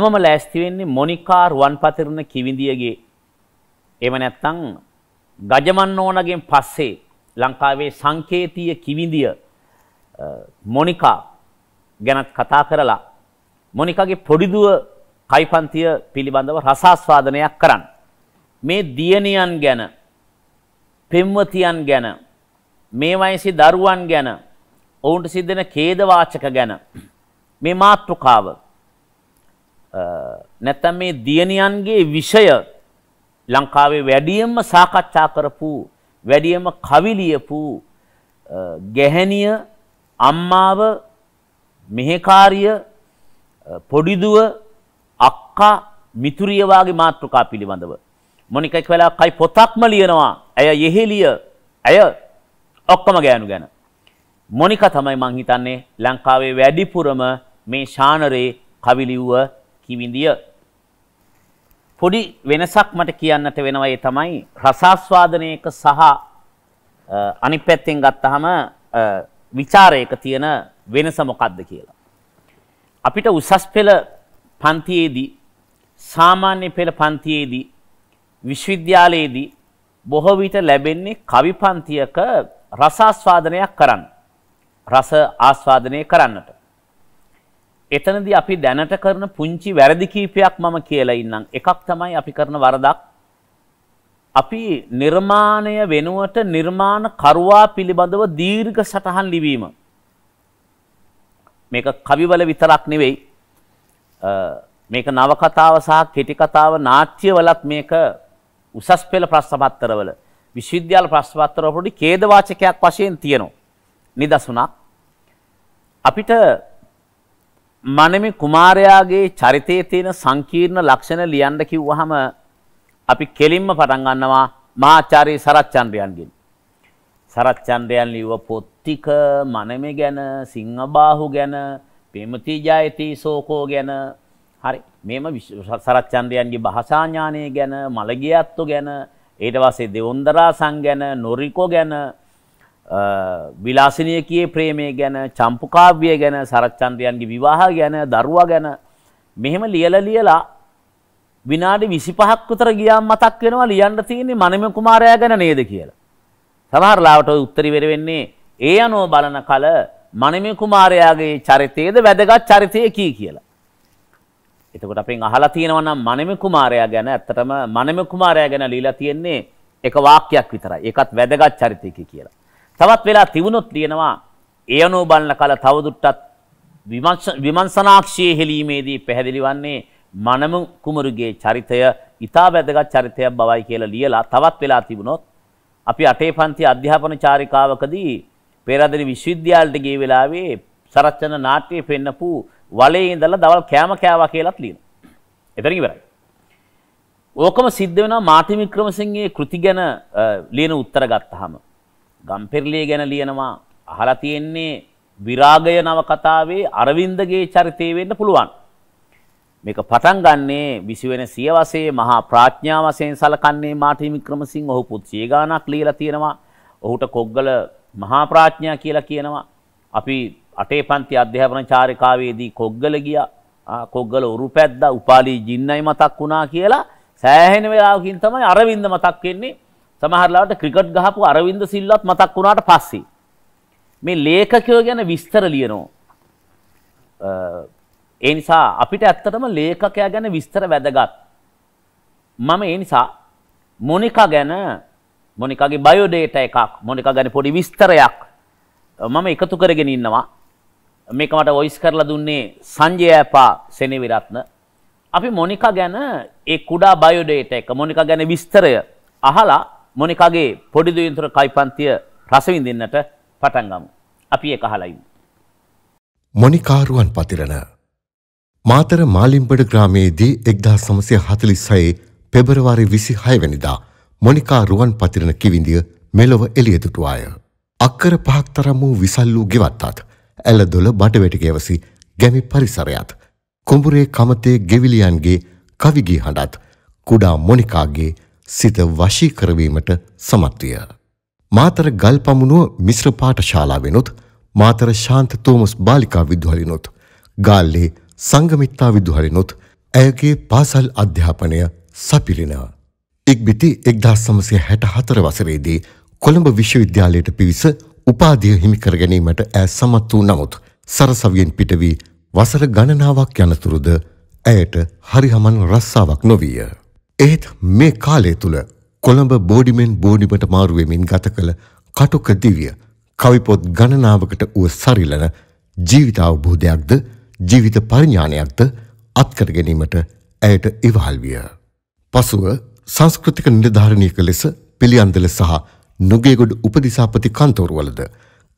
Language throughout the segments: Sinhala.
අදමම ලෑස්තිවෙන්නේ මොනිකා රුවන්පතිරණ කිවිඳියගේ එම නැත්තං ගජමන් ඕනගෙන් පස්සේ ලංකාවේ සංකේතීය කිවිඳිය මොනිකා ගැනත් කතා කරලා මොනිකාගේ පොඩිදුව කයිපන්තිය පිළිබඳව රසාස්වාදනයක් කරන්න. මේ දියණියන් ගැන පෙම්වතියන් ගැන මේ වයසේ දරුවන් ගැන ඔවුන්ට සිදෙන කේදවාචක ගැන මේ මාතෘකාව නැත්තම් මේ දියණියන්ගේ විෂය ලංකාවේ වැඩියෙන්ම සාකච්ඡා කරපු වැඩියෙන්ම කවි ලියපු ගැහැණිය අම්මාව මෙහෙකාරිය පොඩිදුව අක්කා මිතුරිය වාගේ මාතෘකා පිළිබඳව මොනික එක් වෙලාවකයි පොතක්ම ලියනවා ඇය යෙහෙලිය ඇය ඔක්කොම ගෑනු ගැන මොනික තමයි මං හිතන්නේ ලංකාවේ වැඩිපුරම මේ ශානරේ කවි ලිව්ව කිවිඳිය පොඩි වෙනසක් මට කියන්නට වෙනවා ඒ තමයි රසාස්වාදනයක සහ අනිත් පැත්තෙන් ගත්තහම ਵਿਚාරයක තියෙන වෙනස මොකක්ද කියලා. අපිට උසස් පෙළ පන්තියේදී සාමාන්‍ය පෙළ පන්තියේදී විශ්වවිද්‍යාලයේදී බොහෝ විට ලැබෙන්නේ කවි පන්තියක රස ආස්වාදනයක් කරන්න. රස ආස්වාදනය කරන්නට. එතනදී අපි දැනට කරන පුංචි වැරදි කීපයක් මම කියලා ඉන්නම්. එකක් තමයි අපි කරන වරදක්. අපි නිර්මාණය වෙනුවට නිර්මාණ කරුවා පිළිබඳව දීර්ඝ සටහන් ලිවීම. මේක කවිවල විතරක් නෙවෙයි. මේක නවකතාව සහ කෙටි කතාව නාට්‍යවලත් මේක උසස් පෙළ ප්‍රශ්නපත්‍රවල විශ්වවිද්‍යාල ප්‍රශ්නපත්‍රවල පොඩි ඛේදවාචකයක් වශයෙන් තියෙනවා. නිදසුණක් අපිට මනමි කුමාරයාගේ චරිතයේ තියෙන සංකීර්ණ ලක්ෂණ ලියන්න කිව්වහම අපි කෙලින්ම පටන් ගන්නවා මාචාරී සරච්චන්ද්‍රයන්ගෙන්. සරච්චන්ද්‍රයන් ලිව්ව පොත්තික මනමි ගැන සිංහබාහු ගැන පෙමති ජයති සෝකෝ ගැන හරි මෙම සරච්චන්ද්‍රයන්ගේ භාෂාඥානය ගැන මළගියත්තු ගැන ඊට පස්සේ දෙවොන්දරා සං ගැන නොරිකෝ ගැන විලාසිනය කියේ ප්‍රේමය ගැන චම්පුකාව්‍ය ගැන සරච්චන්ද්‍රයන්ගේ විවාහ ගැන දරුවා ගැන මෙහෙම ලියල ලියලා විනාඩි විසිපහක් විතර ගියාම මතක් වෙනවා ලියන්න තියෙන්නේ මනම කුමාරයා ගැන නේද කියලා. සමහර ලාවට උත්තරි වෙර වෙන්නේ ඒ අනුව බලන කල මනම කුමාරයාගේ චරිතයේද වැදගත් චරිතය කී කියලා. එතකොට අපෙන් අහලා තියෙනවා නම් මනම කුමාරයා ගැන ඇත්තටම මනම කුමාරයා ගැන ලියලා තියෙන්නේ එක වාක්‍යයක් විතරයි. ඒකත් වැදගත් චරිතයක කියලා. තවත් වෙලා තිබුණොත් ලියනවා ඒ අනුව බලන කල තවදුරටත් විමර්ශනාක්ෂියේ හෙලීමේදී පැහැදිලි වන්නේ මනම කුමරුගේ චරිතය ඊතා වැදගත් චරිතයක් බවයි කියලා ලියලා තවත් වෙලා තිබුණොත් අපි අටේ පන්ති අධ්‍යාපන චාරිකාවකදී පෙරදෙනි විශ්වවිද්‍යාලයට ගිය වෙලාවේ සරච්චන නාට්‍යයේ පෙන්නපු වලේ ඉඳලා දවල් කෑම කෑවා කියලාත් ලියනවා. එතන ඉවරයි. ඕකම සිද්ධ වෙනවා මාටින් වික්‍රමසිංහගේ කෘති ගැන ලියන උත්තර ගත්තාම. ගම්පෙරළිය ගැන ලියනවා අහලා තියෙන්නේ විරාගය නවකතාවේ අරවින්දගේ චරිතය වෙන්න පුළුවන්. මේක පටන් ගන්නේ 20 වෙනි සියවසේ මහා ප්‍රඥා වශයෙන් සලකන්නේ මාටි වික්‍රමසිංහ ඔහු පුත්සිය ගානක් ලියලා තියෙනවා. ඔහුට කොග්ගල මහා ප්‍රඥා කියලා කියනවා. අපි අටේ පන්ති අධ්‍යාපන චාරිකාවේදී කොග්ගල ගියා. කොග්ගල උරු පැද්දා උපාලි ජින්නයි මතක් වුණා කියලා සෑහෙන වෙලාවකින් තමයි අරවින්ද මතක් වෙන්නේ. සමහරලාට ක්‍රිකට් ගහපු අරවින්ද සිල්වත් මතක් වුණාට පස්සේ මේ ලේඛකයෝ ගැන විස්තර ලියනවා ඒ නිසා අපිට ඇත්තටම ලේඛකයා ගැන විස්තර වැදගත් මම ඒ නිසා මොනිකා ගැන මොනිකාගේ බයෝ ඩේටා එකක් මොනිකා ගැන පොඩි විස්තරයක් මම එකතු කරගෙන ඉන්නවා මේක මට වොයිස් කරලා දුන්නේ සංජය ඇපා සෙනෙවිරත්න අපි මොනිකා ගැන ඒ කුඩා බයෝ ඩේටා එක මොනිකා ගැන විස්තරය අහලා මොනිකාගේ පොඩි දුවින්තර කයිපන්තිය රසවිඳින්නට පටන් ගමු. අපි ඒක අහලා ඉමු. මොනිකාරුවන් පතිරණ මාතර මාලිම්බඩ ග්‍රාමයේදී 1946 පෙබරවාරි 26 වෙනිදා මොනිකා රුවන් පතිරණ කිවිඳිය මෙලොව එළිය දුටුවාය. අක්කර පහක් තරම් වූ විසල් වූ ගෙවත්තත් ඇලදොල බඩවැට ගෙවසි ගැමි පරිසරයත් කුඹුරේ කමතේ ගෙවිලියන්ගේ කවිගී හඬත් කුඩා මොනිකාගේ සිත වශී කරවීමට සමත් විය. මාතර ගල්පමුණුව මිශ්‍ර පාඨශාලාවෙනුත් මාතර ශාන්ත තෝමස් බාලිකා විදුහලිනුත් ගාල්ලේ සංගමිත්තා විදුහලිනුත් ඇයගේ පාසල් අධ්‍යාපනය සපිරිනවා. ඉක්බිති 1964 වසරේදී කොළඹ විශ්වවිද්‍යාලයට පිවිස උපාධිය හිමි කර ගැනීමට ඈ සමත් වූ නමුත් සරසවියෙන් පිටවී වසර ගණනාවක් යනතුරුද ඇයට හරිහමන් රස්සාවක් නොවිය. එහෙත් මේ කාලය තුළ කොළඹ බෝඩිමෙන් බෝඩිමට මාරුවමින් ගත කළ කටුක දිවිය කවිපොත් ගණනාවකට වුව සරිලන ජීවිත අවබෝධයක්ද ජීවිත පරිඥානයක්ද අත්කර ගැනීමට ඇයට ඉවහල් විය. පසුව සංස්කෘතික නිලධාරණයක ලෙස පිළියන්දල සහ නුගේගොඩ උපදිසාපති කන්තෝරුවලද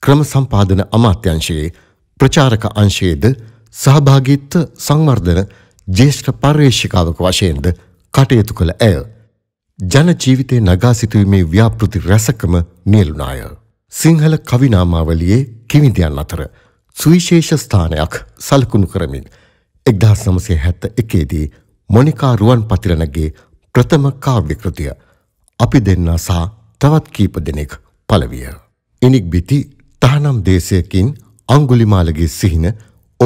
ක්‍රම සම්පාදන අමාත්‍යංශයේ ප්‍රචාරක අංශයේද සහභාගීත්ව සංවර්ධන ජේෂ්ඨ පර්යේෂිකාවක වශයෙන්ද කටයුතු කළ ඇය. ජන ජීවිතේ නගා සිටුවීමේ ව්‍යාපෘති රැසකම නියලුණාය. සිංහල කවිනාමාවලියේ කිවිඳයන් අතර සුවිශේෂ ස්ථානයක් සලකුණු කරමින් එක්දහස් නමසේ හැත්ත එකේදී මොනිකා රුවන් පතිරණගේ ප්‍රථම කාව්‍යකෘතිය අපි දෙන්නා සහ තවත් කීප දෙනෙක් පළවිය. ඉනික් බිති තහනම් දේශයකින් අංගුලිමාලගේ සිහින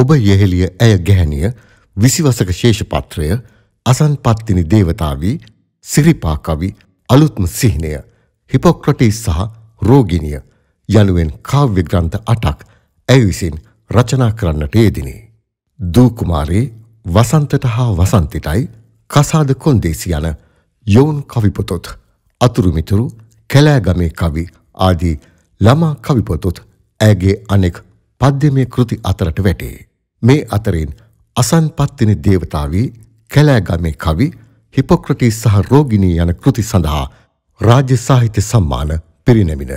ඔබ යෙහෙළිය ඇය ගැහැණිය විසිවසක ශේෂපත්‍රය අසන්පත්තිනි දේවතාවී සිරිපා කවි අලුත්ම සිහිනය හිපොක්‍රටිස් සහ රෝගිනිය යනුවෙන් කාව්‍ය ග්‍රන්ථ 8ක් ඇය විසින් රචනා කරන්නට යෙදිනේ. දූ කුමාරේ වසන්තට හා වසන්තිටයි කසාද කොන්දේසි යන යෝන් කවි පොතොත් අතුරුමිතුරු කැලෑගමේ කවි ආදී ළමා කවි පොතොත් ඇගේ අනෙක් පද්‍යමය කෘති අතරට වැටේ. මේ අතරින් අසන්පත්තිනි දේවතාවී කැලෑගමේ කවි හිපොක්‍රටී සහ රෝගිණී යන කෘති සඳහා රාජ්‍ය සාහිත්‍ය සම්මාන පිරිනැමින.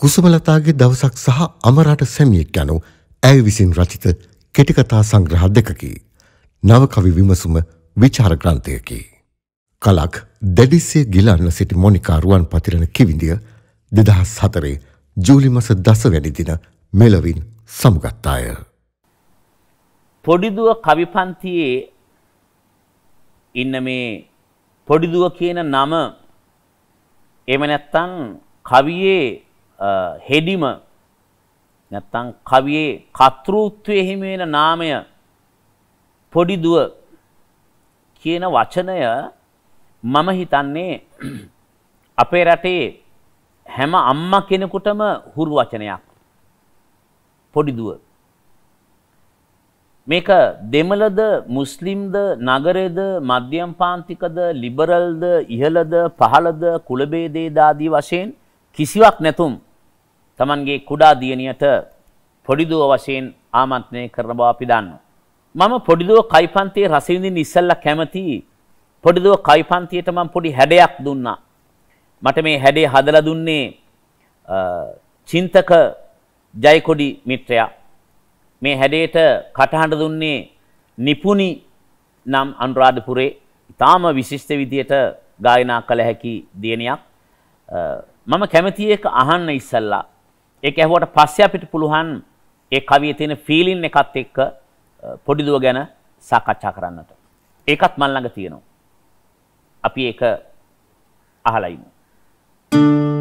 කුසුමලතාගේ දවසක් සහ අමරාට සැමියෙක් යනු ඇය විසින් රචිත කෙටිකතා සංග්‍රහ දෙකකි. නවකවි විමසුම විචාර ග්‍රන්ථයකි. කලක් දැඩිස්සේ ගිලන්න සිටි මොනිකා රුවන් පතිරණ කිවිඳිය දෙදහස් හතරේ ජූලි මස දස වැඩි දින මෙලවින් සමුගත්තාය. පොඩිදුව කවිපන්තියේ ඉන්න මේ පොඩිදුව කියන නම එහෙම නැත්නම් කවියේ හෙඩිම නැත්නම් කවියේ කතෘත්වයේ හිමි වෙන නාමය පොඩිදුව කියන වචනය මම හිතන්නේ අපේ රටේ හැම අම්මා කෙනෙකුටම හුරු වචනයක් පොඩිදුව මේක දෙමළද මුස්ලිම්ද නගරේද මධ්‍යම පාන්තිකද ලිබරල්ද ඉහළද පහළද කුලභේදේද ආදී වශයෙන් කිසිවක් නැතුම් Tamanගේ කුඩා දියණියට පොඩිදුව වශයෙන් ආමන්ත්‍රණය කරන බව අපි දන්නවා මම පොඩිදුව කයිපන්තියේ රස විඳින්න ඉස්සෙල්ලා කැමති පොඩිදුව කයිපන්තියට මම පොඩි හැඩයක් දුන්නා මට මේ හැඩේ හදලා දුන්නේ චින්තක ජයකොඩි මිත්‍රයා මේ හැඩයට කටහඬ දුන්නේ නිපුණි නම් අනුරාධපුරේ ඉතාම විශිෂ්ට විදියට ගායනා කළ හැකි දියණියක් මම කැමති එක අහන්න ඉස්සල්ලා ඒක ඇහුවට පස්සේ අපිට පුළුවන් ඒ කවියේ තියෙන ෆීලින් එකත් එක්ක පොඩි දුව ගැන සාකච්ඡා කරන්නට ඒකත් මන් ළඟ තියෙනවා අපි ඒක අහලා ඉමු Thank you.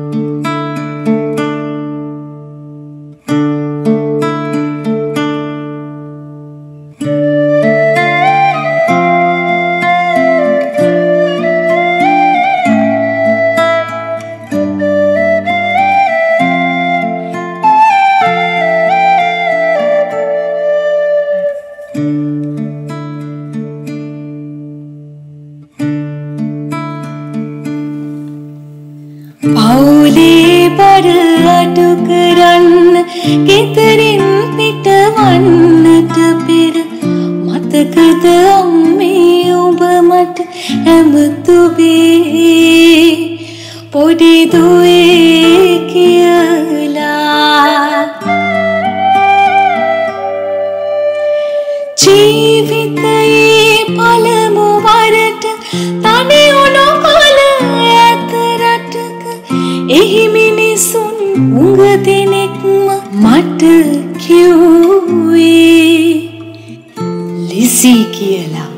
සී කියලා.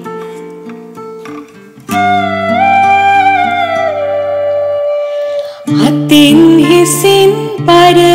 අතින් හිසින් පර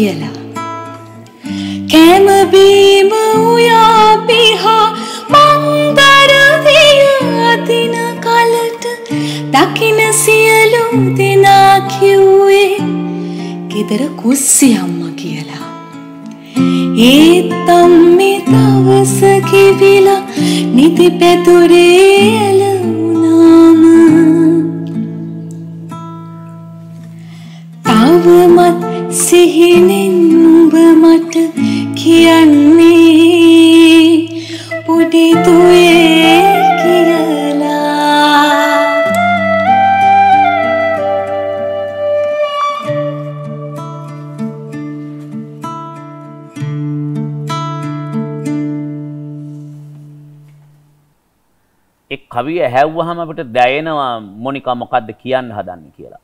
කියලා කෑම බීම උයා පිහා මන්දර විය අදින කලට දකින සියලු දෙනා කිව්වේ ගෙදර කුස්සි අම්මා කියලා ඒත් අම්මේ තවස කිවිලා නිදි පැතුර ලිපිය හැව්වහම අපිට දැයෙනවා මොනිකා මොකද්ද කියන්න හදන්නේ කියලා.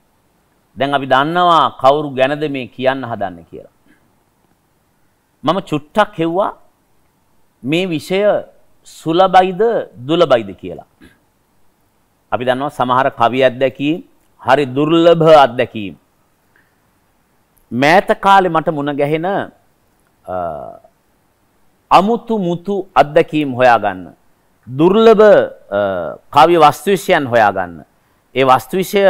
දැන් අපි දන්නවා කවුරු ගැනද මේ කියන්න හදන්නේ කියලා. මම චුට්ටක් හෙව්වා මේ විෂය සුලබයිද දුලබයිද කියලා. අපි දන්නවා සමහර කවි අත්දැකීම් හරි දුර්ලභ අත්දැකීම්. මෑත කාලේ මට මුණ ගැහෙන අමුතු මුතු අත්දැකීම් හොයාගන්න දුර්ලභ කාව්‍ය වස්තුවිෂයන් හොයාගන්න. ඒ වස්තුවිෂය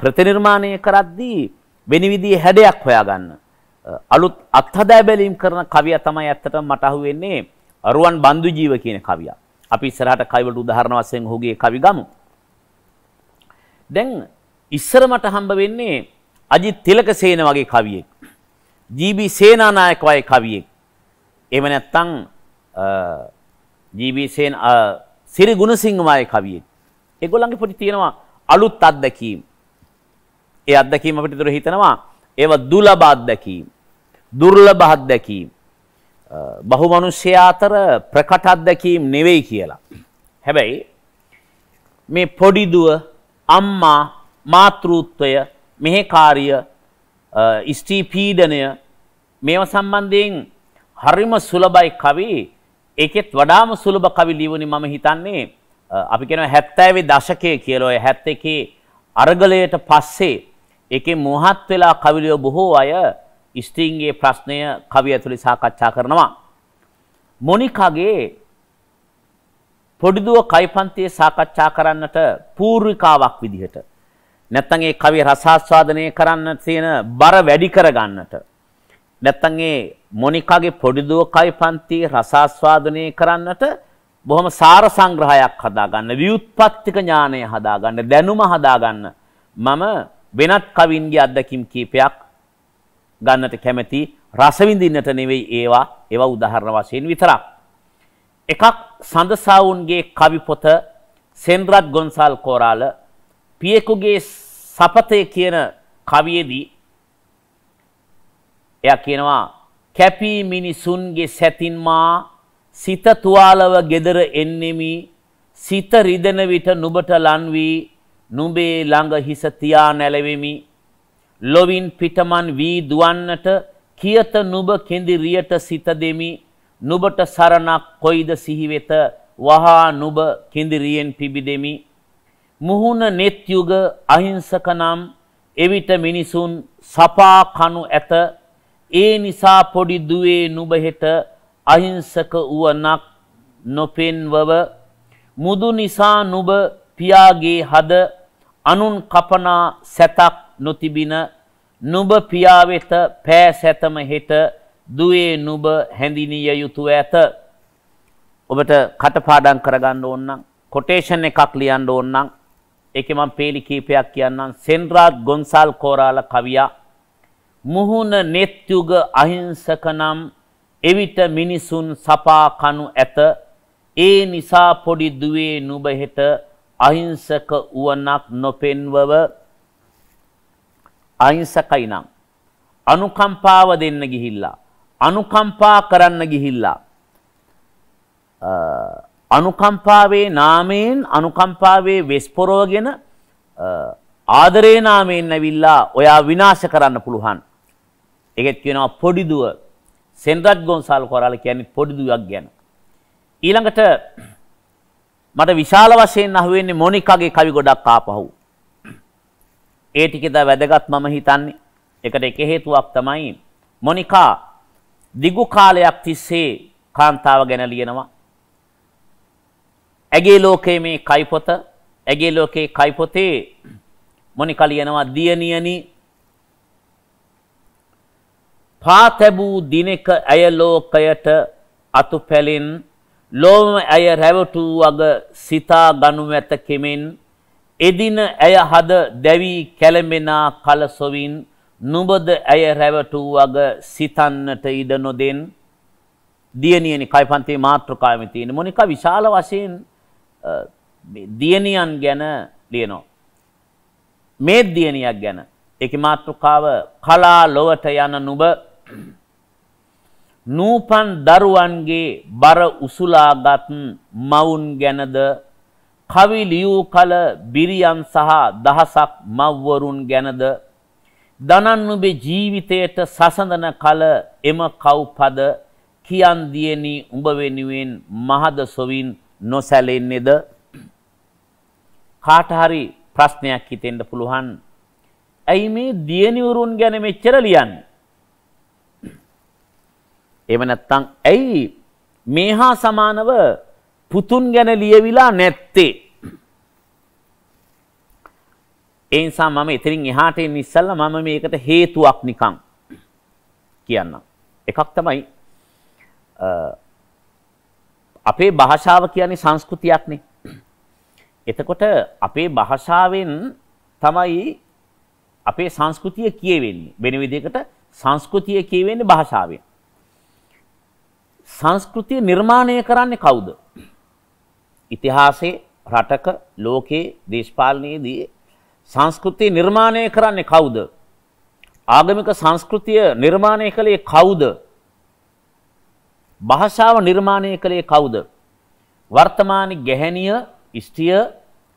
ප්‍රතිනිර්මාණය කරද්දී වෙන විදිහේ හැඩයක් හොයාගන්න. අලුත් අත්හදා බැලීම් කරන කවියා තමයි ඇත්තටම මට අහුවෙන්නේ අරුවන් බන්දු ජීව කියන කවියා. අපි ඉස්සරහට කවිවලට උදාහරණ වශයෙන් ඔහුගේ කවි ගමු. දැන් ඉස්සර මට හම්බ වෙන්නේ අජිත් තිලකසේන වගේ කවියෙක්. ජී.බී. සේනානායක වගේ කවියෙක්. එහෙම නැත්නම් ජීවිසයෙන් සිරි ගුණසිංහමය කවියෙක්. එගොල්ලන්ගේ පොඩි තියෙනවා අලුත් අත්දැකීම්. ඒ අත්දැකීම අපිට තුර හිතනවා ඒව දුලබ අත්දැකීම්. දුර්ලභ අත්දැකීම්. බහුමනුෂ්‍යයා අතර ප්‍රකට අත්දැකීම් නෙවෙයි කියලා. හැබැයි මේ පොඩි දුව අම්මා මාතෘත්වය මෙහෙකාරිය ස්ත්‍රී පීඩනය මේව සම්බන්ධයෙන් හරිම සුලබයි කවි ඒකෙත් වඩාම සුලභ කවි ලියවුණේ මම හිතන්නේ අපි කියනවා 70 දශකයේ කියලා ඔය 71 අ르ගලයට පස්සේ ඒකේ මොහත් වෙලා කවි බොහෝ අය ස්ටින්ගේ ප්‍රශ්නය කවි ඇතුලේ සාකච්ඡා කරනවා මොනිකාගේ පොඩිදුව කයිපන්තියේ සාකච්ඡා කරන්නට පූර්විකාවක් විදිහට නැත්නම් ඒ කවි රසාස්වාදනය කරන්න තියෙන බර වැඩි කරගන්නට නැත්තම් ඒ මොනිකාගේ පොඩි දුවකයි පන්ති රසාස්වාදනය කරන්නට බොහොම සාර සංග්‍රහයක් හදාගන්න ව්‍යුත්පත්තික ඥානය හදාගන්න දැනුම හදාගන්න මම වෙනත් කවින්ගේ අත්දැකීම් කීපයක් ගන්නට කැමැති රසවිඳින්නට නෙවෙයි ඒවා ඒවා උදාහරණ වශයෙන් විතරක් එකක් සඳසාවුන්ගේ කවි පොත සෙන්රත් ගොන්සාල් කෝරාල පියෙකුගේ සපතේ කියන කවියේදී එයා කියනවා කැපී මිනිසුන්ගේ සැතින් මා සිත තුවාලව ගෙදර එන්නෙමි සිත රිදෙන විට නුඹට ලන් වී නුඹේ ළඟ හිස තියා නැලෙමි ලොවින් පිටමන් වී දුවන්නට කියත නුඹ කෙඳිරියට සිත දෙමි නුඹට සරණක් කොයිද සිහි වෙත වහා නුඹ කෙඳිරියෙන් පිබිදෙමි මුහුණ net යුග අහිංසක නම් එවිට මිනිසුන් සපා කනු ඇත ඒ නිසා පොඩි දුවේ නුබහෙට අහිංසක වුවනක් නොපෙන්වව මුදු නිසා නුබ පියාගේ හද අනුන් කපනා සැතක් නොතිබින නුබ පියාවෙත පෑ සැතම හෙට දුවේ නුබ හැඳිනිය යුතුව ඇත. ඔබට කටපාඩම් කරගන්න ඕන්නම් කොටේෂන් එකක් ලියන්න ඕන්නම් ඒකේ මම පේලි කීපයක් කියන්නම් සෙන්රාත් ගොන්සාල් කෝරාල කවියා මුහුණ නෙත්යුග අහිංසක නම් එවිට මිනිසුන් සපා කනු ඇත ඒ නිසා පොඩි දුවේ නුඹ හෙට අහිංසක වුවනක් නොපෙන්වව අහිංසකයි නම් අනුකම්පාව දෙන්න ගිහිල්ලා අනුකම්පා කරන්න ගිහිල්ලා අනුකම්පාවේ නාමයෙන් අනුකම්පාවේ වෙස් පොරවගෙන ආදරේ නාමයෙන් ඇවිල්ලා ඔයා විනාශ කරන්න පුළුවන් ඒකෙත් කියනවා පොඩිදුව සෙන්රත් ගොන්සාල් කොරාල කියන්නේ පොඩිදුවක් ගැන. ඊළඟට මට විශාල වශයෙන් අහුවෙන්නේ මොනිකාගේ කවි ගොඩක් ආපහු. ඒ ටිකද වැදගත් මම හිතන්නේ. ඒකට එක හේතුවක් තමයි මොනිකා දිගු කාලයක් තිස්සේ කාන්තාව ගැන ලියනවා. ඇගේ ලෝකයේ මේ කයිපොත ඇගේ ලෝකයේ කයිපොතේ මොනිකා ලියනවා දියණියනි පාතැබූ දිනෙක ඇය ලෝකයට අතුපැලින් ලෝම ඇය රැවටූ අග සිතා ගනු ඇත කෙමෙන් එදින ඇය හද දැවී කැළඹෙනා කලසොවින් නුබද ඇය රැවටූ අග සිතන්නට ඉඩ නොදෙන් දියණියනි කයිපන්තේ මාත්‍රකාවෙ තියෙන මොනික විශාල වශයෙන් දියණියන් ගැන ලියනවා මේ දියණියක් ගැන ඒකේ මාත්‍රකාව කලා ලොවට යන නුබ නූපන් දරුවන්ගේ බර උසුලාගත් මවුන් ගැනද කවි ලියූ කල බිරියන් සහ දහසක් මව්වරුන් ගැනද දනන්නුබේ ජීවිතයට සසඳන කල එම කව්පද කියන් දියණි උඹ වෙනුවෙන් මහද සොවින් නොසැලෙන්නේද කාට හරි ප්‍රශ්නයක් හිතෙන්න පුළුවන් ඇයි මේ දියණිවරුන් ගැන මෙච්චර ලියන්නේ එහෙම නැත්නම් ඇයි මේ හා සමානව පුතුන් ගැන ලියවිලා නැත්තේ? ඒ නිසා මම එතනින් එහාට එන්න ඉස්සෙල්ලා මම මේකට හේතුවක් නිකන් කියන්නම්. එකක් තමයි අපේ භාෂාව කියන්නේ සංස්කෘතියක්නේ. එතකොට අපේ භාෂාවෙන් තමයි අපේ සංස්කෘතිය කියවෙන්නේ. වෙන විදිහකට සංස්කෘතිය කියවෙන්නේ භාෂාවෙන්. සංස්කෘතිය නිර්මාණය කරන්නේ කවුද? ඉතිහාසයේ රටක ලෝකයේ දේශපාලනයේදී සංස්කෘතිය නිර්මාණය කරන්නේ කවුද? ආගමික සංස්කෘතිය නිර්මාණය කළේ කවුද? භාෂාව නිර්මාණය කළේ කවුද? වර්තමාන ගැහැණිය ස්ත්‍රිය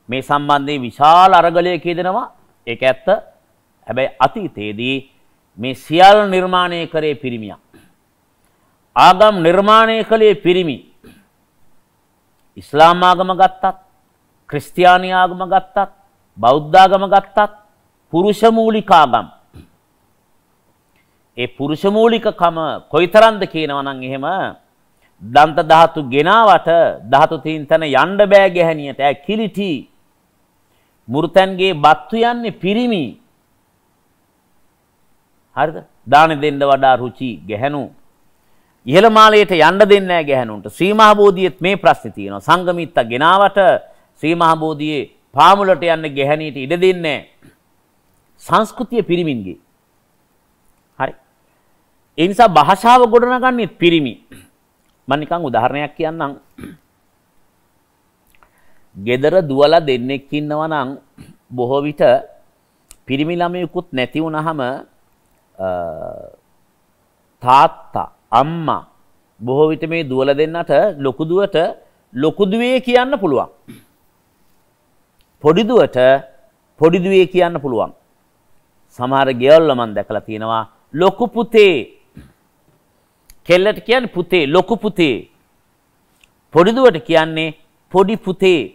මේ සම්බන්ධයෙන් විශාල අරගලයක යෙදෙනවා. ඒක ඇත්ත. හැබැයි අතීතයේදී මේ සියල්ල නිර්මාණය කරේ පිරිමියක්. ආගම් නිර්මාණය කළේ පිරිමි. ඉස්ලාම් ආගම ගත්තත්, ක්‍රිස්තියානි ආගම ගත්තත්, බෞද්ධාගම ගත්තත් පුරුෂ මූලික ආගම්. ඒ පුරුෂ මූලිකකම කොයිතරම්ද කියනවා නම් එහෙම දන්ත ධාතු ගෙනාවට ධාතු තින් තන යන්න බෑ ගැහණියට ඇ කිලිටි මුර්තන්ගේ බත්තු යන්නේ පිරිමි හරිද දාන දෙන්න වඩා රුචි ගැහණු ඉහළ මාලයට යන්න දෙන්නේ නැහැ ගැහණුන්ට. ශ්‍රී මහබෝධියෙත් මේ ප්‍රශ්නේ තියෙනවා. සංගමිත්ත ගෙනාවට ශ්‍රී මහබෝධියේ පාමුලට යන්න ගැහණීට ඉඩ දෙන්නේ සංස්කෘතිය පිරිමින්ගේ. හරි. ඒ නිසා භාෂාව ගොඩනගන්නේ පිරිමි. මම නිකන් උදාහරණයක් කියන්නම්. gedara duwala දෙන්නෙක් ඉන්නවා නම් බොහෝ විට පිරිමි ළමයෙකුත් නැති වුනහම තාත්තා අම්මා බොහෝ විට මේ දුවල දෙන්නට ලොකුදුවට ලොකුදුවේ කියන්න පුළුවන්. පොඩිදුවට පොඩිදුවේ කියන්න පුළුවන්. සමහර ගෙවල්ල මන් දැකලා තියෙනවා ලොකු පුතේ කෙල්ලට කියන්නේ පුතේ ලොකු පුතේ පොඩිදුවට කියන්නේ පොඩි පුතේ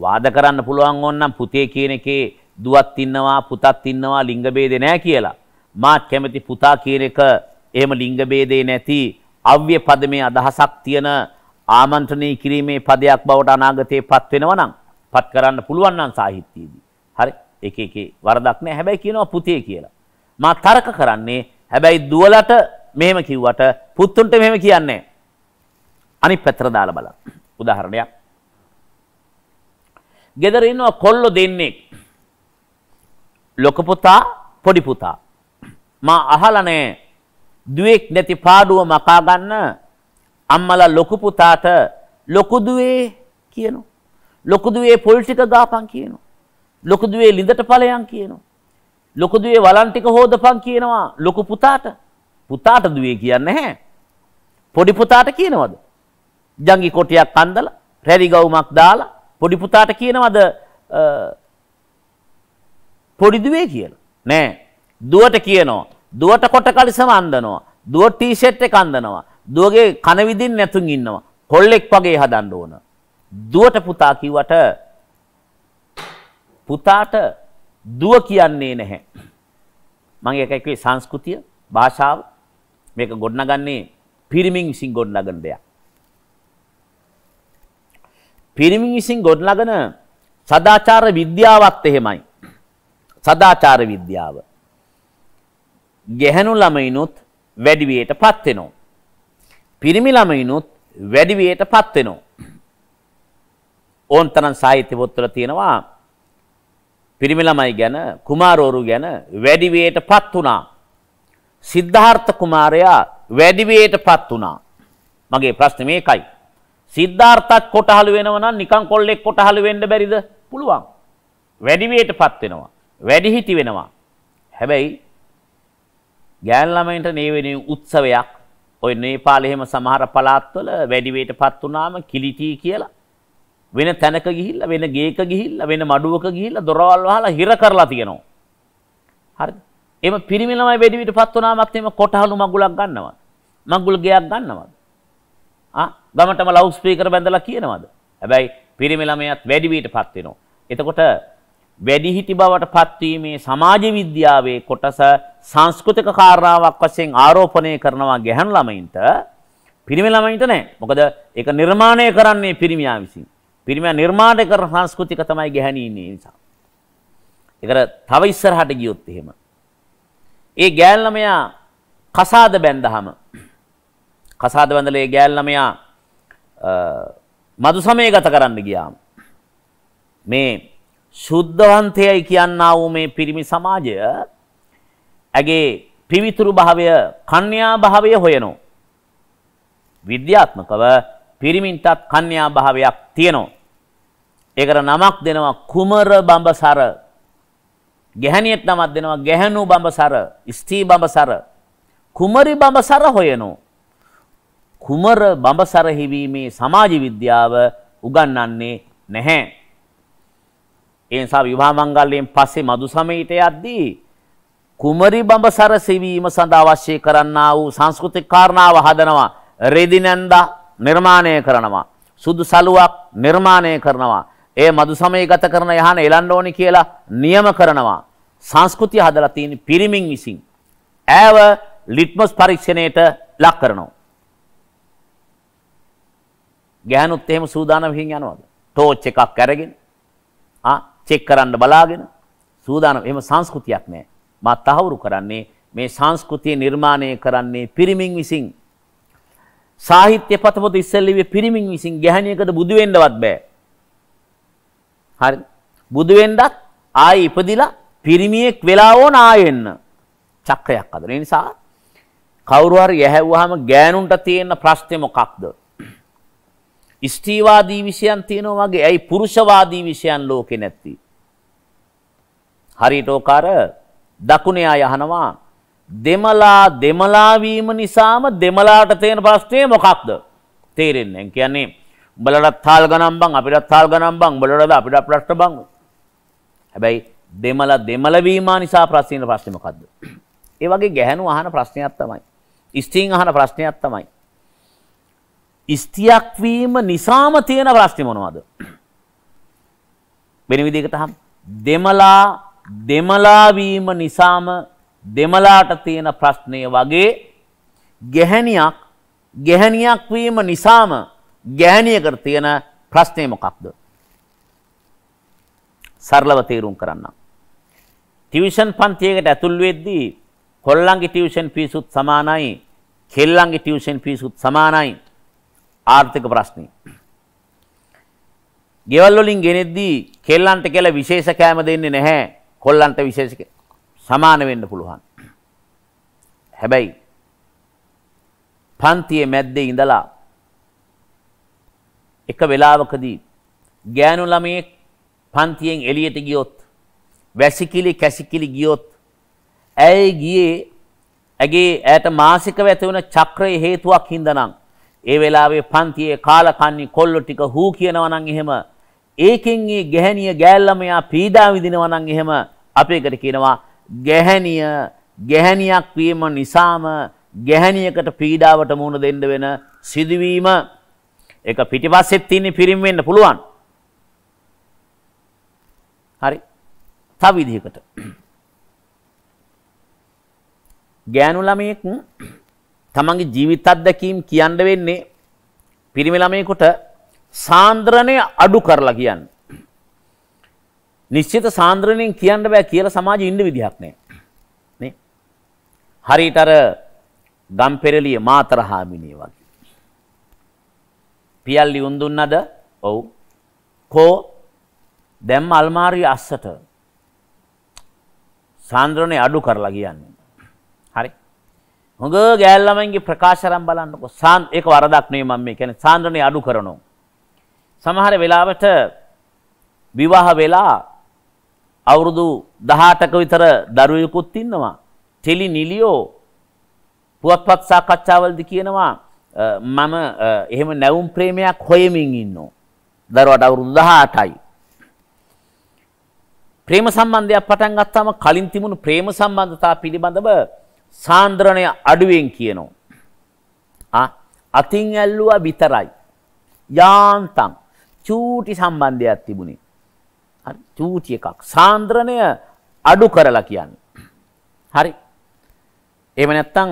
වාද කරන්න පුළුවන් ඕන්නම් පුතේ කියන එකේ දුවත් ඉන්නවා පුතත් ඉන්නවා ලිංග බේදේ නැහැ කියලා මාත් කැමති පුතා කියන එක එහෙම ලිංග ભેදේ නැති අව්‍ය පදමේ අදහසක් තියෙන ආමන්ත්‍රණය කිරීමේ පදයක් බවට අනාගතයේ පත් වෙනවා නම් පත් කරන්න පුළුවන් නම් සාහිත්‍යයේදී. හරි. එක එකේ වරදක් නැහැ. හැබැයි කියනවා පුතේ කියලා. මා තර්ක කරන්නේ හැබැයි දුවලට මෙහෙම කිව්වට පුතුන්ට මෙහෙම කියන්නේ අනිත් පැත්තට දාලා බලන්න. උදාහරණයක්. ගෙදර ඉන්නවා කොල්ලෝ දෙන්නේ. ලොක පුතා පොඩි පුතා. මා අහලා නැහැ දුවෙක් නැති පාඩුව මකා ගන්න අම්මලා ලොකු පුතාට ලොකු දුවේ කියනවා. ලොකු දුවේ පොල් ටික ගාපන් කියනවා. ලොකු දුවේ ළිඳට ඵලයන් කියනවා. ලොකු දුවේ වලන් ටික හොදපන් කියනවා ලොකු පුතාට. පුතාට දුවේ කියන්නේ නැහැ. පොඩි පුතාට කියනවද? ජංගි කොටියක් අන්දලා රැරි ගවුමක් දාලා පොඩි පුතාට කියනවද පොඩි දුවේ කියලා? නෑ. දුවට කියනවා දුවට කොට කලිසම අන්දනවා. දුව ටීෂර්ට් එක අන්දනවා. දුවගේ කන විදින් නැතුන් ඉන්නවා. කොල්ලෙක් වගේ හදන්න ඕන. දුවට පුතා කිව්වට පුතාට දුව කියන්නේ නැහැ. මම ඒක කිව්වේ සංස්කෘතිය, භාෂාව මේක ගොඩනගන්නේ පිරිමින් විසින් ගොඩනගන දෙයක්. පිරිමින් විසින් ගොඩනගන සදාචාර විද්‍යාවත් එහෙමයි. සදාචාර විද්‍යාව. ගැහැණු ළමයිනුත් වැඩිවියට පත් වෙනවා. පිරිමි ළමයිනුත් වැඩිවියට පත් වෙනවා. ඕන්තරන් සාහිත්‍ය පොත්වල තියෙනවා පිරිමි ළමයි ගැන කුමාරවරු ගැන වැඩිවියට පත් වුණා. සිද්ධාර්ථ කුමාරයා වැඩිවියට පත් වුණා. මගේ ප්‍රශ්නේ මේකයි. සිද්ධාර්ථත් කොටහළු වෙනවා නම් නිකන් කොල්ලෙක් කොටහළු වෙන්න බැරිද? පුළුවන්. වැඩිවියට පත් වෙනවා. වැඩිහිටි වෙනවා. හැබැයි ගෑන් ළමයින්ට මේ වෙනුවෙන් උත්සවයක් ඔය නේපාලේ එහෙම සමහර පළාත්වල වැඩිවේටපත් වුණාම කිලිටි කියලා වෙන තැනක ගිහිල්ලා වෙන ගේක ගිහිල්ලා වෙන මඩුවක ගිහිල්ලා දොරවල් වහලා හිර කරලා තියෙනවා. හරිද? එම පිරිමි ළමයි වැඩිවිටපත් වුණාමත් එම කොටහළු මගුලක් ගන්නවද? මගුල් ගයක් ගන්නවද? ආ ගමටම ලවුඩ් ස්පීකර් බැඳලා කියනවද? හැබැයි පිරිමි ළමයාත් වැඩිවිටපත් වෙනවා. එතකොට වැඩිහිටි බවට පත්වීමේ සමාජ විද්‍යාවේ කොටස සංස්කෘතික කාරණාවක් වශයෙන් ආරෝපණය කරනවා ගැහැණු ළමයින්ට පිරිමි ළමයින්ට නෑ. මොකද ඒක නිර්මාණය කරන්නේ පිරිමියා විසින්. පිරිමියා නිර්මාණය කරන සංස්කෘතික තමයි ගැහැණි ඉන්නේ නිසා. ඒකට තව ඉස්සරහට ගියොත් එහෙම. ඒ ගෑල් ළමයා කසාද බැන්දහම කසාද බැඳලා ඒ ගෑල් ළමයා මధుසමය ගත කරන්න ගියාම මේ ශුද්ධවන්තයයි කියන්නා වූ මේ පිරිමි සමාජය ඇගේ පිවිතුරු භාවය කන්‍යා භාවය හොයනෝ. විද්‍යාත්මකව පිරිමින්ටත් කන්‍යා භාවයක් තියෙනවා. ඒකට නමක් දෙනවා කුමර බඹසර. ගැහණියට නමක් දෙනවා ගැහණු බඹසර, ස්ත්‍රී බඹසර. කුමරි බඹසර හොයනෝ. කුමර බඹසර හිවීමේ සමාජ විද්‍යාව උගන්වන්නේ නැහැ. ඒ නිසා විවාහ මංගල්‍යයෙන් පස්සේ මදු සමීට යද්දී කුමරි බඹ සරසෙවීම සඳහා අවශ්‍ය කරන්නා වූ සංස්කෘතික කාරණාව හදනවා. රෙදිනන්දා නිර්මාණය කරනවා. සුදු සලුවක් නිර්මාණය කරනවා. ඒ මදු සමය ගත කරන යහන එලන්න ඕනි කියලා නියම කරනවා. සංස්කෘතිය හදලා තියෙන පිරිමින් විසින්. ඇව ලිට්මස් පරීක්ෂණයට ලක් කරනවා. ගෑනුත් එහෙම සූදානම් හින් යනවාද? ටෝච් එකක් අරගෙන ආ චෙක් කරන්න බලාගෙන සූදානම් එහෙම සංස්කෘතියක් නැහැ. මා තහවුරු කරන්නේ මේ සංස්කෘතිය නිර්මාණය කරන්නේ පිරිමින් විසින්. සාහිත්‍ය පතපොත ඉස්සෙල්ලිවේ පිරිමින් විසින් ගැහණියකට බුදු වෙන්නවත් බෑ. හරි. බුදු වෙන්නත් ආයි ඉපදිලා පිරිමියෙක් වෙලා ඕන ආයෙන්න. චක්‍රයක් අදන. ඒ නිසා කවුරු හරි යැහැව්වහම ගෑනුන්ට තියෙන ප්‍රශ්නේ මොකක්ද? ස්ත්‍රීවාදී විෂයන් තියෙනවා වගේ. ඇයි පුරුෂවාදී විෂයන් ලෝකේ නැති? හරියට ඕකාර දකුණේ අය අහනවා දෙමලා දෙමලා වීම නිසාම දෙමලාට තියෙන ප්‍රශ්නේ මොකක්ද? තේරෙන්නේ නැහැ. කියන්නේ උඹලටත් තාල් ගණන් බං අපිටත් තාල් ගණන් බං උඹලටද අපිටත් ප්‍රශ්න බං. හැබැයි දෙමලා දෙමල වීම නිසා ප්‍රශ්න ප්‍රශ්නේ මොකද්ද? ඒ වගේ ගැහණු අහන ප්‍රශ්නයක් තමයි. ස්ත්‍රීන් අහන ප්‍රශ්නයක් තමයි. ස්තියක් වීම නිසාම තියෙන ප්‍රශ්නේ මොනවද? වෙන විදිහකට අහමු. දෙමලා දෙමලා වීම නිසාම දෙමලාට තියෙන ප්‍රශ්නය වගේ ගැහණියක් ගැහණියක් වීම නිසාම ගැහණියකට තියෙන ප්‍රශ්නේ මොකක්ද? සරලව තේරුම් කරන්න. ටියුෂන් පන්තියකට ඇතුල් වෙද්දී කොල්ලන්ගේ ටියුෂන් ෆීසුත් සමානයි කෙල්ලන්ගේ ටියුෂන් ෆීසුත් සමානයි ආර්ථික ප්‍රශ්නේ. ගෙවල් වලින් ගෙනෙද්දී කෙල්ලන්ට කියලා විශේෂ කෑම දෙන්නේ නැහැ. කොල්ලන්ට විශේෂ සමාන වෙන්න පුළුවන්. හැබැයි පන්තියේ මැද්දේ ඉඳලා එක වෙලාවකදී ගෑනු ළමයේ පන්තියෙන් එළියට ගියොත් වැසිකිලි කැසිකිලි ගියොත් ඇයි ගියේ ඇගේ ඇයට මාසිකව ඇති වුණ චක්‍රයේ හේතුවක් හින්දානම් ඒ වෙලාවේ පන්තියේ කාලකන්ණි කොල්ලෝ ටික හූ කියනවා නම් එහෙම ඒකෙන් ඒ ගැහණිය ගෑල්ළමයා පීඩා විඳිනවා නම් එහෙම අපේකට කියනවා ගැහණිය ගැහණියක් වීම නිසාම ගැහණියකට පීඩාවට මුහුණ දෙන්න වෙන සිදුවීම ඒක පිටිපස්සෙත් තියෙන පිරිම් වෙන්න පුළුවන්. හරි. තව විදිහකට. ගෑනු ළමයෙක් තමන්ගේ ජීවිත අත්දැකීම් කියන්න වෙන්නේ පිරිමි ළමයෙකුට සාන්ද්‍රණය අඩු කරලා කියන්න. නිශ්චිත සාන්ද්‍රණයෙන් කියන්න බෑ කියලා සමාජෙ ඉන්න විදිහක් නෑ. නේ? හරියට අර ගම්පෙරළිය මාතර හාමිනේ වගේ. පියල්ලි උන් දුන්නද? ඔව්. කෝ දැම්ම අල්මාරිය අස්සට සාන්ද්‍රණය අඩු කරලා කියන්නේ. හොඟ ගෑල්ලමන්ගේ ප්‍රකාශරම් බලන්නකො සාන් ඒක වරදක් නේ මම මේ කියන්නේ සාන්ද්‍රණේ අඩු කරනවා. සමහර වෙලාවට විවාහ වෙලා අවුරුදු 18ක විතර දරුවෙකුත් ඉන්නවා. තෙලි නිලියෝ පුවත්පත් සාකච්ඡාවලදී කියනවා මම එහෙම නැවුම් ප්‍රේමයක් හොයමින් ඉන්නවා. දරුවාට අවුරුදු 18යි. ප්‍රේම සම්බන්ධයක් පටන් ගත්තාම කලින් තිබුණු ප්‍රේම සම්බන්ධතා පිළිබඳව සාන්ද්‍රණය අඩුවෙන් කියනවා. අතින් ඇල්ලුවා විතරයි. යාන්තම් චූටි සම්බන්ධයක් තිබුණේ. චූටි එකක් සාන්ද්‍රණය අඩු කරලා කියන්නේ. හරි. එහෙම නැත්නම්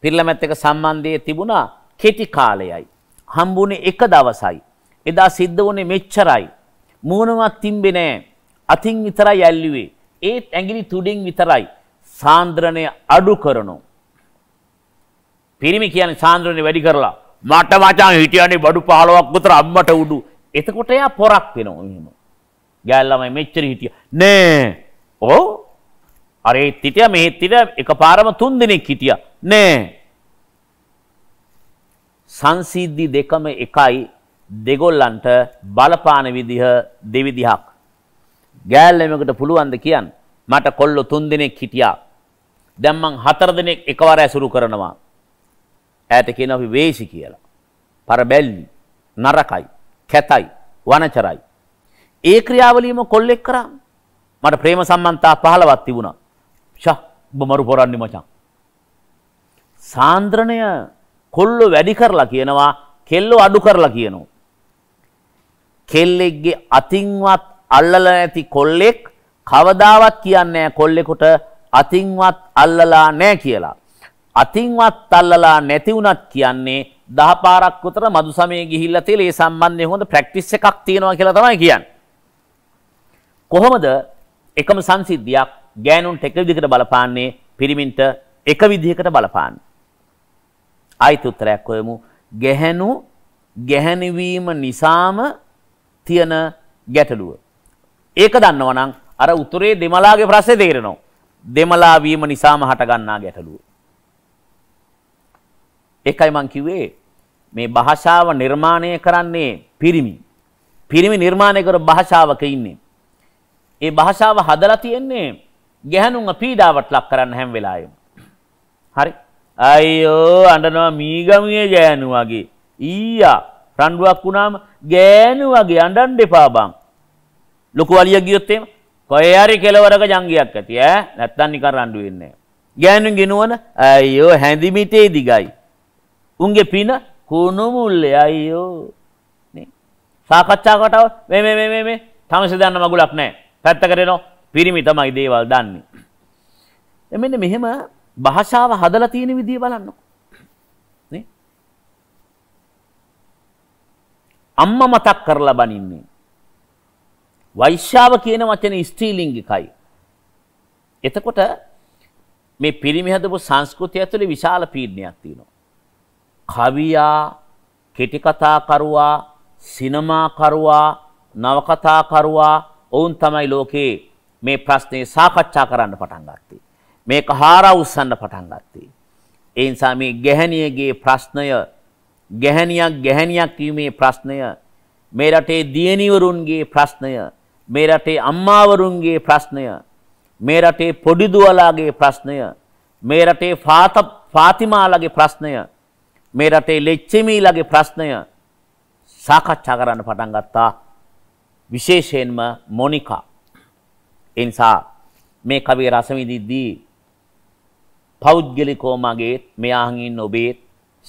පිරිලමැත් එක සම්බන්ධයේ තිබුණා කෙටි කාලයයි. හම්බුනේ එක දවසයි. එදා සිද්ධ වුණේ මෙච්චරයි. මූණවත් තිම්බේ නෑ. අතින් විතරයි ඇල්ලුවේ. ඒත් ඇඟිලි තුඩින් විතරයි. සාන්ද්‍රණය අඩු කරනු. පිරිමි කියන සාන්ද්‍රණය වැඩි කරලා මට මචන් හිටියන්නේ බඩු පහලොවක් විතර අම්මට උඩු. එතකොට එයා පොරක් වෙනවා එහෙම. ගෑල්ලාමයි මෙච්චර හිටියා. නෑ. ඔව්. අර ඒත් හිටියා මෙහෙත් හිටියා එකපාරම තුන් දිනක් හිටියා. නෑ. සංසිද්ධි දෙකම එකයි දෙගොල්ලන්ට බලපාන විදිහ දෙවිදිහක්. ගෑල්ලමකට පුළුවන්ද කියන්න. මට කොල්ලො තුන් දෙනෙක් හිටියා දැන් මං හතර දිනක් එකවර ඇසුරු කරනවා. ඈත කියන අපි වේසි කියලා. පරබැල්ලි, නරකයි, කැතයි, වනචරයි. ඒ ක්‍රියාවලියම කොල්ලෙක් කරා. මට ප්‍රේම සම්බන්තා 15ක් තිබුණා. ෂා, ඔබ මරු පොරන්නේ මචං. සාන්ද්‍රණය කොල්ලෝ වැඩි කරලා කියනවා, කෙල්ලෝ අඩු කරලා කියනවා. කෙල්ලෙක්ගේ අතින්වත් අල්ලලා නැති කොල්ලෙක් කවදාවත් කියන්නේ කොල්ලෙකුට අතින්වත් අල්ලලා නැහැ කියලා. අතින්වත් අල්ලලා නැති වුණත් කියන්නේ දහ පාරක් විතර මදු සමයේ ගිහිල්ලා තියලා ඒ සම්බන්ධයෙන් හොඳ ප්‍රැක්ටිස් එකක් තියෙනවා කියලා තමයි කියන්නේ. කොහොමද එකම සංසිද්ධියක් ගෑනුන්ට එක විදිහකට බලපාන්නේ පිරිමින්ට එක විදිහකට බලපාන්නේ. ආයිත් උත්තරයක් හොයමු. ගැහැණු ගැහැණිවීම නිසාම තියෙන ගැටලුව. ඒක දන්නවනම් අර උතුරේ දෙමලාගේ ප්‍රශ්නේ තේරෙනවා. දෙමලා වීම නිසාම හටගන්නා ගැටලුව. ඒකයි මං කිව්වේ මේ භාෂාව නිර්මාණය කරන්නේ පිරිමි. පිරිමි නිර්මාණය කර භාෂාවක ඉන්නේ. ඒ භාෂාව හදලා තියෙන්නේ ගැහණුන්ව පීඩාවට ලක් කරන්න හැම වෙලාවෙම. හරි. අයියෝ අඬනවා මීගමියේ ගෑනු වගේ. ඊයා රණ්ඩුවක් වුණාම ගෑනු වගේ අඬන්න එපා බං. ලොකු අලියක් ගියොත් එහෙම කොහේ හරි කෙලවරක ජංගියක් ඇති ඈ නැත්තම් නිකන් රණ්ඩු වෙන්නේ ගෑනුන් ගිනවන අයියෝ හැඳිමිටේ දිගයි උන්ගේ පින කුණු මුල්ලේ අයියෝ නේ සාකච්ඡාකට මේ මේ මේ මේ තමස දන්න මගුලක් නැහැ පැත්තකට එනවා පිරිමි තමයි දේවල් දන්නේ එමෙන්න මෙහෙම භාෂාව හදලා තියෙන විදිය බලන්නකො නේ අම්මා මතක් කරලා බනින්නේ වෛශ්‍යාව කියන වචනේ ස්ත්‍රීලිංගිකයි. එතකොට මේ පිරිමි හදපු සංස්කෘතිය ඇතුලේ විශාල පීඩනයක් තියෙනවා. කවියා, කෙටි කතාකරුවා, සිනමාකරුවා, නවකතාකරුවා ඔවුන් තමයි ලෝකේ මේ ප්‍රශ්නේ සාකච්ඡා කරන්න පටන් ගත්තේ. මේක හාරා උස්සන්න පටන් ගත්තේ. ඒ නිසා මේ ගැහණියගේ ප්‍රශ්නය ගැහණියක් ගැහණියක් වීමේ ප්‍රශ්නය මේ රටේ දියණිවරුන්ගේ ප්‍රශ්නය මේ රටේ අම්මාවරුන්ගේ ප්‍රශ්නය මේ රටේ පොඩි දුවලාගේ ප්‍රශ්නය මේ රටේ ෆාතිමාලාගේ ප්‍රශ්නය මේ රටේ ලෙච්චමීලාගේ ප්‍රශ්නය සාකච්ඡා කරන්න පටන් ගත්තා විශේෂයෙන්ම මොනිකා එනිසා මේ කවිය රස විඳිද්දී පෞද්ගලිකව මගේත් මෙයා අහින් ඔබේත්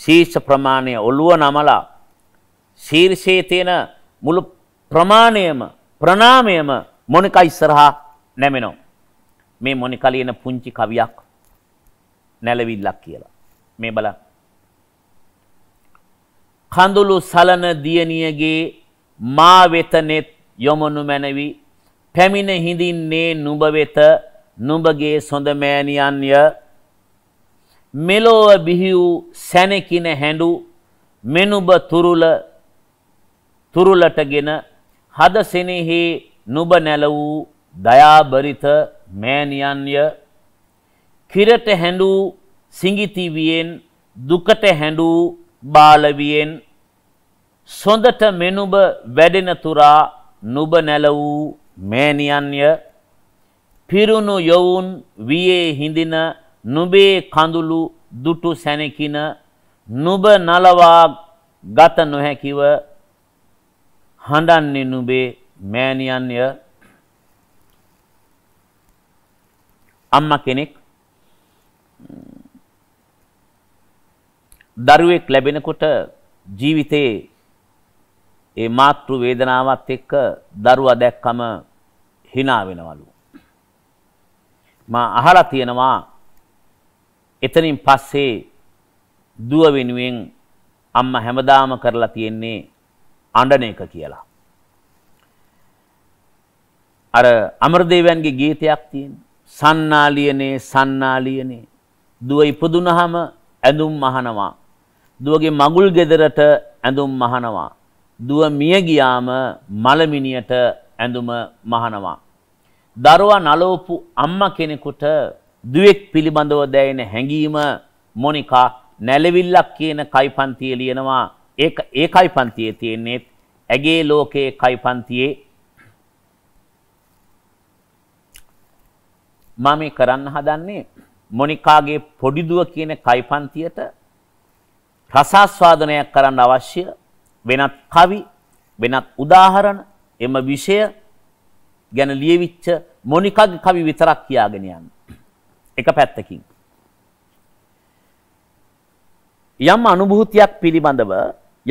ශීර්ෂ ප්‍රමාණය ඔළුව නමලා ශීර්ෂයේ තියෙන මුළු ප්‍රමාණයම ප්‍රණාමයම මොනිකා ඉස්සරහා නැමෙනවා. මේ මොනිකලි එන පුංචි කවියක් නැලවිල්ලක් කියලා. මේ බල කඳුළු සලන දියණියගේ මා වෙතනෙත් යොමනු මැනවි පැමිණ හිඳින්නේ නුඹ වෙත නුඹගේ සොඳ මෑණියන්ය මෙලොව බිහි වූ සැනකින හැඬු මෙනුබ තුරුල තුරුලටගෙන හද සෙනෙහි නුබ නැලවූ දයාබරිත මෑනියන්ය කිරට හැඬූ සිඟිතිවියෙන් දුකට හැඬූ බාලවියෙන් සොඳට මෙනුබ වැඩෙන තුරා නුබ නැලවූ මෑනියන්ය පිරුණු යොවුන් වියේ හිඳින නුබේ කඳුළු දුටු සැනකින නුබ නලවා ගත නොහැකිව හඬන්නේ නුඹේ මෑණියන්ය අම්මා කෙනෙක් දරුවෙක් ලැබෙනකොට ජීවිතේ ඒ මාතෘ වේදනාවත් එක්ක දරුවා දැක්කම hina වෙනවලු මා අහලා තියෙනවා එතනින් පස්සේ දුව වෙනුවෙන් අම්මා හැමදාම කරලා තියෙන්නේ අඬන එක කියලා. අර අමරදේවයන්ගේ ගීතයක් තියෙන සන්නාලියනේ සන්නාලියනේ දුව ඉපදුනහම ඇඳුම් මහනවා දුවගේ මගුල් ගෙදරට ඇඳුම් මහනවා දුව මිය ගියාම මලමිනියට ඇඳුම මහනවා දරුවා නලෝපු අම්මා කෙනෙකුට දුවෙක් පිළිබඳව දැයෙන හැඟීම මොනිකා නැලවිල්ලක් කියන කයිපන්තිය ලියනවා ඒ කයි පන්තියේ තියෙන්නේත් ඇගේ ලෝකයේ කයි පන්තියේ මම මේ කරන්න හදන්නේ මොනිකාගේ පොඩිදුව කියන කයි පන්තියට රසාස්වාදනයක් කරන්න අවශ්‍ය වෙනත් කවි වෙනත් උදාහරණ එම විෂය ගැන ලියවිච්ච මොනිකාගේ කවි විතරක් කියාගෙන යන්න එක පැත්තකින් යම් අනුභූතියක් පිළිබඳව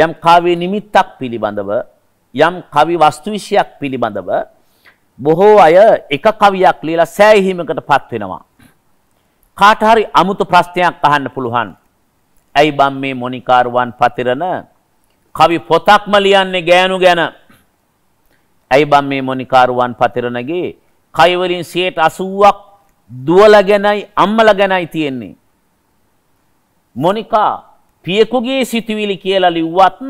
යම් කාව්‍ය නිමිත්තක් පිළිබඳව යම් කවි වස්තුවිෂයක් පිළිබඳව බොහෝ අය එක කවියක් ලියලා සෑහීමකටපත් වෙනවා. කාට හරි අමුතු ප්‍රශ්නයක් අහන්න පුළුවන්. ඇයි බම් මේ මොනිකාරුවන් පතිරන කවි පොතක්ම ලියන්නේ ගෑනු ගැන. ඇයි බම් මේ මොනිකාරුවන් පතිරනගේ කයි වලින් 80ක් දුවලා ගැනයි අම්මලා ගැනයි තියෙන්නේ. මොනිකා පියෙකුගේ සිතුවිලි කියලා ලිව්වත්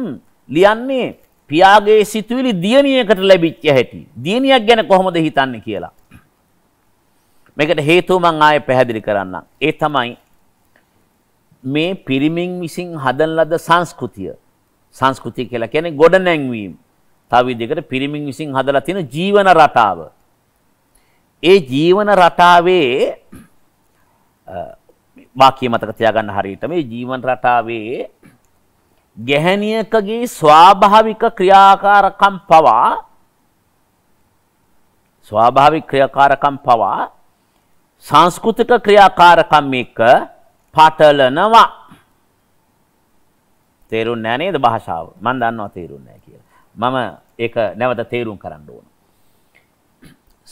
ලියන්නේ පියාගේ සිතුවිලි දියණියකට ලැබිච්ච හැටි. දියණියක් ගැන කොහොමද හිතන්නේ කියලා. මේකට හේතුව මම ආයේ පැහැදිලි කරන්නම්. ඒ තමයි මේ පිරිමින් විසින් හදන ලද සංස්කෘතිය. සංස්කෘතිය කියලා කියන්නේ ගොඩනැංවීම. තව විදිහකට පිරිමින් විසින් හදලා තියෙන ජීවන රටාව. ඒ ජීවන රටාවේ වාක්‍ය මතක තියාගන්න හරියට මේ ජීවන රටාවේ ගැහණියකගේ ස්වාභාවික ක්‍රියාකාරකම් පවා ස්වාභාවික ක්‍රියාකාරකම් පවා සංස්කෘතික ක්‍රියාකාරකම් එක්ක පටලනවා තේරුම් නෑ නේද භාෂාව මම දන්නවා තේරුම් නෑ කියලා මම ඒක නැවත තේරුම් කරන්න ඕන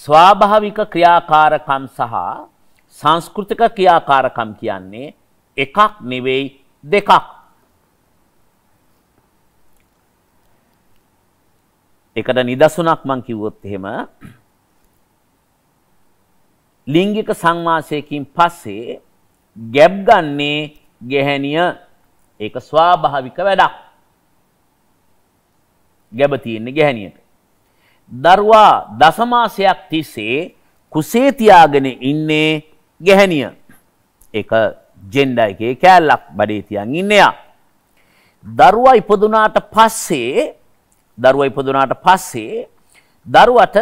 ස්වාභාවික ක්‍රියාකාරකම් සහ සංස්කෘතික ක්‍රියාකාරකම් කියන්නේ එකක් නෙවෙයි දෙකක්. එකට නිදසුනක් මං කිව්වොත් එහෙම ලිංගික සංවාසයකින් පස්සේ ගැබ් ගන්නේ ගැහැණිය ඒක ස්වාභාවික වැඩක්. ගැබ තියෙන්නේ ගැහැණියට. දරුවා දසමාසයක් තිස්සේ කුසේ තියාගෙන ඉන්නේ ගැහැනිය ඒක ජෙන්ඩා එකේ කෑල්ලක් බඩේ තියන් ඉන්න එයා. දරුවා ඉපදුනාට පස්සේ දරුවා ඉපදුනාට පස්සේ දරුවට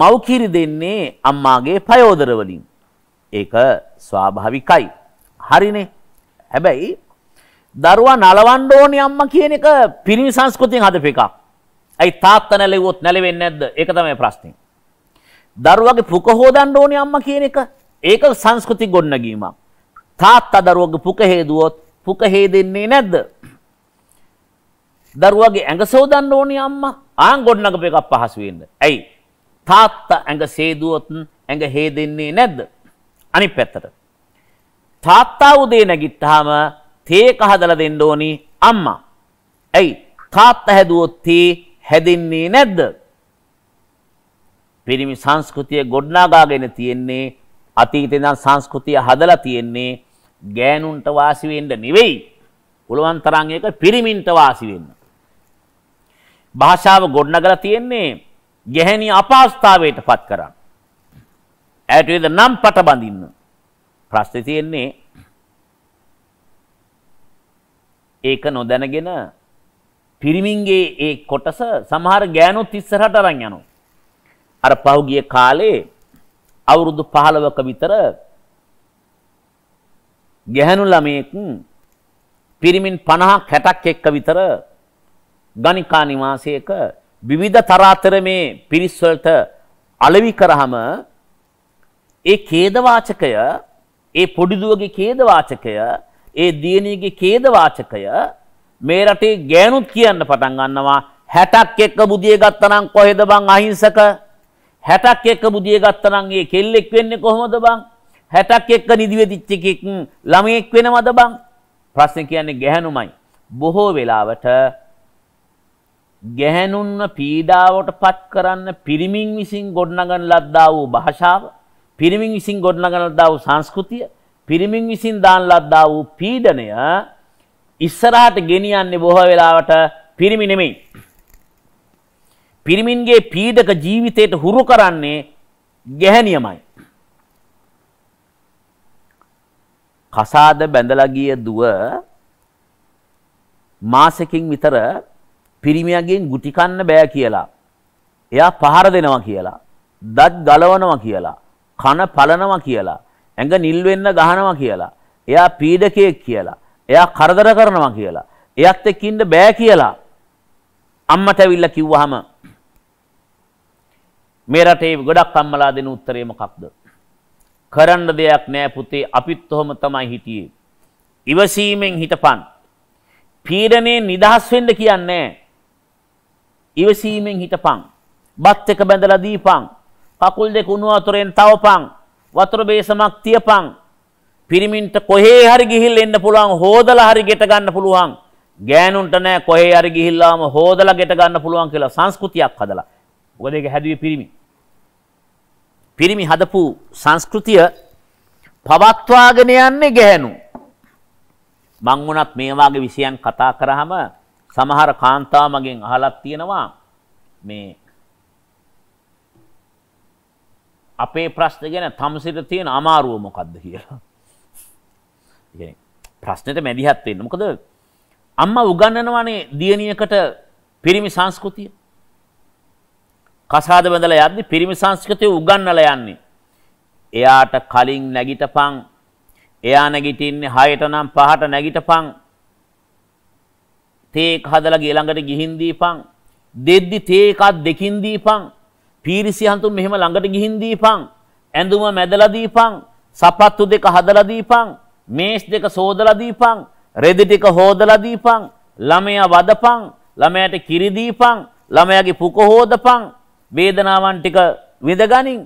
මව්කිරි දෙන්නේ අම්මාගේ පයෝදර වලින්. ඒක ස්වාභාවිකයි. හරිනේ. හැබැයි දරුවා නලවන්න ඕනේ අම්මා කියන එක පිරිමි සංස්කෘතියෙන් හදපු එකක්. ඇයි තාත්තා නැලෙව්වොත් නැලෙවෙන්නේ නැද්ද? ඒක තමයි ප්‍රශ්නේ. දරුවාගේ පුක හොදන්න ඕනේ අම්මා කියන එක ඒක සංස්කෘති ගොඩනැගීමක්. තාත්තා දරුවගේ පුක හේදුවොත් පුක හේදෙන්නේ නැද්ද? දරුවගේ ඇඟ සෝදන්න ඕනි අම්මා. ආන් ගොඩනගපු එකක් පහසු වෙන්න. ඇයි? තාත්තා ඇඟ සේදුවොත් ඇඟ හේදෙන්නේ නැද්ද? අනිත් පැත්තට. තාත්තා උදේ නැගිට්ටාම තේක හදලා දෙන්න ඕනි අම්මා. ඇයි? තාත්තා හැදුවොත් තේ හැදෙන්නේ නැද්ද? පිරිමි සංස්කෘතිය ගොඩනගාගෙන තියෙන්නේ අතීතේ ඉඳන් සංස්කෘතිය හදලා තියෙන්නේ ගෑනුන්ට වාසි වෙන්න නෙවෙයි. පුළුවන් තරම් ඒක පිරිමින්ට වාසි වෙන්න. භාෂාව ගොඩනගලා තියෙන්නේ ගැහැණි අපහසුතාවයටපත් කරන්න. ඇයට වේද නම් පට බඳින්න. ප්‍රශ්නේ තියෙන්නේ ඒක නොදැනගෙන පිරිමින්ගේ ඒ කොටස සමහර ගෑනුත් ඉස්සරහට අරන් යනවා. අර පහුගිය කාලේ අවුරුදු 15ක විතර ගැහැණු ළමයෙක් පිරිමින් 50ක් 60ක් එක්ක විතර ගණිකා නිවාසයක විවිධ තරාතරමේ පිරිස් වලට අලෙවි කරාම ඒ ඛේදවාචකය ඒ පොඩි දුවගේ ඛේදවාචකය ඒ දියණියගේ ඛේදවාචකය මේ රටේ ගෑනුත් කියන්න පටන් ගන්නවා 60ක් එක්ක බුදිය ගත්තනම් කොහෙද බං අහිංසක හැටක් එක්ක බුදිය ගත්තනන්ගේ කෙල්ලෙක් වෙන්නේ කොහොමද බං හැටක් එක්ක නිදිවෙදිච්ච එකෙක් ළමයෙක් වෙනවද බං ප්‍රශ්න කියන්නේ ගැහැණුමයි බොහෝ වෙලාවට ගැහැණුන්ව පීඩාවට පත් කරන්න පිරිමින් විසින් ගොඩනගන ලද්දා වූ භාෂාව පිරිමින් විසින් ගොඩනගන ලද්දා වූ සංස්කෘතිය පිරිමින් විසින් දාන ලද්දා වූ පීඩනය ඉස්සරහට ගෙනියන්නේ බොහෝ වෙලාවට පිරිමි නෙමෙයි පිරිමින්ගේ පීඩක ජීවිතයට හුරු කරන්නේ ගැහැනියමයි. කසාද බැඳලා ගිය දුව මාසෙකින් විතර පිරිමියගෙන් ගුටි කන්න බෑ කියලා. එයා පහර දෙනවා කියලා. දත් ගලවනවා කියලා. කන පලනවා කියලා. ඇඟ නිල් වෙන්න ගහනවා කියලා. එයා පීඩකයෙක් කියලා. එයා කරදර කරනවා කියලා. එයත් එක්ක ඉන්න බෑ කියලා. අම්මට ඇවිල්ලා කිව්වහම මේ රටේ ගොඩක් අම්මලා දෙන උත්තරේ මොකක්ද? කරන්න දෙයක් නෑ පුතේ අපිත් ඔහොම තමයි හිටියේ. ඉවසීමෙන් හිටපන්. පීඩනේ නිදහස් වෙන්න කියන්නේ ඉවසීමෙන් හිටපන්. බත් එක බැඳලා දීපන්. කකුල් දෙක උණු වතුරෙන් තවපන්. වතුර බේසමක් තියපන්. පිරිමින්ට කොහේ හරි ගිහිල්ලා එන්න පුළුවන් හොදලා හරි ගෙට ගන්න පුළුවන්. ගෑනුන්ට නෑ කොහේ හරි ගිහිල්ලාම හොදලා ගෙට ගන්න පුළුවන් කියලා සංස්කෘතියක් හදලා මොකද ඒක හැදුවේ පිරිමි. පිරිමි හදපු සංස්කෘතිය පවත්වාගෙන යන්නේ ගැහණු. මං වුණත් මේ වාගේ විෂයන් කතා කරාම සමහර කාන්තාව මගෙන් අහලක් තියෙනවා මේ අපේ ප්‍රශ්න ගැන තමසිට තියෙන අමාරුව මොකක්ද කියලා. ඒ ප්‍රශ්නෙට මැදිහත් වෙන්න. මොකද අම්මා උගන්වනවානේ දියණියකට පිරිමි සංස්කෘතිය. කසාද බඳලා යද්දි පිරිමි සංස්කෘතිය උගන්වලා යන්නේ. එයාට කලින් නැගිටපන්. එයා නැගිටින්නේ 6ට නම් 5ට නැගිටපන්. තේක් හදලා ගේ ළඟට ගිහින් දීපන්. දෙද්දි තේකක් දෙකින් දීපන්. පීරිසි හන්තුන් මෙහෙම ළඟට ගිහින් දීපන්. ඇඳුම මැදලා දීපන්. සපත්තු දෙක හදලා දීපන්. මේස් දෙක සෝදලා දීපන්. රෙදි ටික හොදලා දීපන්. ළමයා වදපන්. ළමයාට කිරි දීපන්. ළමයාගේ පුක හොදපන්. වේදනාවන් ටික විඳගනින්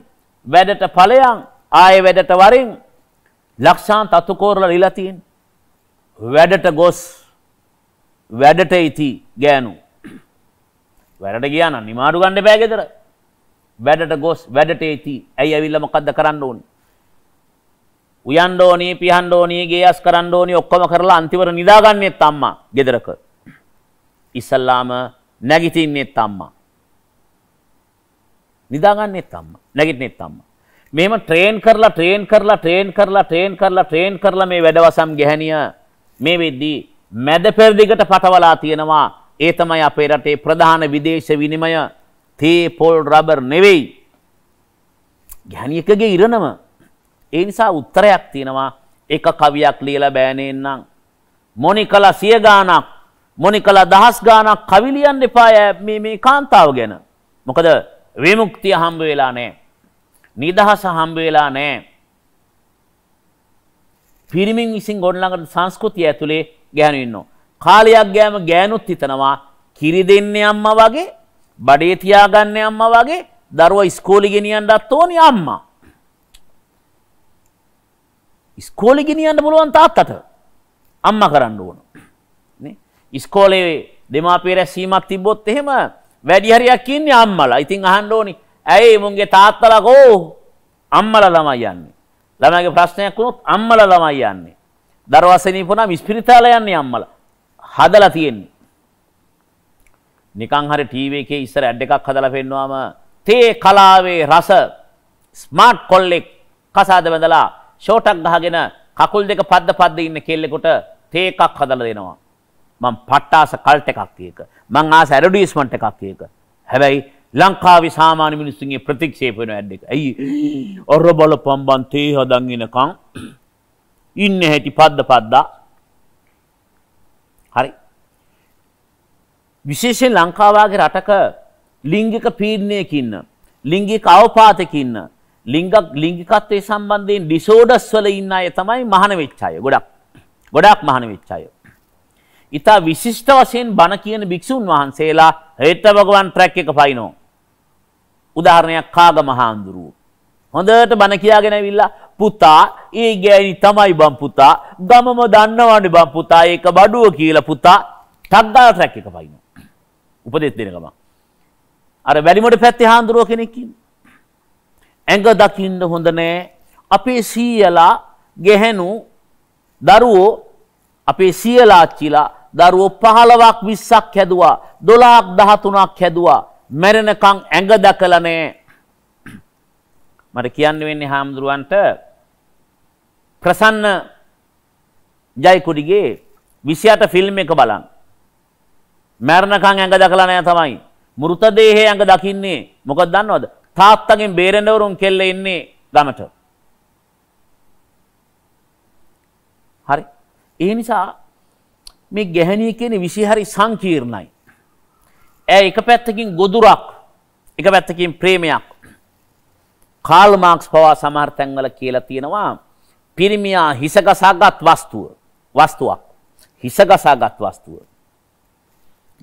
වැඩට ඵලයන් ආයේ වැඩට වරින් ලක්ෂාන් තතු කෝරලා ඉලා තියෙන වැඩට ගොස් වැඩට ඉති ගෑනු වැඩට ගියා නම් නිමාඩු ගන්න බෑ ගෙදර වැඩට ගොස් වැඩට ඉති ඇයි ඇවිල්ලා මොකද්ද කරන්න ඕනි උයන්න ඕනි පියන්න ඕනි ගේස් කරන්න ඕනි ඔක්කොම කරලා අන්තිමට නිදාගන්නෙත් අම්මා ගෙදරක ඉස්සල්ලාම නැගිටින්නෙත් අම්මා නිදාගන්නෙත් අම්මා. නැගිටින්නෙත් අම්මා. මේම ට්‍රේන් කරලා ට්‍රේන් කරලා ට්‍රේන් කරලා ට්‍රේන් කරලා ට්‍රේන් කරලා මේ වැඩවසම් ගැහණිය මේ වෙද්දී මැද පෙරදිගට පටවලා තියෙනවා. ඒ තමයි අපේ රටේ ප්‍රධාන විදේශ විනිමය තේ පොල් රබර් නෙවෙයි. ගැහණියකගේ ඉරණම. ඒ නිසා උත්තරයක් තියෙනවා. එක කවියක් ලියලා බෑනේ නම් මොනිකලා සිය ගාණක් මොනිකලා දහස් ගාණක් කවි ලියන්න එපා මේ මේ කාන්තාව ගැන. මොකද විමුක්තිය හම්බ වෙලා නැහැ. නිදහස හම්බ වෙලා නැහැ. පිරිමින් විසින් ගොඩනගන සංස්කෘතිය ඇතුලේ ගෑනු ඉන්නවා. කාලයක් ගෑම ගෑනුත් හිතනවා කිරි දෙන්නේ අම්මා වගේ, බඩේ තියාගන්නේ අම්මා වගේ, දරුවා ඉස්කෝලේ ගෙනියන්නත් ඕනි අම්මා. ඉස්කෝලේ ගෙනියන්න පුළුවන් තාත්තට අම්මා කරන්න ඕන. නේ? ඉස්කෝලේ දෙමාපිය රැස්වීමක් තිබ්බොත් එහෙම වැඩිහරියක් ඉන්නේ අම්මලා. ඉතින් අහන්න ඕනි. ඇයි මුන්ගේ තාත්තලා කෝ? අම්මලා ළමයි යන්නේ. ළමයාගේ ප්‍රශ්නයක් වුණොත් අම්මලා ළමයි යන්නේ. දරවසනීපුණාම ඉස්පිරිතාලය යන්නේ අම්මලා. හදලා තියෙන්නේ. නිකන් හරි ටීවී එකේ ඉස්සර ඇඩ් එකක් හදලා පෙන්නුවාම තේ කලාවේ රස ස්මාර්ට් කොල්ලෙක් කසාද බඳලා ෂෝටක් ගහගෙන කකුල් දෙක පද්ද පද්ද ඉන්න කෙල්ලෙකුට තේ එකක් හදලා දෙනවා. මම පට්ටාස කල්ට් එකක් තියෙක. මං ආස ඇඩ්වර්ටයිස්මන්ට් එකක් ඒක. හැබැයි ලංකාවේ සාමාන්‍ය මිනිස්සුන්ගේ ප්‍රතික්ෂේප වෙන ඇඩ් එක. ඇයි ඔර බලපම්බන් තේ හදන් එනකන් ඉන්න හැටි පද්ද පද්දා. හරි. විශේෂයෙන් ලංකාවාගේ රටක ලිංගික පීඩනයකින් ලිංගික අවපාතකින් ලිංග ලිංගිකත්වයේ සම්බන්ධයෙන් ඩිසෝඩර්ස් වල ඉන්න අය තමයි මහාන වෙච්ච අය. ගොඩක් ගොඩක් මහාන වෙච්ච අය. ඉතා විශිෂ්ට වශයෙන් බණ කියන භික්ෂූන් වහන්සේලා හේත භගවන් ට්‍රැක් එක පයින්නෝ. උදාහරණයක් කාගම හාමුදුරුවෝ. හොඳට බණ කියාගෙන ඇවිල්ලා පුතා ඒ ගෑණි තමයි බම් පුතා ගමම දන්නවනේ බම් පුතා ඒක බඩුව කියලා පුතා ටග්ගාල ට්‍රැක් එක පයින්නෝ. උපදෙස් දෙන ගමන්. අර වැලිමඩ පැත්තේ හාමුදුරුවෝ කෙනෙක් ඇඟ දකින්න හොඳ නෑ. අපේ සීයලා ගැහැණු දරුවෝ අපේ සියලාච්චිලා දරුවෝ පහළවක් විස්සක් හැදවා දොලාක් දහතුනක් හැදවා මැරෙනකං ඇඟ දකලනේ මට කියන්න වෙන්නේ හාමුදුරුවන්ට ප්‍රසන්න ජයකුඩිගේ විසියට ෆිල්ම් එක බලන් මැරණකං ඇඟ දකලා නෑ තමයි මෘතදේහය ඇඟ දකින්නේ මොකද දන්නවද තාත්තගෙන් බේරෙනවරුන් කෙල්ල ඉන්නේ ගමට හරි ඒ නිසා මේ ගැහැණිය කියන්නේ විසිහරි සංකීර්ණයි. ඇය එක පැත්තකින් ගොදුරක්, එක පැත්තකින් ප්‍රේමයක්. කාල් මාක්ස් පවා සමහර තැන්වල කියලා තියෙනවා පිරිමියා හිසගසාගත් වස්තුව, වස්තුවක්. හිසගසාගත් වස්තුව.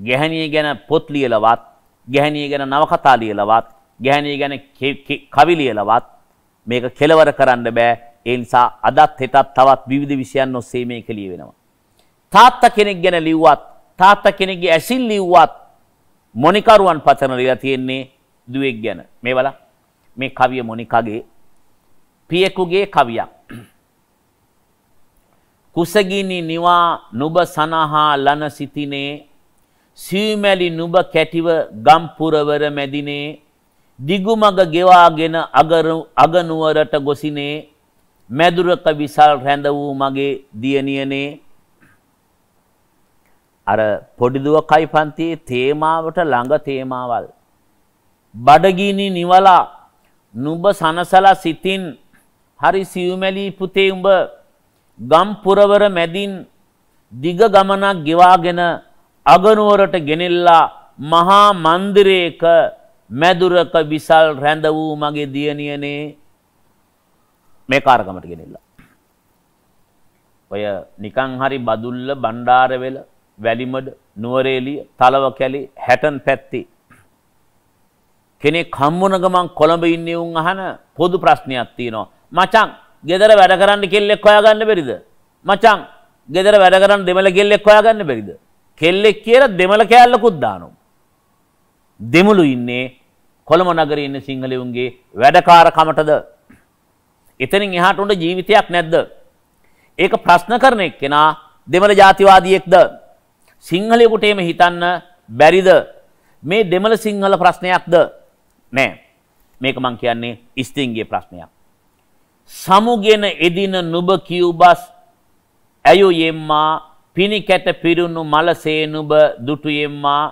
ගැහැණිය ගැන පොත් ලියලවත්, ගැහැණිය ගැන නවකතා ලියලවත්, ගැහැණිය ගැන කවි ලියලවත් මේක කෙලවර කරන්න බෑ. ඒ නිසා අදත් හෙටත් තවත් විවිධ විෂයන් ඔස්සේ මේක ලියවෙනවා. තාත්තා කෙනෙක් ගැන ලිව්වත් තාත්තා කෙනෙක්ගේ ඇසින් ලිව්වත් මොනිකරුවන් පතන ලියලා තියෙන්නේ දුවෙක් ගැන. මේ බලන්න. මේ කවිය මොනිකාගේ පියෙකුගේ කවියක්. කුසගිනි නිවා නුඹ සනහා ලන සිටිනේ සීමැලි නුඹ කැටිව ගම්පුරවර මැදිනේ දිගුමග ගෙවාගෙන අගනුවරට ගොසිනේ මැදුරක විසල් රැඳ වූ මගේ දියණියනේ අර පොඩිදුව කයි පන්තියේ තේමාවට ළඟ තේමාවල්. බඩගිනි නිවලා නුඹ සනසලා සිතින් හරි සියුමැලී පුතේ උඹ ගම් පුරවර මැදින් දිග ගමනක් ගෙවාගෙන අගනුවරට ගෙනෙල්ලා මහා මන්දිරයක මැදුරක විසල් රැඳ වූ මගේ දියණියනේ මේ කාර්ගමට ගෙනෙල්ලා. ඔය නිකං හරි බදුල්ල බණ්ඩාරවෙල වැලිමඩ නුවරේලිය තලව කැලි හැටන් පැත්ති. කෙනෙක් හම්බුණ ගමන් කොළඹ ඉන්නේ උන් අහන පොදු ප්‍රශ්නයක් තියෙනවා. මචං ගෙදර වැඩ කරන්න කෙල්ලෙක් හොයාගන්න බැරිද? මචං ගෙදර වැඩ කරන්න දෙමළ කෙල්ලෙක් හොයාගන්න බැරිද? කෙල්ලෙක් කියලා දෙමළ කෑල්ලකුත් දානවා. දෙමළු ඉන්නේ කොළඹ නගරේ ඉන්න සිංහලයන්ගේ වැඩකාරකමටද? එතනින් එහාට උන්ට ජීවිතයක් නැද්ද? ඒක ප්‍රශ්න කරන එක්කෙනා දෙමළ ජාතිවාදියෙක්ද? සිංහලයකුට එහෙම හිතන්න බැරිද මේ දෙමළ සිංහල ප්‍රශ්නයක්ද නෑ මේක මං කියන්නේ ඉස්තිංගේ ප්‍රශ්නයක් සමුගෙන එදින නුඹ කියූ බස් ඇයෝ යෙම්මා පිනිකැට පිරුණු මලසේ නුඹ දුටු යෙම්මා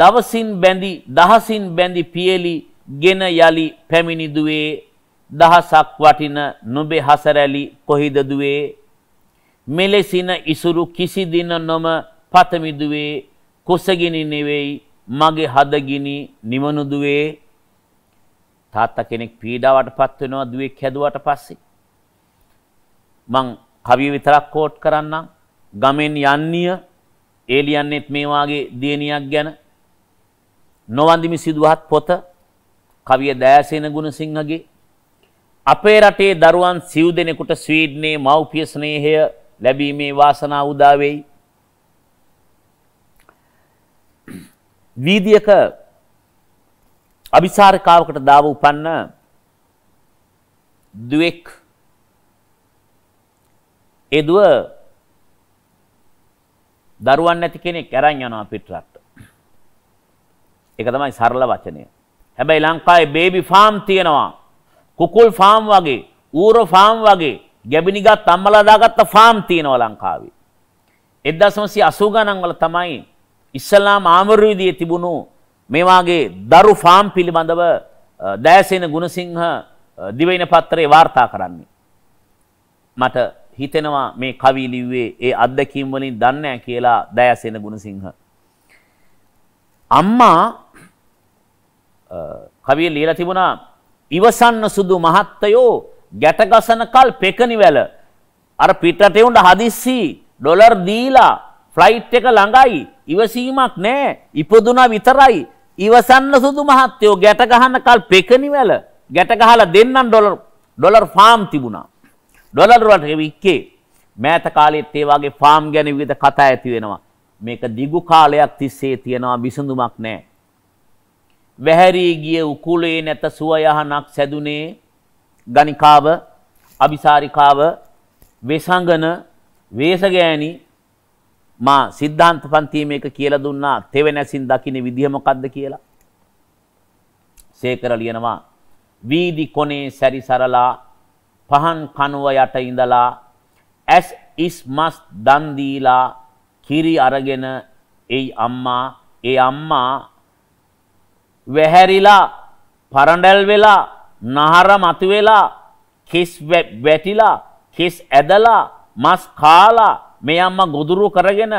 දවසින් බැඳි දහසින් බැඳි පියලි ගෙන යලි පැමිණි දුවේ දහසක් වටින නුඹේ හසරැලි කොහිද දුවේ මෙලෙසින ඉසුරු කිසි දින නොම පතමිදුවේ කොසගිනි නෙවෙයි මගේ හදගිනි නිවනු දුවේ තාත්තා කෙනෙක් පීඩාවටපත් වෙනවා දුවෙක් හැදුවට පස්සේ මං කවිය විතරක් කෝට් කරන්නම් ගමෙන් යන්නිය ඒ ලියන්නේත් මේ වාගේ දියණියක් ගැන නොවන්දිමි සිදුවහත් පොත කවිය දයාසේන ගුණසිංහගේ අපේ රටේ දරුවන් සිව් දෙනෙකුට ස්වීඩ්නේ මව්පිය ස්නේහය ලැබීමේ වාසනාව උදා වෙයි වීදියක අභිසාරකාවකට දාව උපන්න දුවෙක් ඒ දුව දරුවන් නැති කෙනෙක් අරන් යනවා පිටරට. ඒක තමයි සරල වචනය. හැබැයි ලංකාවේ බේබි ෆාම් තියෙනවා. කුකුල් ෆාම් වගේ, ඌර ෆාම් වගේ, ගැබිනිගත් අම්මලා දාගත්ත ෆාම් තියෙනවා ලංකාවේ. 1980 ගණන් වල තමයි ඉස්සලාම් ආමරවිදිය තිබුණු මේවාගේ දරු ෆාම් පිළිබඳව දෑසෙන ගුණසිංහ දිවයින පත්‍රයේ වාර්තා කරන්නේ. මට හිතෙනවා මේ කවි ලිව්වේ ඒ අත්දැකීම් වලින් දන්නේ කියලා දෑසෙන ගුණසිංහ. අම්මා කවිය ලියලා තිබුණා ඉවසන්න සුදු මහත්තයෝ ගැටගසනකල් පෙකනිවැල අර පිටට උඩ හදිස්සි ඩොලර් දීලා ෆ්ලයිට් එක ළඟයි ඉවසීමක් නෑ ඉපදුනා විතරයි. ඉවසන්න සුදු මහත්තයෝ ගැට ගහන්න කල් පෙකනිවැල ගැට ගහලා දෙන්නන් ඩොලර් ඩොලර් ෆාම් තිබුණා. ඩොලර් වලට වික්කේ මෑත කාලෙත් ඒ වගේ ෆාම් ගැන විවිධ කතා ඇති වෙනවා. මේක දිගු කාලයක් තිස්සේ තියෙනවා විසඳුමක් නෑ. වැහැරී ගිය උකුලේ නැත සුවයහනක් සැදුනේ ගණිකාව අභිසාරිකාව වෙසඟන වේසගෑනි මා සිද්ධාන්ත පන්තියේ මේක කියලා දුන්නා තෙවෙනැසින් දකින්න විදිහ මොකද්ද කියලා. සේකර ලියනවා වීදි කොනේ සැරිසරලා පහන් කනුව යට ඉඳලා ඇස් ඉස්මස් දන් දීලා කිරි අරගෙන එයි අම්මා ඒ අම්මා වැහැරිලා පරඬැල් වෙලා නහර මතු වෙලා කෙස් වැටිලා කෙස් ඇදලා මස් කාලා මේ අම්මා ගොදුරුව කරගෙන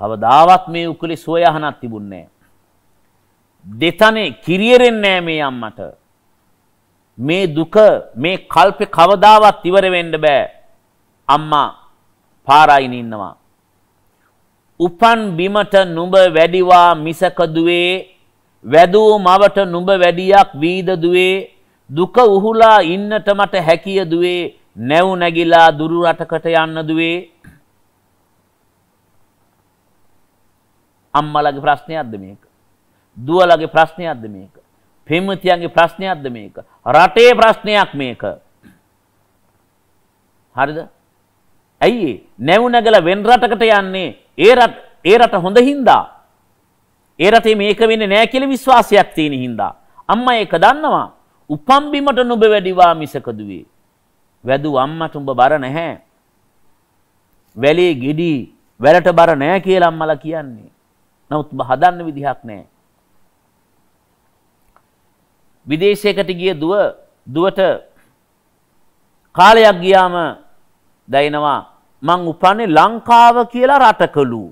කවදාවත් මේ උකුලේ සුවයහනක් තිබුණේ නැහැ. දෙතනේ කිරියරෙන්නේ නැහැ මේ අම්මට. මේ දුක මේ කල්පේ කවදාවත් ඉවර වෙන්න බෑ. අම්මා පාරයින් ඉන්නවා. උපන් බිමට නුඹ වැඩිවා මිසක දුවේ වැදූ මවට නුඹ වැඩියක් වීද දුවේ දුක උහුලා ඉන්නට මට හැකිය දුවේ නැව් නැගිලා දුරු රටකට යන්න දුවේ අම්මලගේ ප්‍රශ්නයක්ද මේක? දුවලගේ ප්‍රශ්නයක්ද මේක? පෙම්වතියන්ගේ ප්‍රශ්නයක්ද මේක? රටේ ප්‍රශ්නයක් මේක. හරිද? ඇයි නැවුනගලා වෙන රටකට යන්නේ? ඒ රට ඒ රට හොඳ හින්දා. ඒ රටේ මේක වෙන්නේ නැහැ කියලා විශ්වාසයක් තියෙන හින්දා. අම්මා ඒක දන්නවා. උපම්බිමට නුඹ වැඩිවා මිසක දුවේ. වැදූ අම්මට උඹ බර නැහැ. වැලේ ගෙඩි වැලට බර නැහැ කියලා අම්මලා කියන්නේ. නමුත් හදන්න විදිහක් නැහැ. විදේශයකට ගිය දුව දුවට කාලයක් ගියාම දැනෙනවා මං උපන්නේ ලංකාව කියලා රටකලු.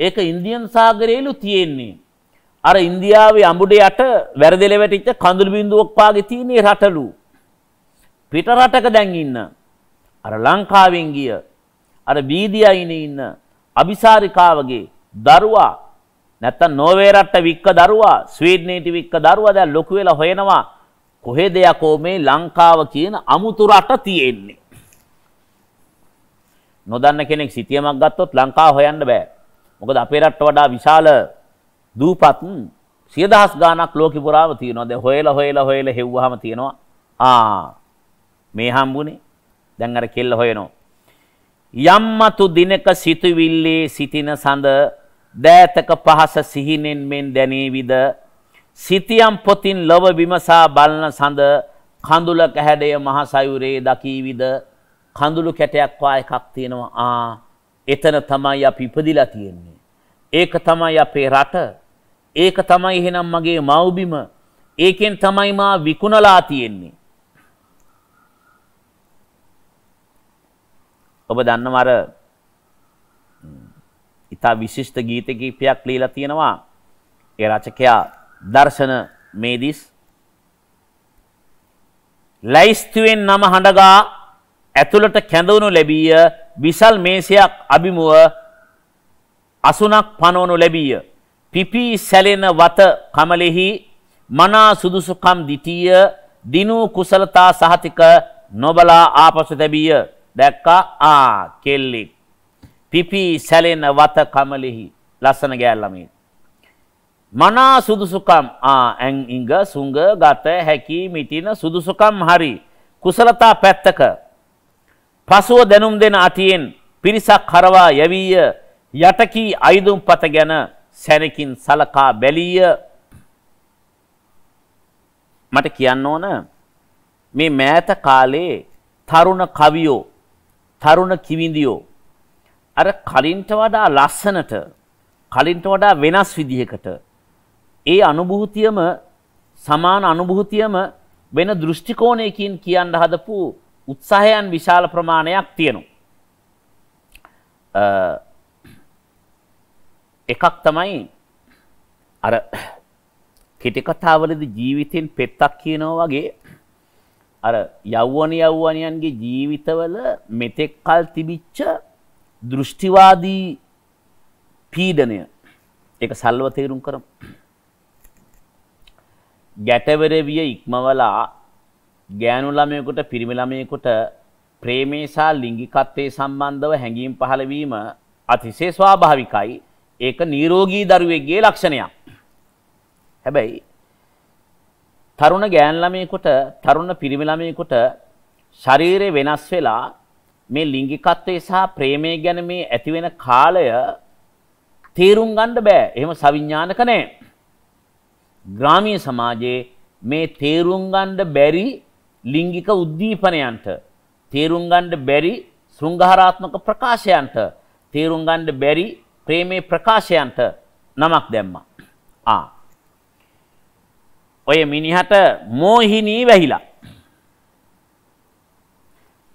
ඒක ඉන්දියන් සාගරයේලු තියෙන්නේ. අර ඉන්දියාවේ අඹුඩ යට වැරදිල වැටිච්ච කඳුළු බිඳුවක් වාගේ තියෙන රටලු. පිට රටක දැන් ඉන්න. අර ලංකාවෙන් ගිය අර බීදියයිනේ ඉන්න අபிසාරිකාවගේ දරුවා නැත්තම් නෝවේ රට්ට වික්ක දරුවා ස්වීඩ්නේටි වික්ක දරුවා දැන් ලොකු වෙලා හොයනවා කොහෙද යකෝ මේ ලංකාව කියන අමුතු රට තියෙන්නේ නොදන්න කෙනෙක් සිටියමක් ගත්තොත් ලංකාව හොයන්න බෑ මොකද අපේ රටට වඩා විශාල දූපත් සියදහස් ගාණක් ලෝකෙ පුරාම තියෙනවා දැන් හොයලා හොයලා හොයලා හෙව්වහම තියෙනවා ආ මේ හම්බුනේ දැන් අර කෙල්ල හොයනවා යම්මතු දිනක සිතුවිල්ලේ සිටින සඳ දෑතක පහස සිහිනෙන් මෙන් දැනේවිද සිතියම් පොතින් ලොව විමසා බලන සඳ කඳුල කැහැඩය මහසයුරේ දකීවිද කඳුළු කැටයක් වා එකක් තියෙනවා ආ එතන තමයි අපි ඉපදිලා තියෙන්නේ. ඒක තමයි අපේ රට. ඒක තමයි එහෙනම් මගේ මව්බිම. ඒකෙන් තමයි මා විකුණලා තියෙන්නේ. ඔබ දන්නව අර ඉතා විශිෂ්ට ගීත කිහිපයක් ලියලා තියෙනවා ඒ රචකයා දර්ශන මේදිස් ලයිස්තුවෙන් නම හඬගා ඇතුළට කැඳවනු ලැබීය විසල් මේසයක් අභිමුව අසුනක් පනවනු ලැබීය පිපී සැලෙන වත කමලෙහි මනා සුදුසුකම් දිටිය දිනූ කුසලතා සහතික නොබලා ආපසු තැබීය දැක්කා ආ කෙල්ලෙක් පිපි සැලෙන වත කමලෙහි ලස්සන ගෑල්ළමයි මනා සුදුසුකම් ආ ඇන් ඉඟ සුඟ ගත හැකි මිටින සුදුසුකම් හරි කුසලතා පැත්තක පසුව දැනුම් දෙන අතියෙන් පිරිසක් කරවා යැවීය යටකී අයිදුම්පත ගැන සැනකින් සලකා බැලීය මට කියන්න ඕන මේ මෑත කාලේ තරුණ කවියෝ තරුණ කිවිඳියෝ අර කලින්ට වඩා ලස්සනට කලින්ට වඩා වෙනස් විදිහකට ඒ අනුභූතියම සමාන අනුභූතියම වෙන දෘෂ්ටි කෝණයකින් කියන්න හදපු උත්සාහයන් විශාල ප්‍රමාණයක් තියෙනවා. එකක් තමයි අර කෙටි කතාවලදී ජීවිතෙන් පෙත්තක් කියනවා වගේ අර යෞවන යෞවනයන්ගේ ජීවිතවල මෙතෙක් කල් තිබිච්ච දෘෂ්ටිවාදී පීඩනය ඒක සල්ව තේරුම් කරමු. ගැටවරවිය ඉක්මවලා ගෑනු ළමයෙකුට පිරිමි ළමයෙකුට ප්‍රේමේ සහ ලිංගිකත්වයේ සම්බන්ධව හැඟීම් පහළ වීම අතිශය ස්වාභාවිකයි. ඒක නිරෝගී දරුවෙක්ගේ ලක්ෂණයක්. හැබැයි තරුණ ගෑන් ළමයෙකුට තරුණ පිරිමි ළමයෙකුට ශරීරය වෙනස් වෙලා මේ ලිංගිකත්වය සහ ප්‍රේමය ගැන මේ ඇති වෙන කාලය තේරුම් ගන්න බෑ. එහෙම සවිඥානික නෑ. ග්‍රාමීය සමාජයේ මේ තේරුම් ගන්න බැරි ලිංගික උද්දීපනයන්ට තේරුම් ගන්න බැරි ශෘංගාරාත්මක ප්‍රකාශයන්ට තේරුම් ගන්න බැරි ප්‍රේමේ ප්‍රකාශයන්ට නමක් දැම්මා. ආ ඔය මිනිහට මෝහිනී වැහිලා.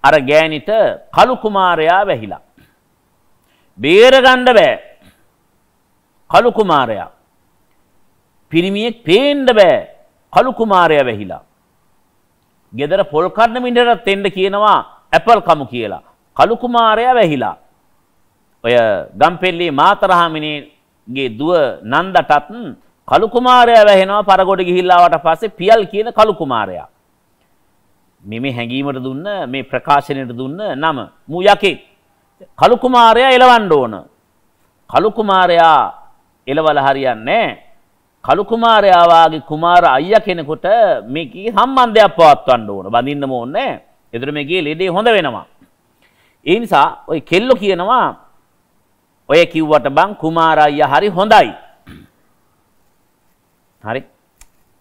අර ගෑනිට කළු කුමාරයා වැහිලා. බේරගන්න බෑ. කළු කුමාරයා. පිරිමියෙක් පේන්න බෑ. කළු කුමාරයා වැහිලා. ගෙදර පොල් කන්න මිනිහටත් එන්න කියනවා ඇපල් කමු කියලා. කළු කුමාරයා වැහිලා. ඔය ගම්පෙල්ලේ මාතරහාමිනේගේ දුව නන්දටත් කළු කුමාරයා වැහෙනවා පරගොඩ ගිහිල්ලාවට පස්සේ පියල් කියන කළු කුමාරයා. මෙමෙ හැඟීමට දුන්න මේ ප්‍රකාශනයට දුන්න නම මූ යකෙක්. කළු කුමාරයා එලවන්න ඕන. කළු කුමාරයා එලවල හරියන්නේ නැහැ. කළු කුමාරයා වාගේ කුමාර අයියා කෙනෙකුට මේකේ සම්බන්ධයක් පවත්වන්න ඕන. බඳින්නම ඕනේ. ඒතර මේකේ ලෙඩේ හොඳ වෙනවා. ඒ නිසා ওই කෙල්ලෝ කියනවා ඔය කිව්වට බං කුමාර අයියා හරි හොඳයි. හරි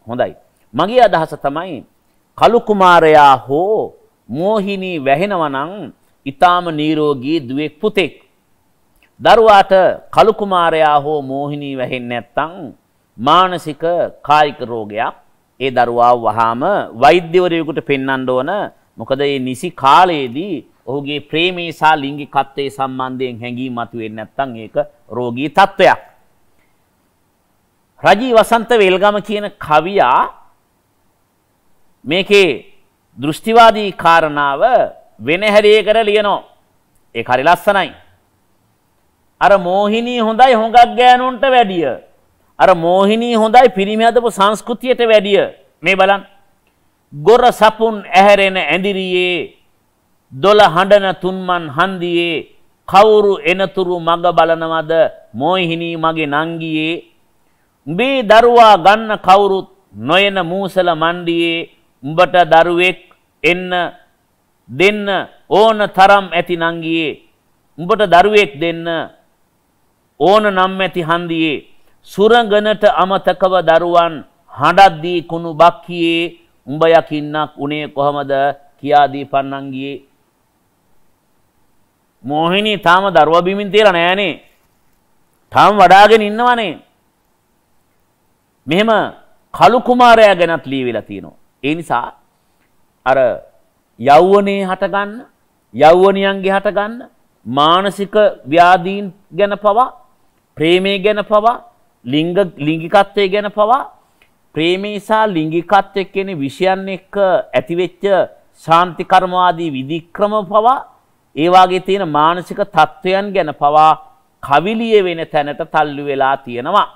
හොඳයි. මගේ අදහස තමයි කළු කුමාරයා හෝ මෝහිනී වැහෙනවා නම් ඊටාම නිරෝගී දුවෙක් පුතෙක්. දරුවාට කළු කුමාරයා හෝ මෝහිනී වැහෙන්නේ නැත්නම් මානසික කායික රෝගයක් ඒ දරුවා වහාම වෛද්‍යවරයෙකුට පෙන්වන්න ඕන. මොකද මේ නිසි කාලයේදී ඔහුගේ ප්‍රේමේ සහ ලිංගිකත්වයේ සම්බන්ධයෙන් හැඟීම් මතුවෙන්නේ නැත්නම් ඒක රෝගී තත්වයක්. රජී වසන්ත වෙල්ගම කියන කවියා මේකේ දෘෂ්ටිවාදී කාරණාව වෙන හැරේකට ලියනෝ. ඒ හරි ලස්සනයි. අර මෝහිනී හොඳයි හොඟක් ගෑනුන්ට වැඩිය. අර මෝහිනී හොඳයි පිරිමි හදපු සංස්කෘතියට වැඩිය. මේ බලන්න. ගොර සපුන් ඇහැරෙන ඇඳිරියේ දොළ හඬන තුන්මන් හන්දියේ කවුරු එනතුරු මඟ බලනවද මෝහිනී මගේ නංගියේ උඹේ දරුවා ගන්න කවුරුත් නොයන මූසල මණ්ඩියේ උඹට දරුවෙක් එන්න දෙන්න ඕන තරම් ඇති නංගියේ උඹට දරුවෙක් දෙන්න ඕන නම් ඇති හන්දියේ සුරගනට අමතකව දරුවන් හඬද්දී කුණු බක්කියේ උඹ යකින්නක් උනේ කොහමද කියාදී පන්නංගියේ මෝහිනී තාම දරුවා බිමින් තියලා නෑනේ තාම වඩාගෙන ඉන්නවනේ මෙහෙම කළු කුමාරයා ගැනත් ලියවිලා තියෙනවා. ඒ නිසා අර යෞවනයේ හටගන්න යෞවනියන්ගේ හටගන්න මානසික ව්‍යාධීන් ගැන පවා ප්‍රේමය ගැන පවා ලිංග ලිංගිකත්වය ගැන පවා ප්‍රේමේ සහ ලිංගිකත්වය කියන විෂයන් එක්ක ඇතිවෙච්ච ශාන්ති කර්මාදී විධික්‍රම පවා ඒ වාගේ තියෙන මානසික තත්වයන් ගැන පවා කවිලිය වෙන තැනට තල්ලු වෙලා තියෙනවා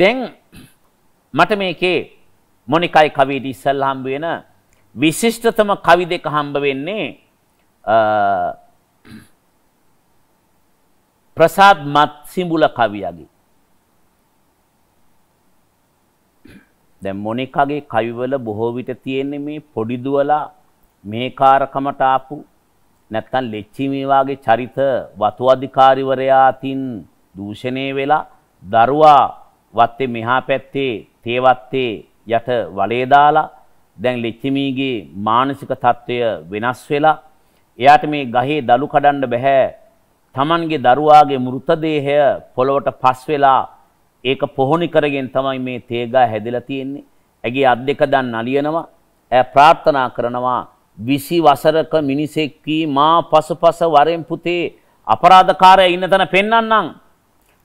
දැන් මට මේකේ මොනිකයි කවියට ඉස්සල්ලා හම්බ වෙන විශිෂ්ටතම කවි දෙක හම්බ වෙන්නේ ප්‍රසාද් මත්සිඹුල කවියගේ. දැන් මොනිකාගේ කවිවල බොහෝ විට තියෙන්නේ මේ පොඩි දුවලා මේ කාර්කමට ආපු නැත්නම් ලෙච්චි මේ වාගේ චරිත වතු අධිකාරිවරයා අතින් දූෂණය වෙලා දරුවා වත්තේ මෙහා පැත්තේ තේ වත්තේ යට වලේ දාලා දැන් ලිච්චිමීගේ මානසික තත්ත්වය වෙනස් වෙලා එයාට මේ ගහේ දලු කඩන්න බෑ තමන්ගේ දරුවාගේ මෘතදේහය පොළොවට පස් වෙලා ඒක පොහොනි කරගෙන තමයි මේ තේගා හැදිලා තියෙන්නේ ඇගේ අත් දෙක දන් අලියනවා ඇය ප්‍රාර්ථනා කරනවා විසි වසරක මිනිසෙක් වී මා පසුපස වරෙන් පුතේ අපරාධකාරය ඉන්න තැන පෙන්වන්නම්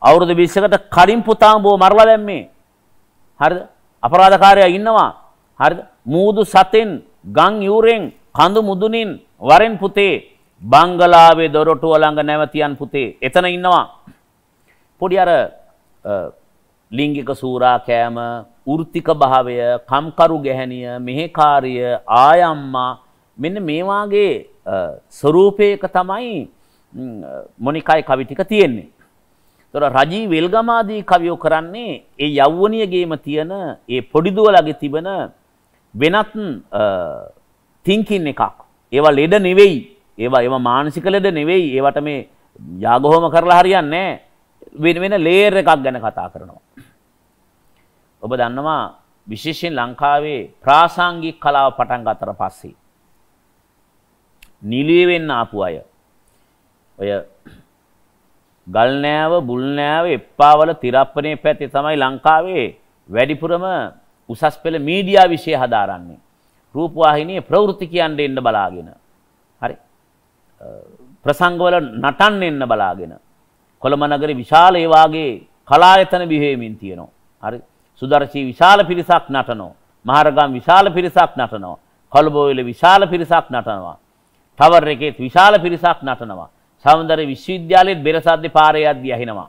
අවුරුදු 20කට කලින් පුතාම බෝ මරලා දැම්මේ. හරිද? අපරාධකාරයා ඉන්නවා. හරිද? මූදු සතෙන්, ගම් යූරෙන්, කඳු මුදුනින් වරෙන් පුතේ බංගලාවේ දොරටුව ළඟ නැවතියන් පුතේ. එතන ඉන්නවා. පොඩි අර ලිංගික සූරා කෑම, වෘත්තික භාවය, කම්කරු ගැහැණිය, මෙහෙකාරිය, ආයම්මා මෙන්න මේ වාගේ ස්වරූපයක තමයි මොනිකයි කවි ටික තියෙන්නේ. ඒතොර රජී වෙල්ගමාදී කවියෝ කරන්නේ ඒ යෞවනියගේම තියෙන ඒ පොඩි දුවලගේ තිබෙන වෙනත් තින්කින් එකක්. ඒවා ලෙඩ නෙවෙයි. ඒවා ඒවා මානසික ලෙඩ නෙවෙයි. ඒවට මේ යාගොහොම කරලා හරියන්නේ නැහැ. වෙන වෙන ලේයර් එකක් ගැන කතා කරනවා. ඔබ දන්නවා විශේෂයෙන් ලංකාවේ ප්‍රාසංගික කලාව පටන් ගත්තට පස්සේ නිලිය වෙන්න ආපු අය ඔය ගල්නෑව බුල්නෑව එප්පාවල තිරප්පනේ පැත්තේ තමයි ලංකාවේ වැඩිපුරම උසස් පෙළ මීඩියා විෂය හදාරන්නේ. රූපවාහිනියේ ප්‍රවෘත්ති කියන්න එන්න බලාගෙන. හරි. ප්‍රසංගවල නටන්න එන්න බලාගෙන. කොළඹ නගරේ විශාල ඒ වාගේ කලායතන බිහිවීමින් තියෙනවා. හරි. සුදර්ශී විශාල පිරිසක් නටනවා. මහරගම් විශාල පිරිසක් නටනවා. කොළඹ විශාල පිරිසක් නටනවා. ටවර් එකේ විශාල පිරිසක් නටනවා. සෞන්දර්ය විශ්වවිද්‍යාලයේත් බෙරසද්දේ පාරේ යද්දී අහිනවා.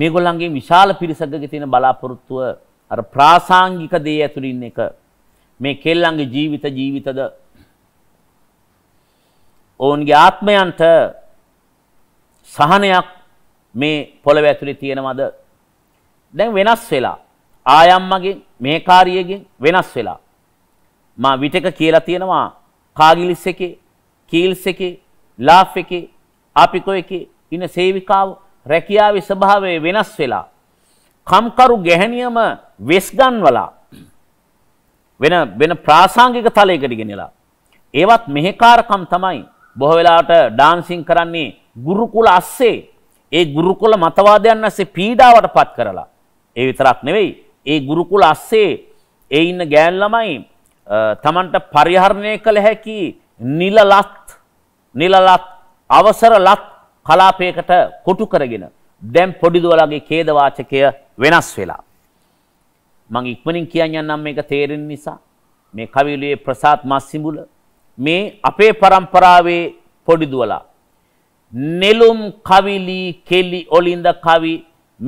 මේගොල්ලන්ගේ විශාල පිරිසකගේ තියෙන බලාපොරොත්තුව අර ප්‍රාසංගික දේ ඇතුළින් එක මේ කෙල්ලන්ගේ ජීවිත ජීවිතද ඔවුන්ගේ ආත්මයන්ට සහනයක් මේ පොළව ඇතුලේ තියෙනවද දැන් වෙනස් වෙලා ආයම්මගෙන් මේ කාරියගෙන් වෙනස් වෙලා මා විටක කියලා තියෙනවා කාගිලිස් එකේ කීල්ස් එකේ ලාෆ් එකේ ආපිකෝ එකේ ඉන සේවිකාව රැකියාවේ ස්වභාවය වෙනස් වෙලා කම්කරු ගැහණියම වෙස්ගන්වලා වෙන වෙන ප්‍රාසංගික තලයකට ගෙනලා ඒවත් මෙහෙකාරකම් තමයි බොහෝ වෙලාවට ඩාන්සින් කරන්නේ ගුරුකුල අස්සේ ඒ ගුරුකුල මතවාදයන් ඇස්සේ පීඩාවටපත් කරලා ඒ විතරක් නෙවෙයි ඒ ගුරුකුල අස්සේ ඒ ඉන්න ගෑන් ළමයි තමන්ට පරිහරණය කළ හැකි නිල ලත් නිලලත් අවසරලත් කලාපයකට කොටු කරගෙන දැන් පොඩිදුවලගේ ඛේදවාචකය වෙනස් වෙලා. මං ඉක්මනින් කියන්න යන්නම් මේක තේරෙන නිසා මේ කවිලුවේ ප්‍රසාද් මස්සිඹුල මේ අපේ પરම්පරාවේ පොඩිදුවලා නෙළුම් කවිලි කෙලි ඔලින්ද කවි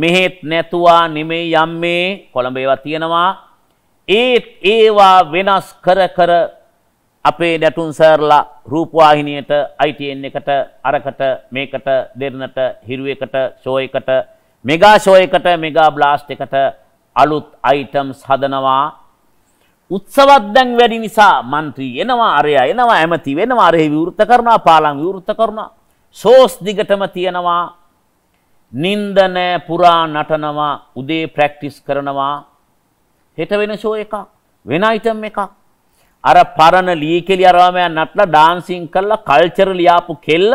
මෙහෙත් නැතුවා නෙමෙයි යම් මේ කොළඹ ඒවා තියෙනවා ඒත් ඒවා වෙනස් කර කර අපේ නැටුම් සර්ලා රූපවාහිනියට ITN එකට අරකට මේකට දෙරණට හිරු එකට ෂෝ එකට මෙගා ෂෝ එකට මෙගා බ්ලාස්ට් එකට අලුත් අයිටම්ස් හදනවා උත්සවත් දැන් වැඩි නිසා മന്ത്രി එනවා අරයා එනවා ඇමති වෙනවා අරේ විවෘත කරනවා පාලම් විවෘත කරනවා ෂෝස් දිගටම තියනවා නින්දන පුරා නටනවා උදේ ප්‍රැක්ටිස් කරනවා හෙට වෙන ෂෝ එකක් වෙන අයිටම් එකක් අර පරණ ලී කෙලි අරවාමයන් නටලා ඩාන්සින් කරලා කල්චරලි ආපු කෙල්ල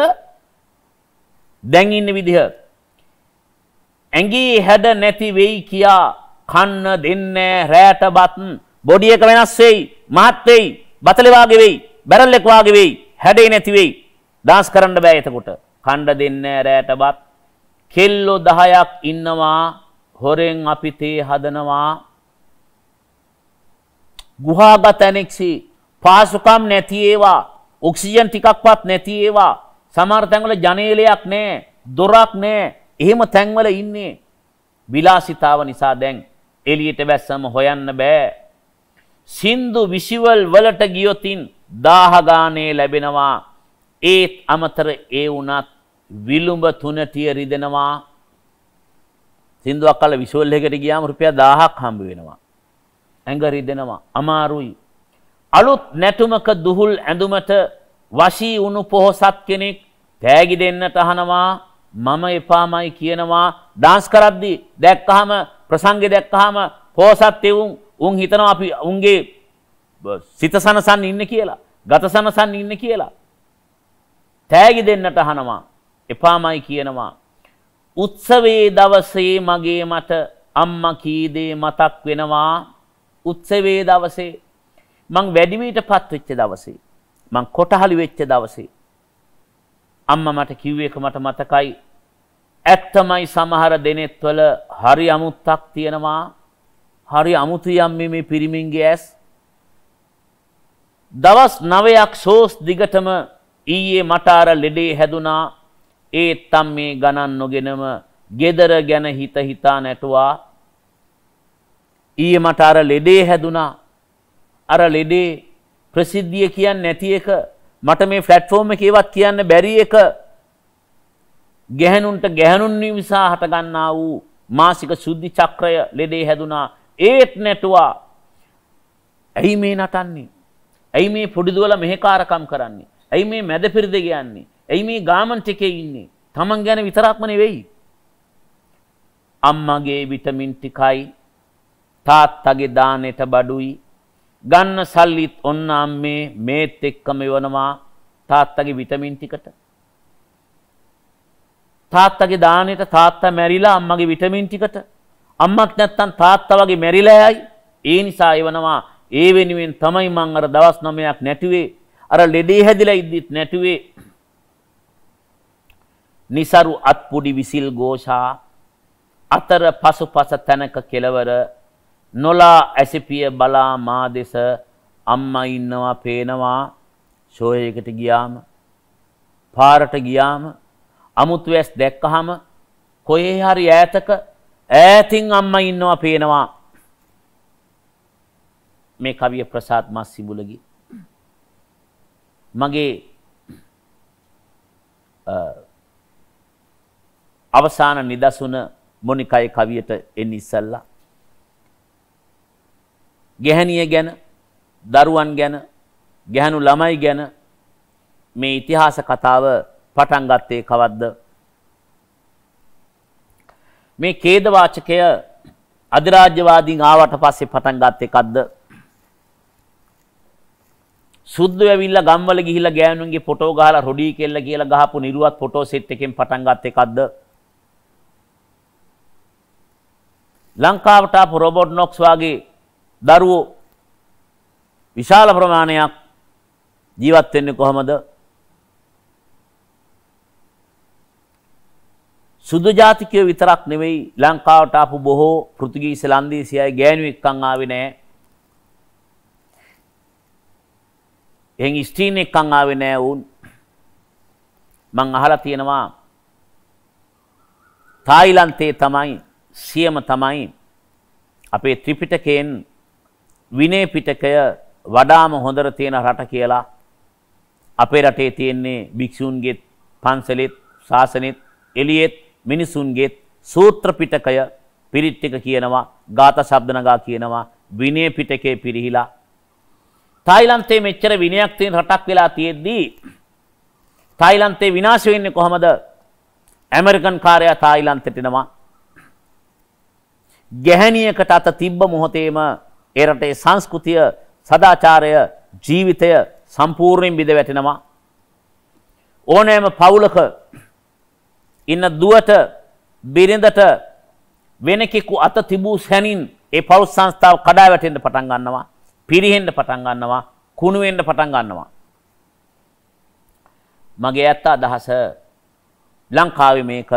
දැන් ඉන්න විදිහ ඇඟේ හැඩ නැති වෙයි කියා කන්න දෙන්නේ රැට බත් බොඩි එක වෙනස් වෙයි මහත් වෙයි බතලේ වාගේ වෙයි බැරල් එක වාගේ වෙයි හැඩේ නැති වෙයි ඩාන්ස් කරන්න බෑ එතකොට කන්න දෙන්නේ රැට බත් කෙල්ලෝ 10ක් ඉන්නවා හොරෙන් අපි තේ හදනවා ගුහාගත ඇනෙක්සි පාසුකම් නැති ඒවා ඔක්සිජන් ටිකක්වත් නැති ඒවා සමහර තැන්වල ජනේලයක් නැහැ දොරක් නැහැ එහෙම තැන්වල ඉන්නේ විලාසිතාව නිසා දැන් එළියට බැස්සම හොයන්න බෑ සින්දු විසිවල් වලට ගියොතින් දාහගානේ ලැබෙනවා ඒත් අමතර ඒ වුණත් විලුඹ තුනටිය රිදෙනවා සින්දුවක් අල්ල විසුවල් එකකට ගියාම රුපියල් 1000ක් හම්බ වෙනවා ඇඟ රිදෙනවා අමාරුයි. අලුත් නැටුමක දුහුල් ඇඳුමට වශී වුණු පොහොසත් කෙනෙක් තෑගි දෙන්න තහනවා මම එපාමයි කියනවා ඩාන්ස් කරද්දි දැක්කහම ප්‍රසංගෙ දැක්කහම පොහොසත් තෙවුන් උන් හිතනවා අපි උන්ගේ සිත සනසන් ඉන්න කියලා ගත සනසන් ඉන්න කියලා තෑගි දෙන්නට අහනවා එපාමයි කියනවා උත්සවේ දවසේ මගේ මට අම්මා කී දේ මතක් වෙනවා උත්සවයේ දවසේ මං වැඩිමීටපත් වෙච්ච දවසේ මං කොටහලි වෙච්ච දවසේ අම්මා මට කිව්වේ එක මට මතකයි ඇත්තමයි සමහර දෙනෙත්වල හරි අමුත්තක් තියෙනවා හරි අමුතු යම්මේ මේ පිරිමින්ගේ ඇස් දවස් නවයක් සෝස් දිගටම ඊයේ මට අර ලෙඩේ හැදුනා ඒත් තම් මේ ගණන් නොගෙනම gedara ගැන හිත හිතා නැටුවා ඊය මට අර ලෙඩේ හැදුනා අර ලෙඩේ ප්‍රසිද්ධිය කියන්න නැති එක මට මේ ෆලට්ෆෝර්ම එකේවත් කියන්න බැරි එක ගැහැනුන්ට ගැහැනුන් නිසා හටගන්නා වූ මාසික සුද්ධි චක්‍රය ලෙඩේ හැදුනා ඒත් නැටුවා ඇයි මේ නටන්නේ ඇයි මේ පොඩිදුවල මෙහෙකාරකම් කරන්නේ ඇයි මේ මැද පිරිද ගයන්නේ ඇයි මේ ගාමන්ට් එකේ ඉන්නේ තමන් ගැන විතරක්ම නෙවෙයි අම්මගේ විටමින් ටිකයි තාත්තගේ දානෙට බඩුයි ගන්න සල්ලිත් ඔන්න අම්මේ මේත් එක්කම එවනවා තාත්තගේ විටමින් ටිකට තාත්තගේ දානෙට තාත්තා මැරිලා අම්මගේ විටමින් ටිකට අම්මක් නැත්තම් තාත්තා වගේ මැරිලා යයි ඒ නිසා එවනවා ඒ වෙනුවෙන් තමයි මං අර දවස් 9ක් නැටුවේ අර ලෙඩේ හැදිලා ඉද්දිත් නැටුවේ નિසරු අත්පුඩි විසිල් ഘോഷා අතර පසුපස තැනක කෙලවර නොලා ඇසිපිය බලා මා දෙස අම්මා ඉන්නවා පේනවා ෂෝ එකට ගියාම පාරට ගියාම අමුතු ඇස් දැක්කහම කොහේ හරි ඈතක ඈතින් අම්මා ඉන්නවා පේනවා මේ කවිය ප්‍රසාද් මස්සිබුලගේ මගේ අවසාන නිදසුන මොනිකයි කවියට එන්න ඉස්සල්ලා ගැහැණිය ගැන දරුවන් ගැන ගැහණු ළමයි ගැන මේ ඉතිහාස කතාව පටන් ගත්තේ කවද්ද මේ ඛේදවාචකය අධිරාජ්‍යවාදීන් ආවට පස්සේ පටන් ගත්තේ කද්ද සුද්දෝ ඇවිල්ලා ගම්වල ගිහිල්ලා ගෑනුන්ගේ ෆොටෝ ගහලා රොඩි කෙල්ල කියලා ගහපු නිරුවත් ෆොටෝ සෙට් එකෙන් පටන් ගත්තේ කද්ද ලංකාවට ආපු රොබෝට් නොක්ස් වගේ දරුවෝ විශාල ප්‍රමාණයක් ජීවත් වෙන්නේ කොහමද? සුදු ජාතිකයෝ විතරක් නෙවෙයි ලංකාවට ආපු බොහෝ පෘතුගීසි ලන්දේසි අය ගෑණු එක්කන් ආවේ නැහැ. එහෙන් ස්ත්‍රීන් එක්කන් ආවේ නැහැ වුන්. මං අහලා තියෙනවා තායිලන්තයේ තමයි සියම තමයි අපේ ත්‍රිපිටකයෙන් විනය පිටකය වඩාම හොඳට තියෙන රට කියලා අපේ රටේ තියෙන්නේ භික්ෂූන්ගේ පන්සලෙත් ශාසනෙත් එළියෙත් මිනිසුන්ගේ සූත්‍ර පිටකය පිරිත් ටික කියනවා ගාත ශබ්ද නගා කියනවා විනය පිටකේ පිරිහිලා තායිලන්තයේ මෙච්චර විනයක් තියෙන රටක් වෙලා තියෙද්දී තායිලන්තේ විනාශ වෙන්නේ කොහමද ඇමරිකන් කාරයා තායිලන්තෙට එනවා ගැහණියකට අත තිබ්බ මොහොතේම ඒ රටේ සංස්කෘතිය සදාචාරය ජීවිතය සම්පූර්ණයෙන් බිඳ වැටෙනවා ඕනෑම පවුලක ඉන්න දුවට බිරිඳට වෙන කෙකු අත තිබූ සැනින් ඒ පවුල් සංස්ථාව කඩා වැටෙන්න පටන් ගන්නවා පිරිහෙන්න පටන් ගන්නවා කුණු වෙන්න පටන් ගන්නවා මගේ ඇත්ත අදහස ලංකාවේ මේක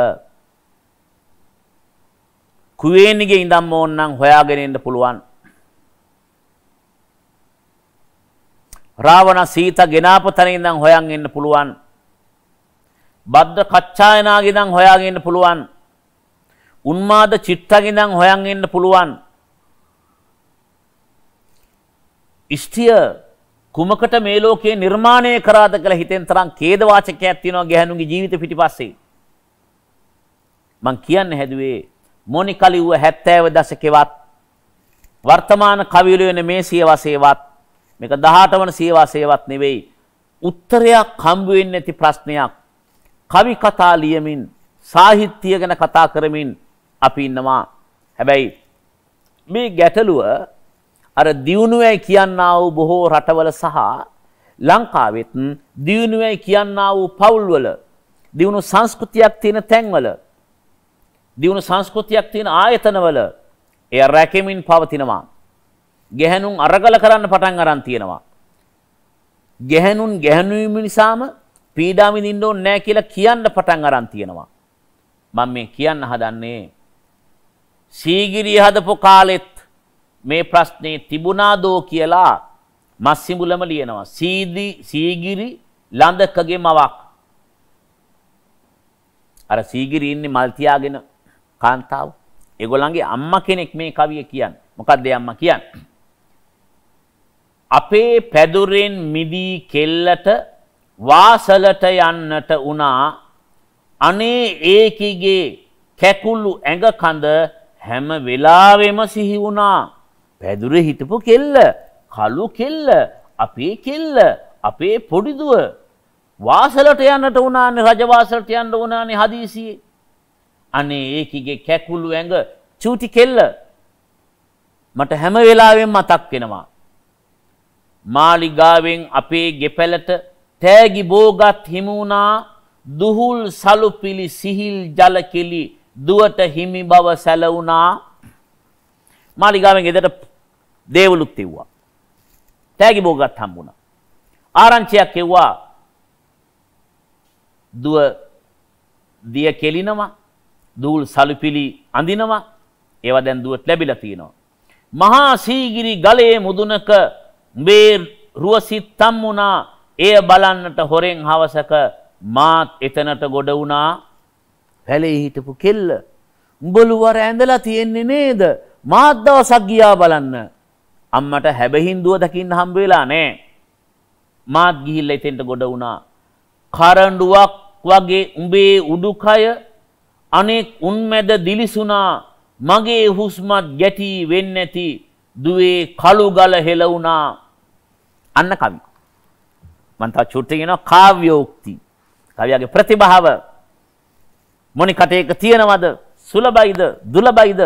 කුවේනිගේ ඉඳන්ම ඕන්නම් හොයාගෙන ඉන්න පුළුවන් රාවණ සීත ගෙනාපු තැන ඉඳන් හොයන් ඉන්න පුළුවන්. බද්ද කච්චායනාගේ ඉඳන් හොයාගෙන ඉන්න පුළුවන්. උන්මාද චිත්තගේ ඉඳන් හොයන් ඉන්න පුළුවන්. ඉෂ්ඨිය කුමකට මේ ලෝකයේ නිර්මාණය කරාද කියලා හිතෙන් තරම් ඛේදවාචකයක් තියෙනවා ගැහණුගේ ජීවිත පිටිපස්සේ. මං කියන්න හැදුවේ මොනිකලිව්ව 70 දශකෙවත් වර්තමාන කවිලු වෙන මේ සියවසේවත් මේක 18 වන සේවා සේවත් නෙවෙයි. උත්තරයක් හම්බ වෙන්නේ නැති ප්‍රශ්නයක්. කවි කතා ලියමින් සාහිත්‍ය ගැන කතා කරමින් අපි ඉන්නවා. හැබැයි මේ ගැටලුව අර දියුණුවයි කියන්නා වූ බොහෝ රටවල සහ ලංකාවෙත් දියුණුවයි කියන්නා වූ පවුල්වල දියුණු සංස්කෘතියක් තියෙන තැන්වල දියුණු සංස්කෘතියක් තියෙන ආයතනවල එය රැකෙමින් පවතිනවා. ගැහැණුන් අරගල කරන්න පටන් අරන් තියෙනවා. ගැහැණුන් ගැහැණුවීම නිසාම පීඩා විඳින්න ඕනේ නැහැ කියලා කියන්න පටන් අරන් තියෙනවා. මම මේ කියන්න හදන්නේ සීගිරිය හදපු කාලෙත් මේ ප්‍රශ්නේ තිබුණාදෝ කියලා මස්සිඹුලම ලියනවා. සීදි සීගිරි ලඳකගේ මවක්. අර සීගිරි ඉන්නේ මල් තියාගෙන කාන්තාව. ඒගොල්ලන්ගේ අම්මා කෙනෙක් මේ කවිය කියන්නේ. මොකක්ද අම්මා කියන්නේ? අපේ පැදුරෙන් මිදී කෙල්ලට වාසලට යන්නට වුණා අනේ ඒකිගේ කැකුළු ඇඟ කඳ හැම වෙලාවෙම සිහි වුණා පැදුරේ හිටපු කෙල්ල කළු කෙල්ල අපේ කෙල්ල අපේ පොඩිදුව වාසලට යන්නට වුණානේ රජවාසලට යන්න වුණානේ හදිසියේ අනේ ඒකිගේ කැකුළු ඇඟ චූටි කෙල්ල මට හැම වෙලාවෙම මතක් වෙනවා මාලිගාවෙන් අපේ ගෙපැලට තෑගි බෝගත් හිමුණා දුහුල් සලුපිලි සිහිල් ජලකෙලි දුවට හිමි බව සැලවුණා මාලිගාවෙන් ගෙදට දේවලුත් තිව්වා. තෑගි බෝගත් හම්බුණ. ආරංචියක් කෙව්වා දුව දිය කෙලිනවා දූල් සලුපිලි අඳිනවා ඒව දැන් දුවට ලැබිලා තියෙනවා. මහා සීගිරි ගලේ මුදුනක උඹේ රුව සිත්තම් වුණා එය බලන්නට හොරෙන් හවසක මාත් එතනට ගොඩ වුණා පැලේ හිටපු කෙල්ල. උඹලුවර ඇඳලා තියෙන්නේ නේද මාත් දවසක් ගියා බලන්න. අම්මට හැබහින්දුව දකින්න හම්බ වෙලා නෑ. මාත් ගිහිල්ලා එතෙන්ට ගොඩ වුණා. කරඬුවක් වගේ උඹේ උඩුකය අනෙක් උන්මැද දිලිසුණා මගේ හුස්මත් ගැටි වෙන්නේ නැති දුවේ කළු ගල හෙල වුණා අන්න කවි. මම තව චුට්ටක් කියනවා කාව්‍යෝක්ති. කවියාගේ ප්‍රතිභාව මොනි කටේක තියෙනවද? සුලබයිද? දුලබයිද?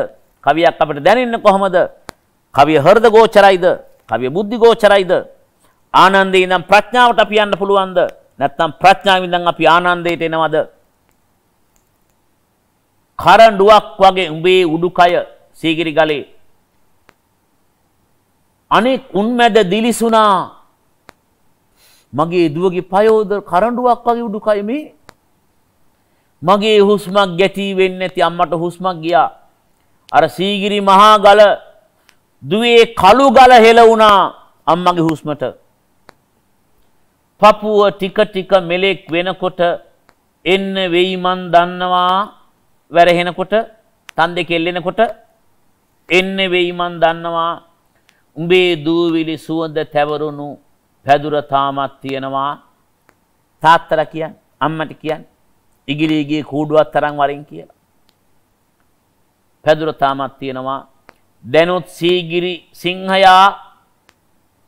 කවියක් අපිට දැනෙන්නේ කොහොමද? කවිය හෘද ගෝචරයිද? කවිය බුද්ධි ගෝචරයිද? ආනන්දේ ඉඳන් ප්‍රඥාවට අපි යන්න පුළුවන්ද? නැත්නම් ප්‍රඥාවෙන් ඉඳන් අපි ආනන්දයට එනවද? කරඬුවක් වගේ උඹේ උඩුකය සීගිරි ගලේ අනෙක් උන්මැද දිලිසුනා මගේ දුවගේ පයෝද කරඩුවක් වගේ උඩුකයි මේ මගේ හුස්මක් ගැටී වෙන්න ඇති අම්මට හුස්මක් ගියා අර සීගිරි මහා ගල දුවේ කළු ගල හෙල වුණා අම්මගේ හුස්මට පපුව ටික ටික මෙලෙක් වෙනකොට එන්න වෙයි මන් දන්නවා වැරහෙනකොට තන් දෙක එල්ලෙනකොට එන්න වෙයි මන් දන්නවා උඹේ දූවිලි සුවඳ තැවරුණු පැදුර තාමත් තියෙනවා තාත්තලා කියන්නේ අම්මට කියන්නේ ඉගිලීගේ කූඩුවක් තරම් වරින් කියලා. පැදුර තාමත් තියෙනවා දැනුත් සීගිරි සිංහයා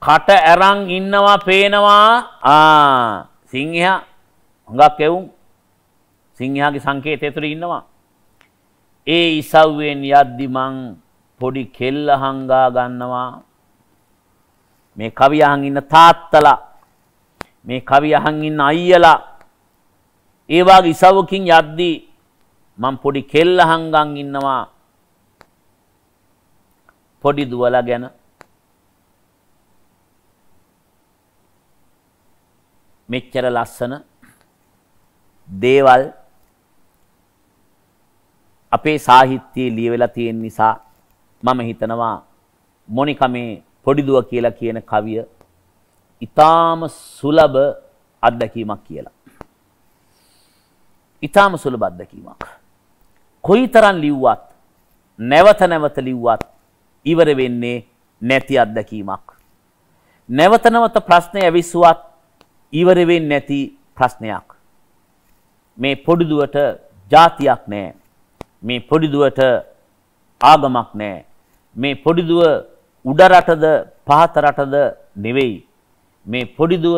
කට ඇරන් ඉන්නවා පේනවා ආ සිංහයා හුඟක් එවුම් සිංහයාගේ සංකේතය තුළ ඉන්නවා ඒ ඉසව්වෙන් යද්දි මං පොඩි කෙල්ල හංගා ගන්නවා මේ කවි අහන් ඉන්න තාත්තලා මේ කවි අහන් ඉන්න අයියලා ඒ වගේ ඉසව්වකින් යද්දී මම පොඩි කෙල්ල හංගන් ඉන්නවා පොඩි දුවලා ගැන මෙච්චර ලස්සන දේවල් අපේ සාහිත්‍යයේ ලියවෙලා තියෙන නිසා මම හිතනවා මොනිකමේ කොඩිදුව කියලා කියන කවිය ඉතාම සුලබ අත්දැකීමක් කියලා. ඉතාම සුලබ අත්දැකීමක්. කොයි තරන් ලිව්වත් නැවත නැවත ලිව්වත් ඉවර වෙන්නේ නැති අත්දැකීමක්. නැවත නැවත ප්‍රශ්නය ඇවිස්සුවත් ඉවර වෙන්නේ නැති ප්‍රශ්නයක්. මේ පොඩිදුවට જાතියක් නැහැ. මේ පොඩිදුවට ආගමක් නැහැ. මේ පොඩිදුව උඩ රටද පහත රටද නෙවෙයි මේ පොඩි දුව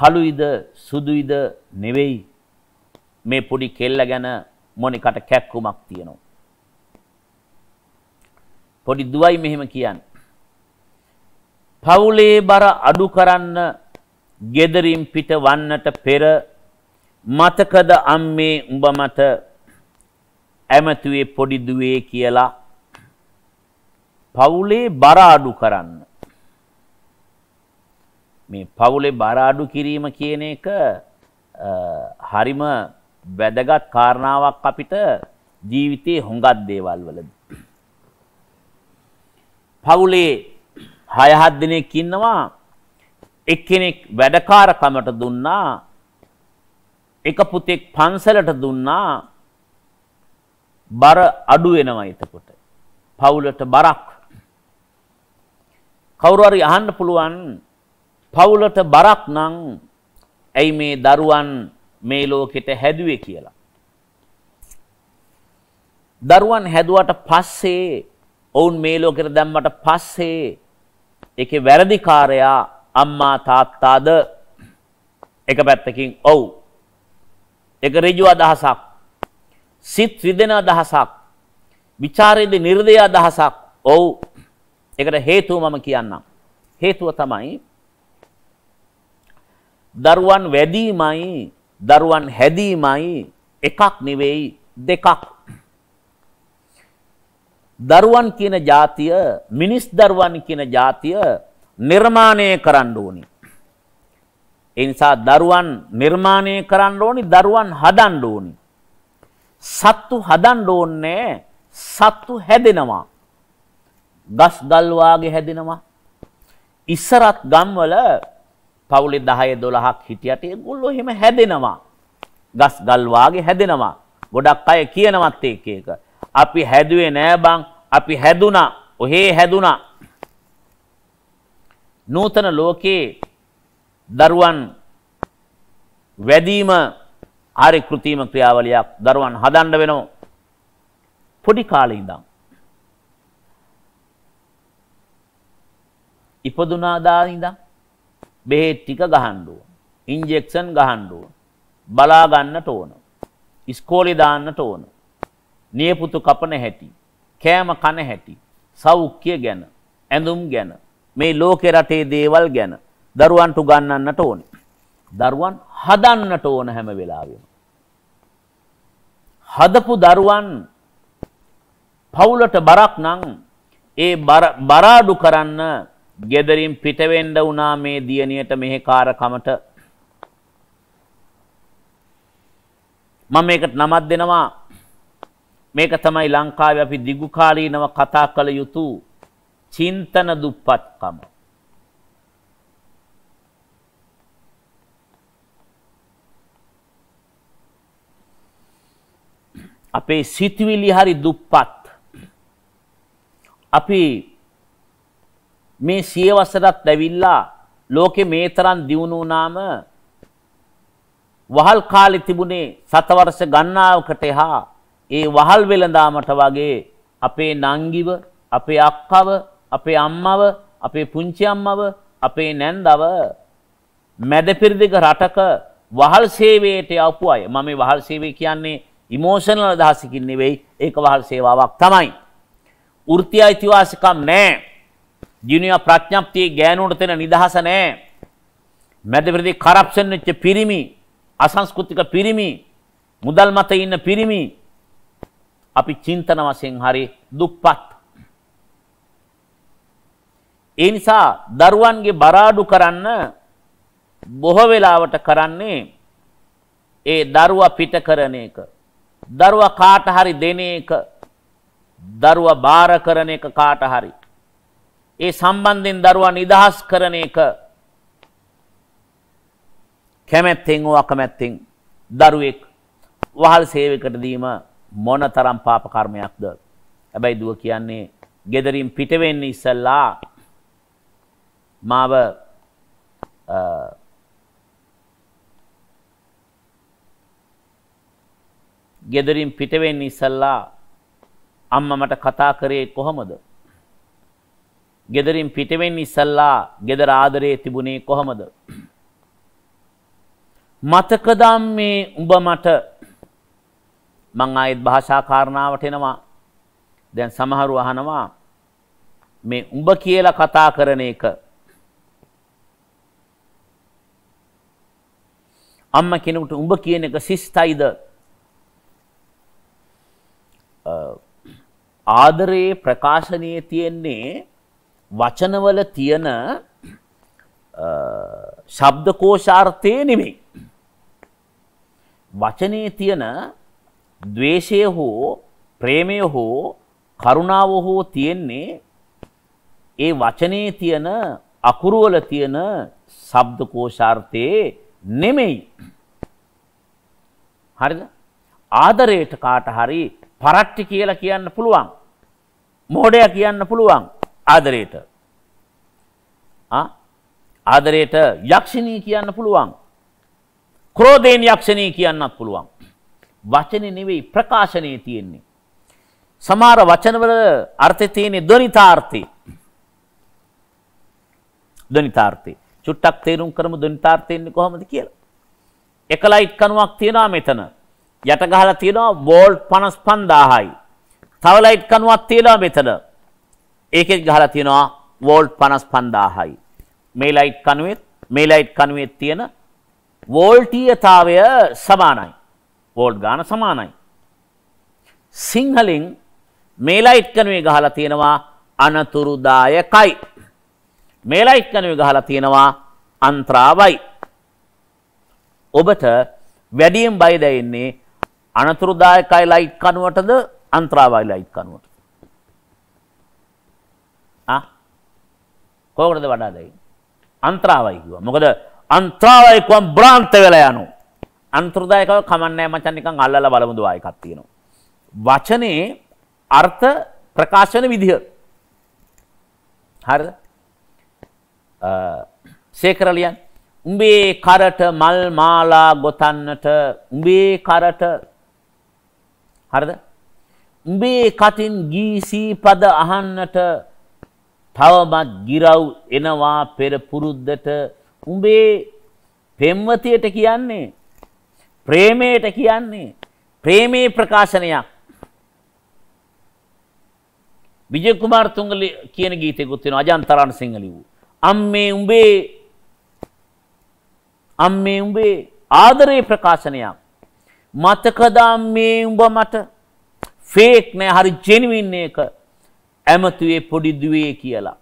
කළුයිද සුදුයිද නෙවෙයි මේ පොඩි කෙල්ල ගැන මොනිකට කැක්කුමක් තියෙනවා පොඩි දුවයි මෙහෙම කියන්නේ පවුලේ බර අඩු කරන්න gederin පිට වන්නට පෙර මතකද අම්මේ උඹ මට ඇමතුවේ පොඩි දුවේ කියලා පවුලේ බර අඩු කරන්න. මේ පවුලේ බර අඩු කිරීම කියන එක හරිම වැදගත් කාරණාවක් අපිට ජීවිතේ හොඟක් දේවල් වලදී. පවුලේ හය හත් දෙනෙක් ඉන්නවා එක්කෙනෙක් වැඩකාරකමට දුන්නා එක පුතෙක් පන්සලට දුන්නා බර අඩු වෙනවා එතකොට. පවුලට බරක් කවුරු හරි අහන්න පුළුවන් පවුලට බරක් නම් ඇයි මේ දරුවන් මේ ලෝකෙට හැදුවේ කියලා. දරුවන් හැදුවට පස්සේ ඔවුන් මේ ලෝකෙට දැම්මට පස්සේ ඒකේ වැරදිකාරයා අම්මා තාත්තාද එක පැත්තකින් ඔව් ඒක ඍජු අදහසක් සිත් රිදෙන අදහසක් ਵਿਚාරයේදී නිර්දය අදහසක් ඔව් ඒකට හේතුව මම කියන්නම්. හේතුව තමයි දරුවන් වැඩිමයි දරුවන් හැදීමයි එකක් නෙවෙයි දෙකක්. දරුවන් කියන જાතිය මිනිස් දරුවන් කියන જાතිය නිර්මාණය කරන්න ඕනි. ඒ නිසා දරුවන් නිර්මාණය කරන්න ඕනි දරුවන් හදන්න ඕනි. සත්තු හදන්න ඕනේ සත්තු හැදෙනවා. ගස් ගල් වාගේ හැදෙනවා. ඉස්සරත් ගම්වල පවුලේ 10 12ක් හිටියට ඒගොල්ලෝ එහෙම හැදෙනවා. ගස් ගල් වාගේ හැදෙනවා. ගොඩක් අය කියනවත් ඒක එක. අපි හැදුවේ නෑ බං. අපි හැදුනා. ඔහේ හැදුනා. නූතන ලෝකයේ දරුවන් වැදීම ආරේ කෘතිම ක්‍රියාවලියක් දරුවන් හදන්න වෙනවා. පොඩි කාලේ ඉඳන් ඉපදුනා දා ඉඳන් බෙහෙත් ටික ගහන්න ඕන. ඉන්ජෙක්ෂන් ගහන්න ඕන. බලා ගන්නට ඕන. ඉස්කෝලේ දාන්නට ඕන. නියපොතු කපන හැටි, කෑම කන හැටි, සෞඛ්‍ය ගැන, ඇඳුම් ගැන, මේ ලෝකේ රටේ දේවල් ගැන දරුවන්ට උගන්වන්නට ඕනේ. දරුවන් හදන්නට ඕන හැම වෙලාවෙම. හදපු දරුවන් පවුලට බරක් නම් ඒ බරාඩු කරන්න ගෙදරින් පිටවෙන්ඩ වුණා මේ දියණියට මෙහෙ කාරකමට මම මේකට නමත් දෙනවා මේක තමයි ලංකාවේ අපි දිගුකාලීනව කතා කළ යුතු චින්තන දුප්පත්කම අපේ සිතුවිලි හරි දුප්පත් අපි මේ සියවසරත් දැවිල්ලා ලෝකෙ මේ තරම් දියුණු වුණාම වහල් කාලෙ තිබුණේ සතවර්ෂ ගණනාවකට එහා ඒ වහල් වෙළඳාමට වගේ අපේ නංගිව අපේ අක්කව අපේ අම්මව අපේ පුංචි අම්මව අපේ නැන්දව මැදපිරිදිග රටක වහල් සේවයට යවපු අය මම මේ වහල් සේවය කියන්නේ ඉමෝෂනල් අදහසකින් නෙවෙයි ඒක වහල් සේවාවක් තමයි. වෘත්ති අයිතිවාසිකම් නැහැ. ජිනියා ප්‍රඥප්තියේ ගෑනුන්ට තියෙන නිදහස නැහැ. මැදපෙරදී කරප්ෂන් වෙච්ච පිරිමි, අසංස්කෘතික පිරිමි, මුදල් මත ඉන්න පිරිමි අපි චින්තන වශයෙන් හරි දුප්පත්. ඒ නිසා දරුවන්ගේ බරාඩු කරන්න බොහෝ වෙලාවට කරන්නේ ඒ දරුවා පිට කරන එක. දරුවා කාට හරි දෙන එක. දරුවා බාර කරන එක කාට හරි. ඒ සම්බන්ධයෙන් දරුවා නිදහස් කරන එක කැමැත්තෙන් හෝ අකමැත්තෙන් දරුවෙක් වහල් සේවයකට දීම මොනතරම් පාප කර්මයක්ද? හැබැයි දුව කියන්නේ gederin පිට වෙන්න ඉස්සලා මාව ගෙදරින් පිට වෙන්න ඉස්සලා අම්මා මට කතා කරේ කොහමද? ගෙදරින් පිටවෙන් ඉස්සල්ලා ගෙදර ආදරේ තිබුණේ කොහොමද? මතකදම් මේ උඹ මට මං ආයෙත් භාෂා කාරණාවට එනවා. දැන් සමහරු අහනවා මේ උඹ කියලා කතා කරන එක අම්මා කෙනෙකුට උඹ කියන එක සිස්තයිද ආදරයේ ප්‍රකාශනයේ තියෙන්නේ වචනවල තියෙන ශබ්දකෝෂාර්ථය නෙමෙයි. වචනයේ තියෙන ද්වේෂය හෝ ප්‍රේමය හෝ කරුණාව හෝ තියෙන්නේ ඒ වචනේ තියෙන අකුරු වල තියෙන ශබ්දකෝෂාර්ථයේ නෙමෙයි. හරිද? ආදරයට කාට හරි පරට්ටි කියලා කියන්න පුළුවන්. මෝඩයා කියන්න පුළුවන්. ආදරයට ආදරයට යක්ෂණී කියන්න පුළුවන්. ක්‍රෝධයෙන් යක්ෂණී කියන්නත් පුළුවන්. වචනේ නෙවෙයි ප්‍රකාශනයේ තියෙන්නේ. සමහර වචනවල අර්ථය තියෙන්නේ ධනිතාර්ථේ. ධනිතාර්ථේ. චුට්ටක් තේරුම් කරමු ධනිතාර්ථෙන්නේ කොහොමද කියලා. එක ලයිට් කණුවක් තියෙනවා මෙතන. යට ගහලා තියෙනවා වෝල්ට් 55000යි. තව ලයිට් කණුවක් තියෙනවා මෙතන. ඒකෙත් ගහලා තියෙනවා වෝල්ට් 55000යි. මේ ලයිට් කණුවෙත් මේ ලයිට් කණුවෙත් තියෙන වෝල්ටීයතාවය සමානයි. වෝල්ට් ගාන සමානයි. සිංහලෙන් මේ ලයිට් කණුවේ ගහලා තියෙනවා අනතුරුදායකයි. මේ ලයිට් කණුවේ ගහලා තියෙනවා අන්ත්‍රාවයි. ඔබට වැඩියෙන් බය දැනෙන්නේ අනතුරුදායකයි ලයිට් කණුවටද අන්ත්‍රාවයි ලයිට් කණුවටද? කෝකටද වඩාදයි. අන්ත්‍රාවයි කිව්වා. මොකද අන්ත්‍රාවයි කිව්වම් බ්‍රාන්ත වෙලා යනවා. අන්තර්දායකව කමන්නෑ මචන් නිකන් අල්ලලා බලමු දුවා එකක් තියෙනවා. වචනේ අර්ථ ප්‍රකාශ වෙන විදිහ. හරිද? අ සේකරලියන් උඹේ කරට මල් මාලා ගොතන්නට උඹේ කරට හරිද? උඹේ කටින් ගී සීපද අහන්නට තවමත් ගිරව් එනවා පෙර පුරුද්දට උඹේ පෙම්වතියට කියන්නේ ප්‍රේමයට කියන්නේ ප්‍රේමේ ප්‍රකාශනයක් විජය කුමාර් තුංගල කියන ගීතයකුත් තියෙනවා අජන්තරණ සිංහ ලිව්වෝ අම්මේ උඹේ අම්මේ උඹේ ආදරේ ප්‍රකාශනයක් මතකද අම්මේ උඹ මට ෆේක් නෑ හරි ජෙනුවින් එක ඇමතුවේ පොඩි දුවේ කියලා.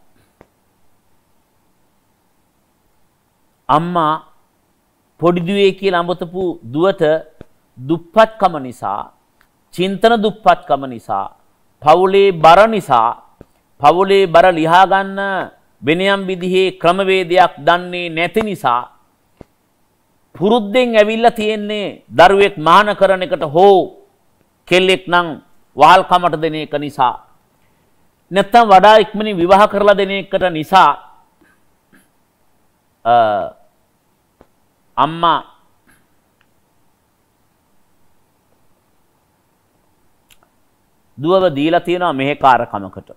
අම්මා පොඩි දුවේ කියලා අමතපු දුවට දුප්පත්කම නිසා, චින්තන දුප්පත්කම නිසා, පවුලේ බර නිසා, පවුලේ බර ලියා ගන්න වෙනියම් විදිහේ ක්‍රමවේදයක් දන්නේ නැති නිසා පුරුද්දෙන් ඇවිල්ලා තියෙන්නේ දරුවෙක් මහාන කරන එකට හෝ කෙල්ලෙක් නම් වහල්කමට දෙන එක නිසා නැත්තම් වඩා ඉක්මනින් විවාහ කරලා දෙන එකට නිසා අම්මා දුවව දීලා තියෙනවා මෙහෙ කාරකමකට.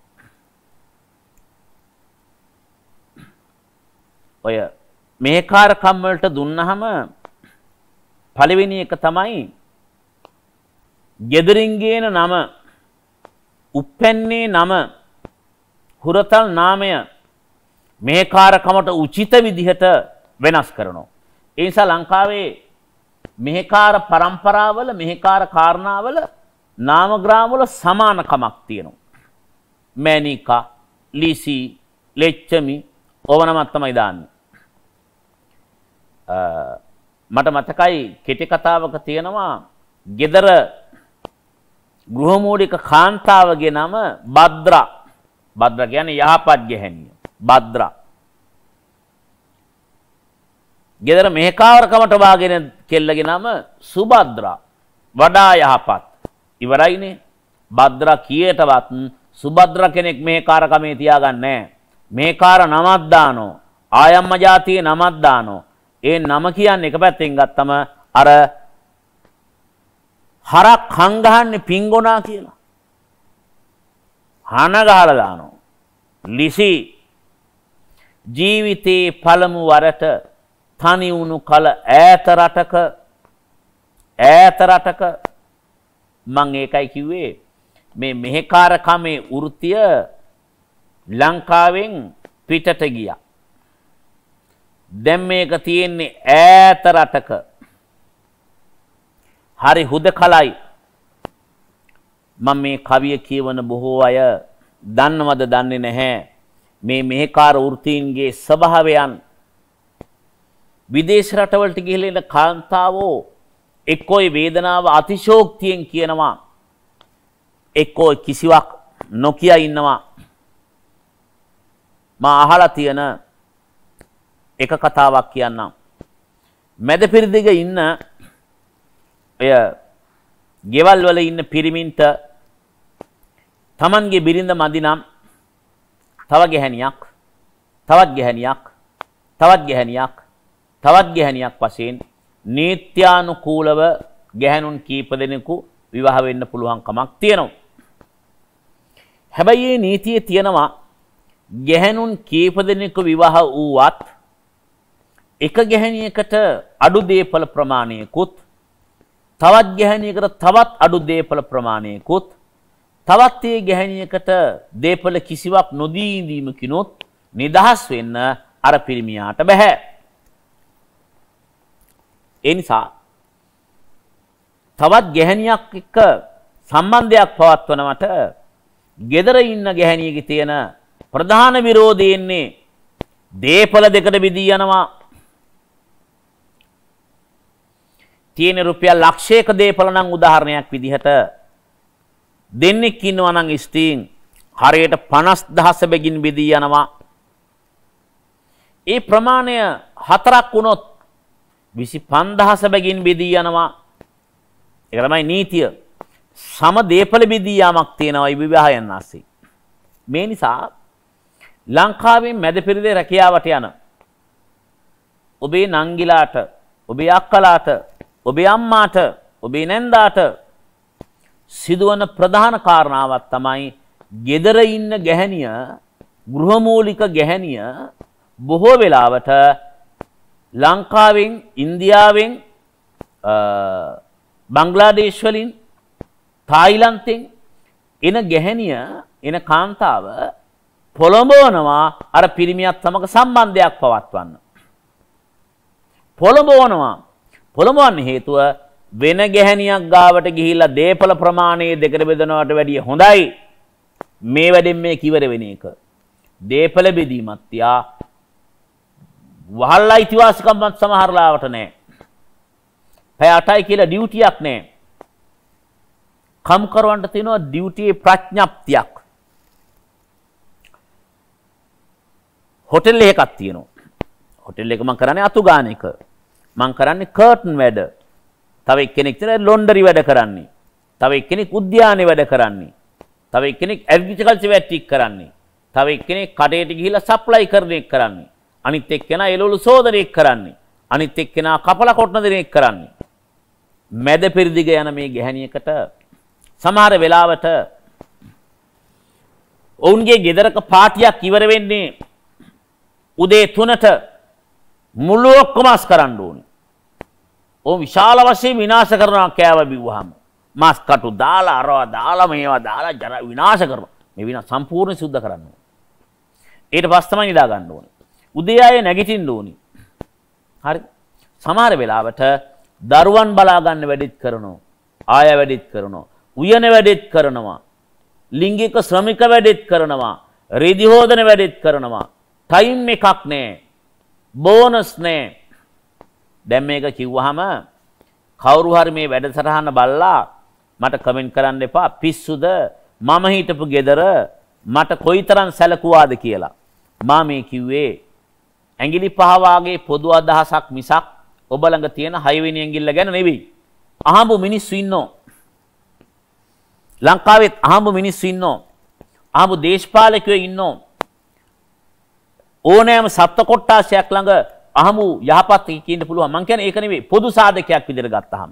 ඔය මෙහෙ කාරකම් වලට දුන්නහම පළවෙනි එක තමයි gederin ගේන නම උප්පැන්නේ නම හුරතල් නාමය මේ කාරකමට උචිත විදිහට වෙනස් කරනවා. ඒ නිසා ලංකාවේ මෙහෙකාර પરම්පරාවල මෙහෙකාර කාරණාවල නාමග්‍රාමවල සමානකමක් තියෙනවා. මෑනිකා, ලීසි, ලෙච්චමි ඕවනමත් තමයි දාන්නේ. මට මතකයි කෙටි කතාවක තියෙනවා gedara ගෘහමූලික කාන්තාවගේ නම භද්‍රා භද්‍ර කියන්නේ යහපත් ගැහැණිය. භද්‍රා. ගෙදර මෙහෙකාවරකමට වාගෙන කෙල්ලගේ නම සුභද්‍රා. වඩා යහපත්. ඉවරයිනේ. භද්‍රා කීයටවත් සුභද්‍ර කෙනෙක් මෙහෙකාරකමේ තියාගන්නේ මෙහෙකාර නමක් දානෝ. ආයම්ම જાතියේ නමක් දානෝ. ඒ නම කියන්නේ එක පැත්තෙන් ගත්තම අර හරක් හංගහන්නේ පිංගොනා කියලා. හනගාලා දානවා. ලිසි ජීවිතේ පළමු වරට තනි වුණු කල ඈත රටක ඈත රටක මම ඒකයි කිව්වේ මේ මෙහෙකාරකමේ වෘත්තිය ලංකාවෙන් පිටට ගියා. දැන් මේක තියෙන්නේ ඈත රටක. හරි හුදකලයි මම මේ කවිය කියවන බොහෝ අය දන්නවද දන්නේ නැහැ මේ මෙහෙකාර වෘත්තීන්ගේ ස්වභාවයන් විදේශ රටවලට ගිහිල්ලා ඉන්න කාන්තාවෝ එක්කෝ වේදනාව අතිශෝක්තියෙන් කියනවා එක්කෝ කිසිවක් නොකිය ඉන්නවා මා අහලා තියෙන එක කතාවක් කියන්නම් මැද පිරිදිග ඉන්න එය ගෙවල් වල ඉන්න පිරිමින්ට Tamanගේ බිරිඳ මදි නම් තව ගැහණියක් තවත් ගැහණියක් තවත් ගැහණියක් තවත් ගැහණියක් වශයෙන් නීත්‍යානුකූලව ගැහණුන් කීප දෙනෙකු විවාහ වෙන්න පුළුවන් කමක් තියෙනවා. හැබැයි මේ නීතියේ තියෙනවා ගැහණුන් කීප දෙනෙකු විවාහ වූවත් එක ගැහණියකට අඩු දේපල ප්‍රමාණයකුත් තවත් ගැහණියකට තවත් අඩු දේපල ප්‍රමාණයකුත් තවත් ඒ ගැහණියකට දේපල කිසිවක් නොදී ඉඳීම කිනොත් නිදහස් වෙන්න අර පිරිමියාට බෑ. ඒ නිසා තවත් ගැහණියක් එක්ක සම්බන්ධයක් පවත්වනවට gedara ඉන්න ගැහණියගේ තියෙන ප්‍රධාන විරෝධය එන්නේ දේපල දෙකට බෙදී යනවා තියෙන රුපියල් ලක්ෂයක දේපල නම් උදාහරණයක් විදිහට දෙන්නෙක් ඉන්නවා නම් ස්ත්‍රීන් හරියට 50000 බැගින් බෙදී යනවා. ඒ ප්‍රමාණය හතරක් වුණොත් 25000 බැගින් බෙදී යනවා. ඒක තමයි නීතිය. සම දේපල බෙදී යාමක් තියෙනවා විවාහයන් ආසේ. මේ නිසා ලංකාවෙන් මැද පෙරදේ රැකියාවට යන ඔබේ නංගිලාට ඔබේ අක්කලාට ඔබේ අම්මාට ඔබේ නැන්දාට සිදුවන ප්‍රධාන කාරණාවක් තමයි gedara ඉන්න ගැහණිය ගෘහමූලික ගැහණිය බොහෝ වෙලාවට ලංකාවෙන් ඉන්දියාවෙන් බංග්ලාදේශ් වලින් තායිලන්තෙන් එන ගැහැණිය එන කාන්තාව පොළඹවනවා අර පිරිමියත් සමග සම්බන්ධයක් පවත්වන්න. පොළඹවනවා පොළඹවන්න හේතුව වෙන ගැහැණියක් ගාවට ගිහිල්ලා දේපල ප්‍රමාණයේ දෙකට බෙදනවට වැඩිය හොඳයි මේ වැඩෙන් මේ කිවර වෙන එක. දේපල බෙදීමත් යා වහල් අයිතිවාසිකම්වත් සමහරලාවට නෑ. පැය 8යි කියලා ඩියුටියක් නෑ. කම්කරුවන්ට තියෙනවා ඩියුටියේ ප්‍රඥප්තියක්. හොටෙල් එකක් තියෙනවා. හොටෙල් එක මම කරන්නේ අතුගාන එක. මං කරන්නේ කර්ටන් වැඩ. තව එක්කෙනෙක් තමයි ලොන්ඩරි වැඩ කරන්නේ. තව එක්කෙනෙක් උද්‍යානයේ වැඩ කරන්නේ. තව එක්කෙනෙක් ඇග්‍රිකල්චර් වැටික් කරන්නේ. තව එක්කෙනෙක් කඩේට ගිහිල්ලා සප්ලයි කරන එක කරන්නේ. අනිත් එක්කෙනා එළවලු සෝදන එක කරන්නේ. අනිත් එක්කෙනා කපල කොටන දෙන එක කරන්නේ. මැද පෙරදිග යන මේ ගැහණියකට සමහර වෙලාවට ඔවුන්ගේ ගෙදරක පාටියක් ඉවර වෙන්නේ උදේ 3ට මුළු ඔක්කොම අස් කරන්න ඕනේ. ඕ විශාල වශයෙන් විනාශ කරනවා කෑව බිව්වහම. මස් කටු දාලා අරවා දාලා මේවා දාලා ජර විනාශ කරනවා. මේ විනා සම්පූර්ණ සුද්ධ කරන්න ඕනේ. ඊට පස්ස තමයි නිදා ගන්න ඕනේ. උදේ ආයේ නැගිටින්න ඕනේ. හරි. සමහර වෙලාවට දරුවන් බලා ගන්න වැඩිත් කරනවා. ආය වැඩිත් කරනවා. උයන වැඩිත් කරනවා. ලිංගික ශ්‍රමික වැඩිත් කරනවා. රෙදි හෝදන වැඩිත් කරනවා. ටයිම් එකක් නෑ. බෝනස් නෑ. දැන් මේක කිව්වහම කවුරු හරි මේ වැඩසටහන බලලා මට කමෙන්ට් කරන්න එපා පිස්සුද මම හිටපු ගෙදර මට කොයිතරම් සැලකුවාද කියලා මා මේ කිව්වේ ඇඟිලි පහ වාගේ පොදු අදහසක් මිසක් ඔබ ළඟ තියෙන හයවෙනි ඇඟිල්ල ගැන නෙවෙයි අහඹු මිනිස්සු ඉන්නෝ ලංකාවෙත් අහඹු මිනිස්සු ඉන්නෝ අහඹු දේශපාලකයෝ ඉන්නෝ ඕනෑම සත්ත්ව කොට්ටාසයක් ළඟ අහමු යහපත් කියන්න පුළුවන් මං කියන්නේ ඒක නෙවෙයි පොදු සාධකයක් විදිහට ගත්තහම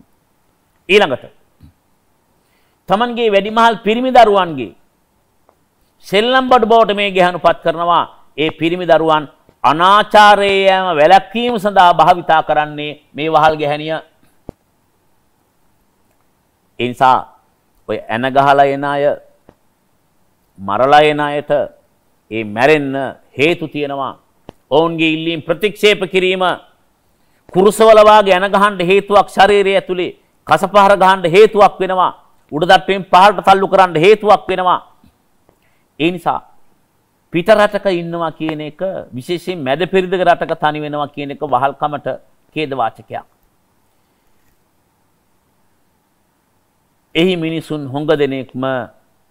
ඊළඟට තමන්ගේ වැඩිමහල් පිරිමි දරුවන්ගේ සෙල්ලම් බඩු බවට මේ ගැහණුපත් කරනවා ඒ පිරිමි දරුවන් අනාචාරයේ යෑම වැළැක්වීම සඳහා භාවිතා කරන්නේ මේ වහල් ගැහණිය ඒ නිසා ඔය ඇන ගහලා එන අය මරලා එන අයට ඒ මැරෙන්න හේතු තියෙනවා ඔවුන්ගේ ඉල්ලීම් ප්‍රතික්ෂේප කිරීම කුරුසවල වාගේ යන ගහන්න හේතුවක් ශරීරය ඇතුලේ කසපහර ගහන්න හේතුවක් වෙනවා උඩ තට්ටුවෙන් පහළට තල්ලු කරන්න හේතුවක් වෙනවා ඒ නිසා පිට රටක ඉන්නවා කියන එක විශේෂයෙන් මැද පෙරිදක රටක තනි වෙනවා කියන එක වහල්කමට ඛේදවාචකයක්. එහි මිනිසුන් හොඟ දෙනෙක්ම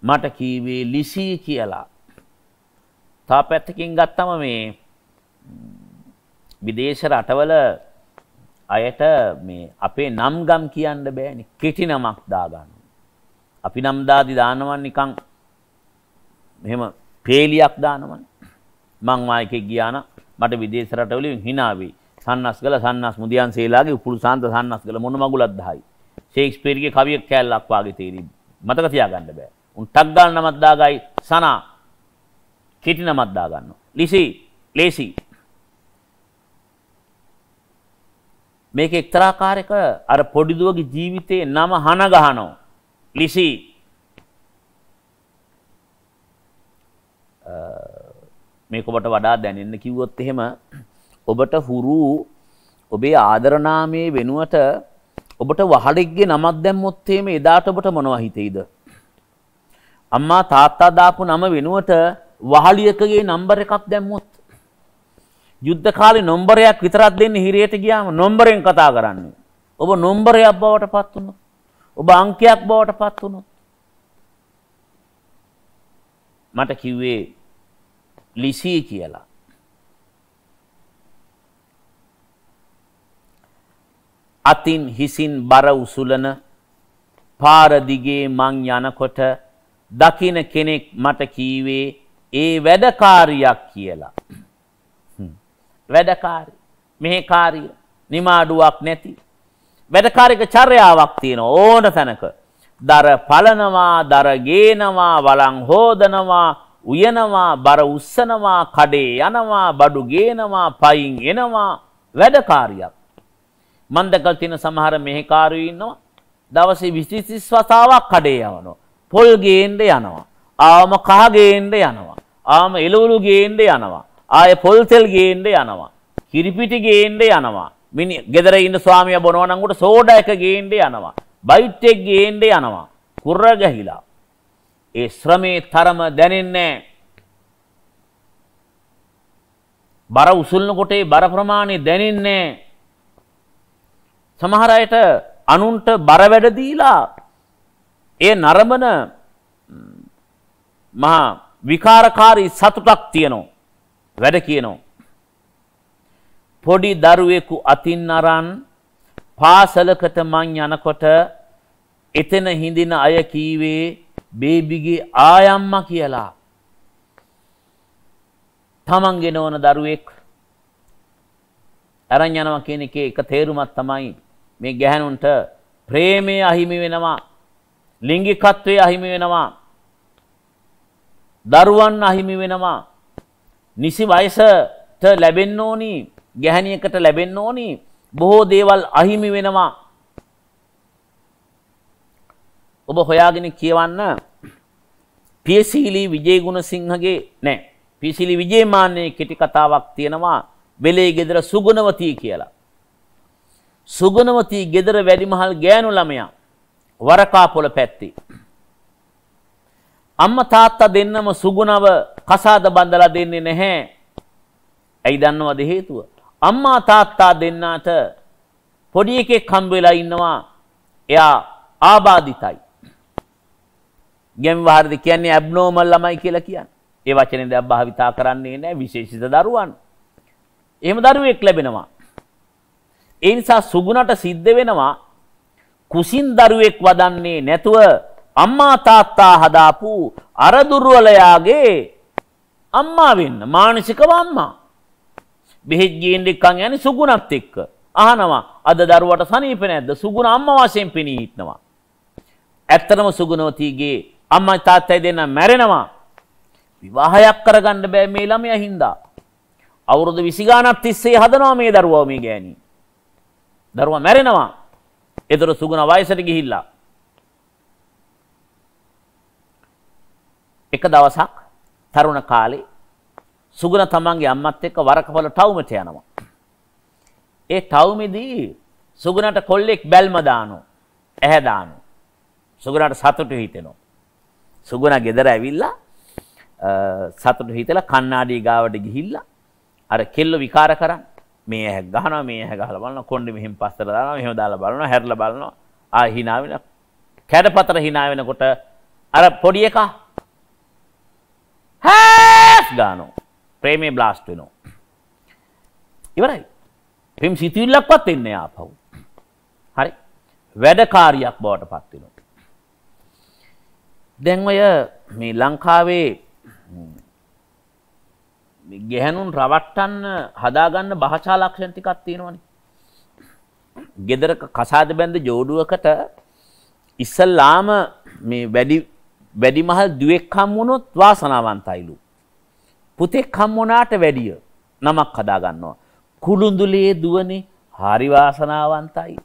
මට කීවේ ලිසී කියලා. තා පැත්තකින් ගත්තම මේ විදේශ රටවල අයට මේ අපේ නම් ගම් කියන්න බෑනි කෙටි නමක් දාගන්න. අපි නම් දාදි දානවන් නිකං මෙහෙම පේලියක් දානවන් මං වායකෙක් ගියාන මට විදේශ රටවලින් හිනාවේ සන්නස් කළ සන්නස් මුදියන් සේලාගේ උපුරු සාන්ත සන්නස් කළ මොන මගුලක් දහයි ෂේක්ස්පියර්ගේ කවියක් කෑල්ලක් වාගේ තේරි මතක තියාගන්න බෑ උන් ටක් ගාන නමක් දාගයි සනා කෙටි නමක් දාගන්නවා ලිසි ලේසි මේක එක්තරාකාරයක අර පොඩිදුවගේ ජීවිතයේ නම හන ගහනෝ ලිසි මේක ඔබට වඩා දැනෙන්න කිව්වොත් එහෙම ඔබට හුරු ඔබේ ආදරනාමයේ වෙනුවට ඔබට වහලෙක්ගේ නමක් දැම්මොත් එහෙම එදාට ඔබට මොනවා හිතෙයිද අම්මා තාත්තා දාපු නම වෙනුවට වහලියකගේ නම්බර් එකක් දැම්මොත් යුද්ධ කාලේ නොම්බරයක් විතරක් දෙන්නේ හිරයට ගියාම නොම්බරෙන් කතා කරන්නේ. ඔබ නොම්බරයක් බවට පත් වුණොත්, ඔබ අංකයක් බවට පත් වුණොත් මට කිව්වේ ලිසී කියලා. අතින් හිසින් බර උසුලන පාර දිගේ මං යනකොට දකින කෙනෙක් මට කීවේ ඒ වැඩකාරියක් කියලා. වැඩකාරී මෙහෙකාරී නිමාඩුවක් නැති වැඩකාරික චර්යාවක් තියෙන ඕන තැනක දර පලනවා දර ගේනවා වළං හෝදනවා උයනවා බර උස්සනවා කඩේ යනවා බඩු ගේනවා පයින් එනවා වැඩකාරියක් මන්දකල් තියෙන සමහර මෙහෙකාරයෝ ඉන්නවා දවසේ 20 වතාවක් කඩේ යවනවා පොල් ගේන්න යනවා ආවම කහ ගේන්න යනවා ආවම එළවලු ගේන්න යනවා ආය පොල්තෙල් ගේන්න යනවා. කිරිපිටි ගේන්න යනවා. මිනි ගෙදර ඉන්න ස්වාමියා බොනවා නම් උට සෝඩා එක ගේන්න යනවා. බයිට් එක ගේන්න යනවා. කුර ගැහිලා. ඒ ශ්‍රමේ තරම දැනෙන්නේ බර උසුල්නකොට ඒ බර ප්‍රමාණය දැනෙන්නේ සමහර අයට අනුන්ට බර වැඩ දීලා ඒ නරඹන මහා විකාරකාරී සතුටක් තියෙනවා වැඩ කියනවා. පොඩි දරුවෙකු අතින් අරන් පාසලකට මං යනකොට එතන හිඳින අය කීවේ බේබිගේ ආයම්මා කියලා. තමන් ගෙනවන දරුවෙක් අරන් යනවා කියන එකේ එක තේරුමක් තමයි මේ ගැහණුන්ට ප්‍රේමය අහිමි වෙනවා ලිංගිකත්වය අහිමි වෙනවා දරුවන් අහිමි වෙනවා නිසි වයසට ලැබෙන්න ඕනි ගැහැණියකට ලැබෙන්න ඕනි බොහෝ දේවල් අහිමි වෙනවා ඔබ හොයාගෙන කියවන්න පියසීලී විජේගුණසිංහගේ නෑ පියසීලී විජේමාන්නේ කෙටි කතාවක් තියෙනවා වෙලේ ගෙදර සුගුණවතී කියලා සුගුණවතී ගෙදර වැඩිමහල් ගෑනු ළමයා වරකාපොළ පැත්තේ අම්මා තාත්තා දෙන්නම සුගුණව කසාද බඳලා දෙන්නේ නැහැ. ඇයි දන්නවද හේතුව? අම්මා තාත්තා දෙන්නාට පොඩි එකෙක් හම්බ වෙලා ඉන්නවා. එයා ආබාධිතයි. ගැම් වාරද කියන්නේ ඇබ්නෝමල් ළමයි කියලා කියන්නේ. ඒ වචනේ දැන් භාවිතා කරන්නේ නැහැ විශේෂිත දරුවන්. එහෙම දරුවෙක් ලැබෙනවා. ඒ නිසා සුගුණට සිද්ධ වෙනවා කුසින් දරුවෙක් වදන්නේ නැතුව අම්මා තාත්තා හදාපු අර දුර්වලයාගේ අම්මා වෙන්න මානසිකව අම්මා. බෙහෙත් ගේන්න එක්කන් යන්නේ සුගුණත් එක්ක. අහනවා අද දරුවට සනීප නැද්ද? සුගුණ අම්මා වශයෙන් පෙනී හිටනවා. ඇත්තටම සුගුණවතිගේ අම්මා තාත්තයි දෙන්න මැරෙනවා. විවාහයක් කරගන්න බෑ මේ ළමයා හින්දා. අවුරුදු 20 ගානක් තිස්සේ හදනවා මේ දරුවා මේ ගෑණි. දරුවා මැරෙනවා. ඒතර සුගුණ වයසට ගිහිල්ලා එක දවසක් තරුණ කාලේ සුගුණ තමන්ගේ අම්මත් එක්ක වරකපල ටවුමට යනවා. ඒ ටවුමේදී සුගුණට කොල්ලෙක් බැල්ම දානවා. ඇහැ දානවා. සුගුණට සතුටු හිතෙනවා. සුගුණ ගෙදර ඇවිල්ලා සතුටු හිතලා කණ්ණාඩි ගාවට ගිහිල්ලා අර කෙල්ල විකාර කරන් මේ ඇහැ ගහනවා මේ ඇහැ ගහලා බලනවා කොණ්ඩෙ මෙහෙන් පස්සට දානවා මෙහෙම දාලා බලනවා හැරලා බලනවා ආ hina වෙන කැඩපතර hina වෙනකොට අර පොඩි එකා හැස් ගානෝ ප්‍රේමේ බ්ලාස්ට් වෙනවා ඉවරයි පෙම් සිතුවිල්ලක්වත් එන්නේ ආපහු හරි වැඩකාරියක් බවට පත් වෙනවා දැන් ඔය මේ ලංකාවේ ගැහැණුන් රවට්ටන්න හදාගන්න භාෂා ලක්ෂණ ටිකක් තියෙනවනේ ගෙදරක කසාද බැඳ ජෝඩුවකට ඉස්සල්ලාම මේ වැඩි වැඩිමහල් දුවෙක් හම් වුණොත් වාසනාවන්තයිලු. පුතෙක් හම් වුණාට වැඩිය නමක් හදා ගන්නවා. කුළුඳුලේ දුවනේ හරි වාසනාවන්තයි.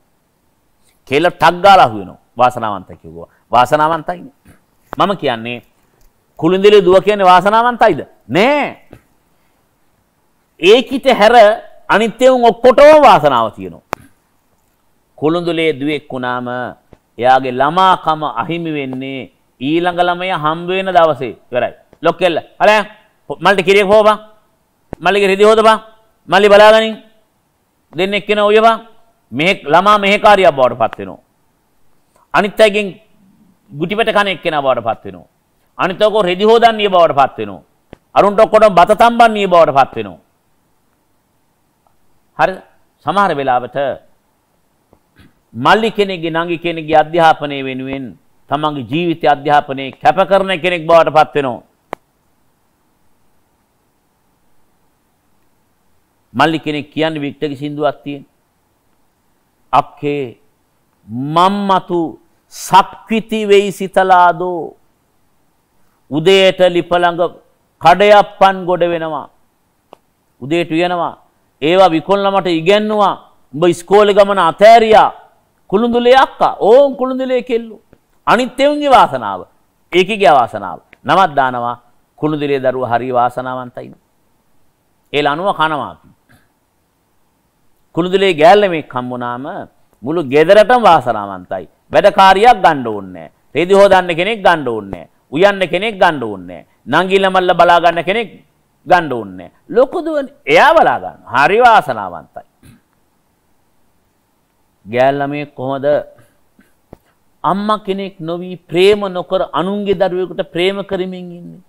කියලා ටක් ගාලා හුවෙනවා. වාසනාවන්ත කිව්වා. වාසනාවන්තයිනේ. මම කියන්නේ කුළුඳුලේ දුව කියන්නේ වාසනාවන්තයිද? නෑ. ඒකිට හැර අනිත් ඒවා ඔක්කොටම වාසනාව තියෙනවා. කුළුඳුලේ දුවෙක් වුණාම එයාගේ ළමාකම අහිමි වෙන්නේ ඊළඟ ළමයා හම්බ වෙන දවසේ ඉවරයි. ලොක් කෙල්ල. අලයා මල්ලි කිරියක් හොවපන්. මල්ලිගේ රිදි හොදපන්. මල්ලි බලාගනින්. දෙන්නෙක් කෙන උයපන්. මේ ළමා මෙහෙකාරියක් බවට පත් වෙනවා. අනිත් අයගෙන් ගුටිපැට කන එක්කෙනා බවට පත් වෙනවා. අනිත් අයකෝ රෙදි හොදන්නේ බවට පත් වෙනවා. අරුන්ට ඔක්කොටම බත තම්බන්නේ බවට පත් වෙනවා. හරි සමහර වෙලාවට මල්ලි කෙනෙක්ගේ නංගි කෙනෙක්ගේ අධ්‍යාපනය වෙනුවෙන් තමන්ගේ ජීවිත අධ්‍යාපනයේ කැපකරන කෙනෙක් බවට පත් වෙනවා. මල්ලි කෙනෙක් කියන්නේ වික්ටර්ගේ සින්දුවක් තියෙන. අක්කේ මම්මතු සක්විති වෙයි සිතලාදෝ උදේට ලිපළඟ කඩයප්පන් ගොඩ වෙනවා. උදේට යනවා. ඒවා විකොල්ලමට ඉගැන්නුවා. උඹ ඉස්කෝලේ ගමන අතෑරියා. කුළුඳුලේ අක්කා. ඕන් කුළුඳුලේ කෙල්ලෝ. අනිත් එවුන්ගේ වාසනාව. ඒකගේ අවාසනාව. නමත් දානවා කුණු දිලේ දරුවා හරි වාසනාවන්තයි. ඒ ලනුව කනවා අපි. කුණු දිලේ ගෑල්ලමෙක් හම්බුනාම මුළු ගෙදරටම වාසනාවන්තයි. වැඩකාරියක් ගන්න ඕනේ. රෙදි හොදන්න කෙනෙක් ගන්න ඕනේ. උයන්න කෙනෙක් ගන්න ඕනේ. නංගිලමල්ල බලා ගන්න කෙනෙක් ගන්න ඕනේ. ලොකු දුවනේ එයා බලා ගන්න. හරි වාසනාවන්තයි. ගෑල්ලමේ කොහොමද අම්මා කෙනෙක් නොවී ප්‍රේම නොකර අනුන්ගේ දරුවෙකුට ප්‍රේම කරමින් ඉන්නේ.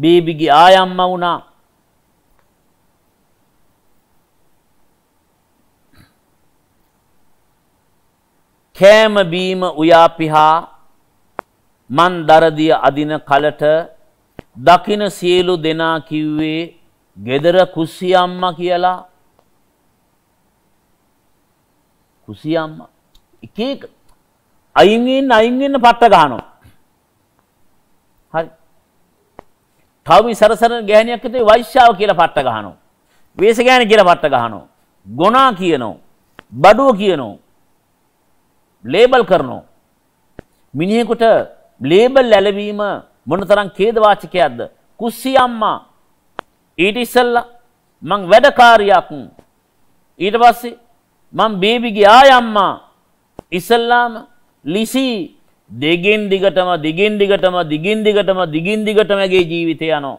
බේබිගේ ආයම්මා වුණා. කෑම බීම උයාපිහා මන් දරදිය අදින කලට දකින සියලු දෙනා කිව්වේ ගෙදර කුස්සිය අම්මා කියලා කුසිය අම්මා එක එක අයින්ගෙන් අයින්වෙන්න පට්ට ගහනවා. හරි. තවම සරසර ගෑණියක් ඇතුලේ වෛශ්‍යාව කියලා පට්ට ගහනවා. වේස ගෑණි කියලා පට්ට ගහනවා. ගොනා කියනවා. බඩුව කියනවා. ලේබල් කරනවා. මිනිහෙකුට ලේබල් ඇලවීම මොනතරම් ඛේදවාචකයක්ද? කුස්සි අම්මා ඊට ඉස්සෙල්ලා මං වැඩකාරියක් ඊට පස්සේ මං බේබිගේ ආයම්මා ඉස්සෙල්ලාම ලිසි දෙගෙන් දිගටම දිගින් දිගටම දිගින් දිගටම දිගින් දිගටම ඇගේ ජීවිතය යනෝ.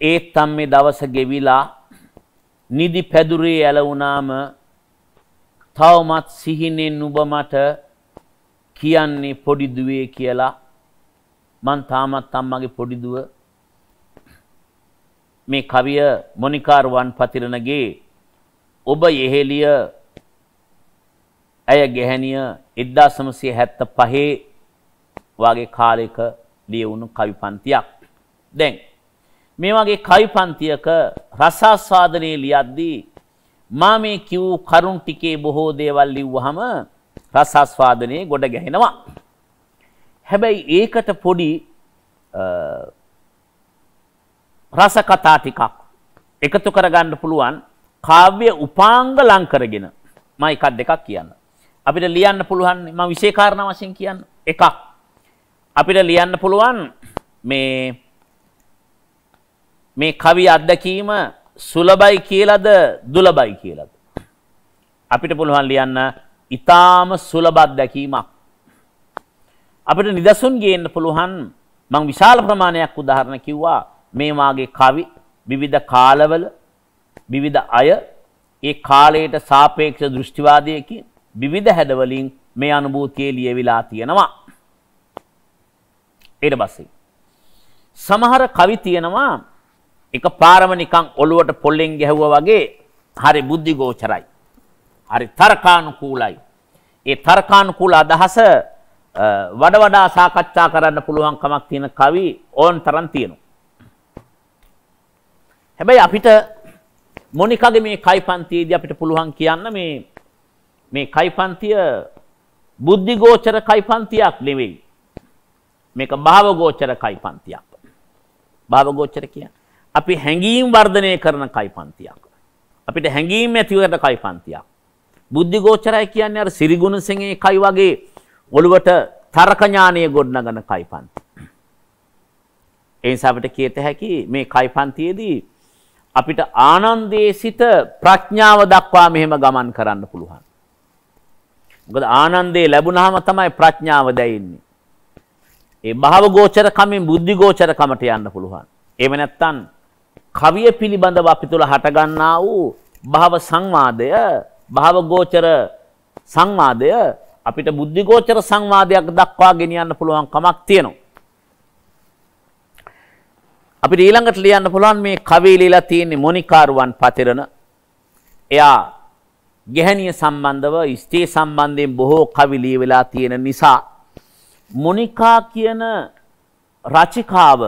ඒත් තම් මේ දවස ගෙවිලා නිදි පැදුරේ ඇලවුනාම තවමත් සිහිනෙන් නුබ මට කියන්නේ පොඩිදුවේ කියලා මන් තාමත් අම්මගේ පොඩිදුව මේ කවිය මොනිකාරුවන් පතිරණගේ ඔබ යෙහෙලිය ඇය ගැහැණිය 1975 වගේ කාලයක ලියවුණු කවි පන්තියක්. දැන් මේ වගේ කවි පන්තියක රසාස්වාදනයේ ලියද්දී මා මේ කිව් කරුණ ටිකේ බොහෝ දේවල් ලිව්වහම රසාස්වාදනයේ ගොඩ ගැහෙනවා. හැබැයි ඒකට පොඩි රස කතා ටිකක් එකතු කරගන්න පුළුවන් කාව්‍ය උපාංග ලං කරගෙන මම එකක් දෙකක් කියන්න. අපිට ලියන්න පුළුවන් මම විශේෂ කාරණා වශයෙන් කියන්න. එකක් අපිට ලියන්න පුළුවන් මේ මේ කවි අත්දැකීම සුලබයි කියලාද දුලබයි කියලාද අපිට පුළුවන් ලියන්න ඊටාම සුලබ අත්දැකීමක් අපිට නිදසුන් ගේන්න පුළුවන් මං විශාල ප්‍රමාණයක් උදාහරණ කිව්වා මේ මාගේ කවි විවිධ කාලවල විවිධ අය ඒ කාලයට සාපේක්ෂ දෘෂ්ටිවාදයකින් විවිධ හැඩවලින් මේ අනුභූතියේ ලියවිලා තියෙනවා. ඊට පස්සේ සමහර කවි තියෙනවා එක පාරම නිකන් ඔළුවට පොල්ලෙන් ගැහුවා වගේ හරි බුද්ධිගෝචරයි. හරි තර්කානුකූලයි. ඒ තර්කානුකූල අදහස වඩ වඩා සාකච්ඡා කරන්න පුළුවන් කමක් තියෙන කවි ඕන් තරම් තියෙනවා. හැබැයි අපිට මොනිකගේ මේ කයිපන්තියේදී අපිට පුළුවන් කියන්න මේ මේ කයිපන්තිය බුද්ධිගෝචර කයිපන්තියක් නෙවෙයි. මේක භාවගෝචර කයිපන්තියක්. භාවගෝචර කියන්නේ අපි හැඟීම් වර්ධනය කරන කයිපන්තියක්. අපිට හැඟීම් ඇතිවෙන කයිපන්තියක්. බුද්ධිගෝචරයි කියන්නේ අර සිරිගුණසිංහේ කයි වගේ ඔළුවට තරක ඥානය ගොඩනගන කයිපන්ති. ඒ නිසා අපිට කියත හැකි මේ කයිපන්තියේදී අපිට ආනන්දයේ සිත ප්‍රඥාව දක්වා මෙහෙම ගමන් කරන්න පුළුවන්. මොකද ආනන්දේ ලැබුණාම තමයි ප්‍රඥාව දැයින්නේ. ඒ භව ගෝචර කමෙන් බුද්ධි ගෝචර කමට යන්න පුළුවන්. එහෙම නැත්නම් කවිය පිළිබඳව අපි තුල හටගන්නා වූ භව සංවාදය, භව ගෝචර සංවාදය අපිට බුද්ධි ගෝචර සංවාදයක් දක්වා ගෙනියන්න පුළුවන් කමක් තියෙනවා. අපිට ඊළඟට ලියන්න පුළුවන් මේ කවිය ලියලා තියෙන්නේ මොනිකාරුවන් පතිරණ. එයා ගැහණිය සම්බන්ධව ස්ත්‍රී සම්බන්ධයෙන් බොහෝ කවි ලියවිලා තියෙන නිසා මොනිකා කියන රචිකාව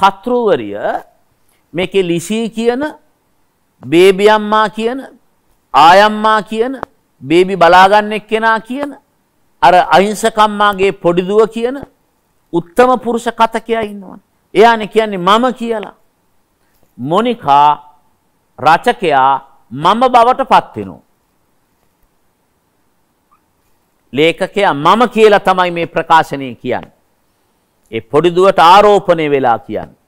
කතෘවරිය මේකේ ලිසී කියන බේබි අම්මා කියන ආයම්මා කියන බේබි බලාගන්න එක්කෙනා කියන අර අහිංසකම්මාගේ පොඩි දුව කියන උත්තම පුරුෂ කතකයා ඉන්නවා. එයාන කියන්නේ මම කියලා. මොනිකා රචකයා මම බවට පත්වෙනවා. ලේඛකයා මම කියලා තමයි මේ ප්‍රකාශනය කියන්නේ. ඒ පොඩි දුවට ආරෝපණය වෙලා කියන්නේ.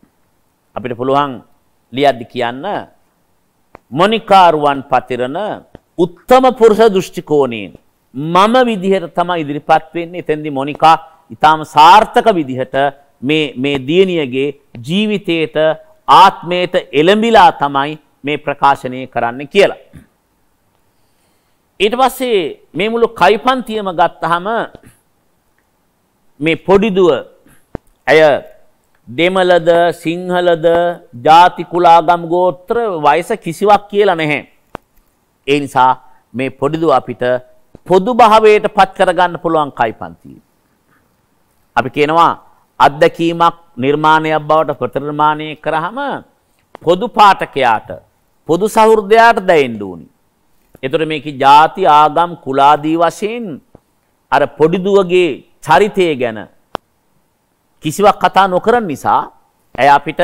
අපිට පුළුවන් ලියද්දි කියන්න මොනිකාරුවන් පතිරන උත්තම පුරුෂ දෘෂ්ටි කෝණයෙන් මම විදිහට තමයි ඉදිරිපත් වෙන්නේ. එතෙන්දී මොනිකා ඊටාම සාර්ථක විදිහට මේ මේ දියණියගේ ජීවිතේට ආත්මයට එළඹිලා තමයි මේ ප්‍රකාශනය කරන්න කියලා. ඊට පස්සේ මේ මුළු කයිපන්තියම ගත්තාම මේ පොඩිදුව ඇය දෙමළද සිංහලද ಜಾති කුලාගම් ගෝත්‍ර වයස කිසිවක් කියලා නැහැ. ඒ නිසා මේ පොඩිදුව අපිට පොදු භාවයට පත් කරගන්න පුළුවන් කයිපන්තිය. අපි කියනවා අත්දැකීමක් නිර්මාණයක් බවට ප්‍රතිනිර්මාණය කරාම පොදු පාඨකයාට පොදු සහෘදයාට දැනෙන්න ඕනි. ඒතර මේකේ ಜಾති ආගම් කුල ආදී වශයෙන් අර පොඩි දුවගේ චරිතය ගැන කිසිවක් කතා නොකරන නිසා ඇය අපිට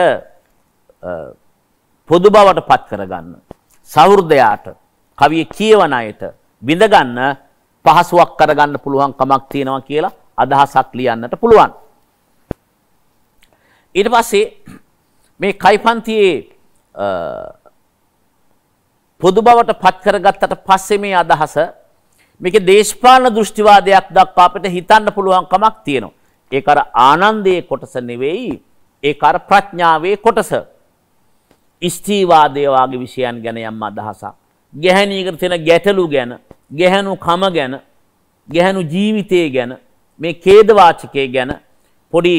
පොදු බවට පත් කරගන්න සහෘදයාට කවිය කියවන අයට විඳ ගන්න පහසුවක් කරගන්න පුළුවන් කමක් තියෙනවා කියලා අදහසක් ලියන්නට පුළුවන්. ඊට පස්සේ මේ කයිපන්තියේ පොදු බවට පත් කරගත්තට පස්සේ මේ අදහස මේකේ දේශපාලන දෘෂ්ටිවාදයක් දක්වා අපිට හිතන්න පුළුවන් කමක් තියෙනවා. ඒක අර ආනන්දයේ කොටස නෙවෙයි ඒක අර ප්‍රඥාවේ කොටස. ස්ත්‍රීවාදයේ වාගේ විෂයන් ගැන යම් අදහසක්. ගැහණීකට තියෙන ගැටලු ගැන, ගැහණු කම ගැන, ගැහණු ජීවිතය ගැන, මේ ඛේදවාචකයේ ගැන පොඩි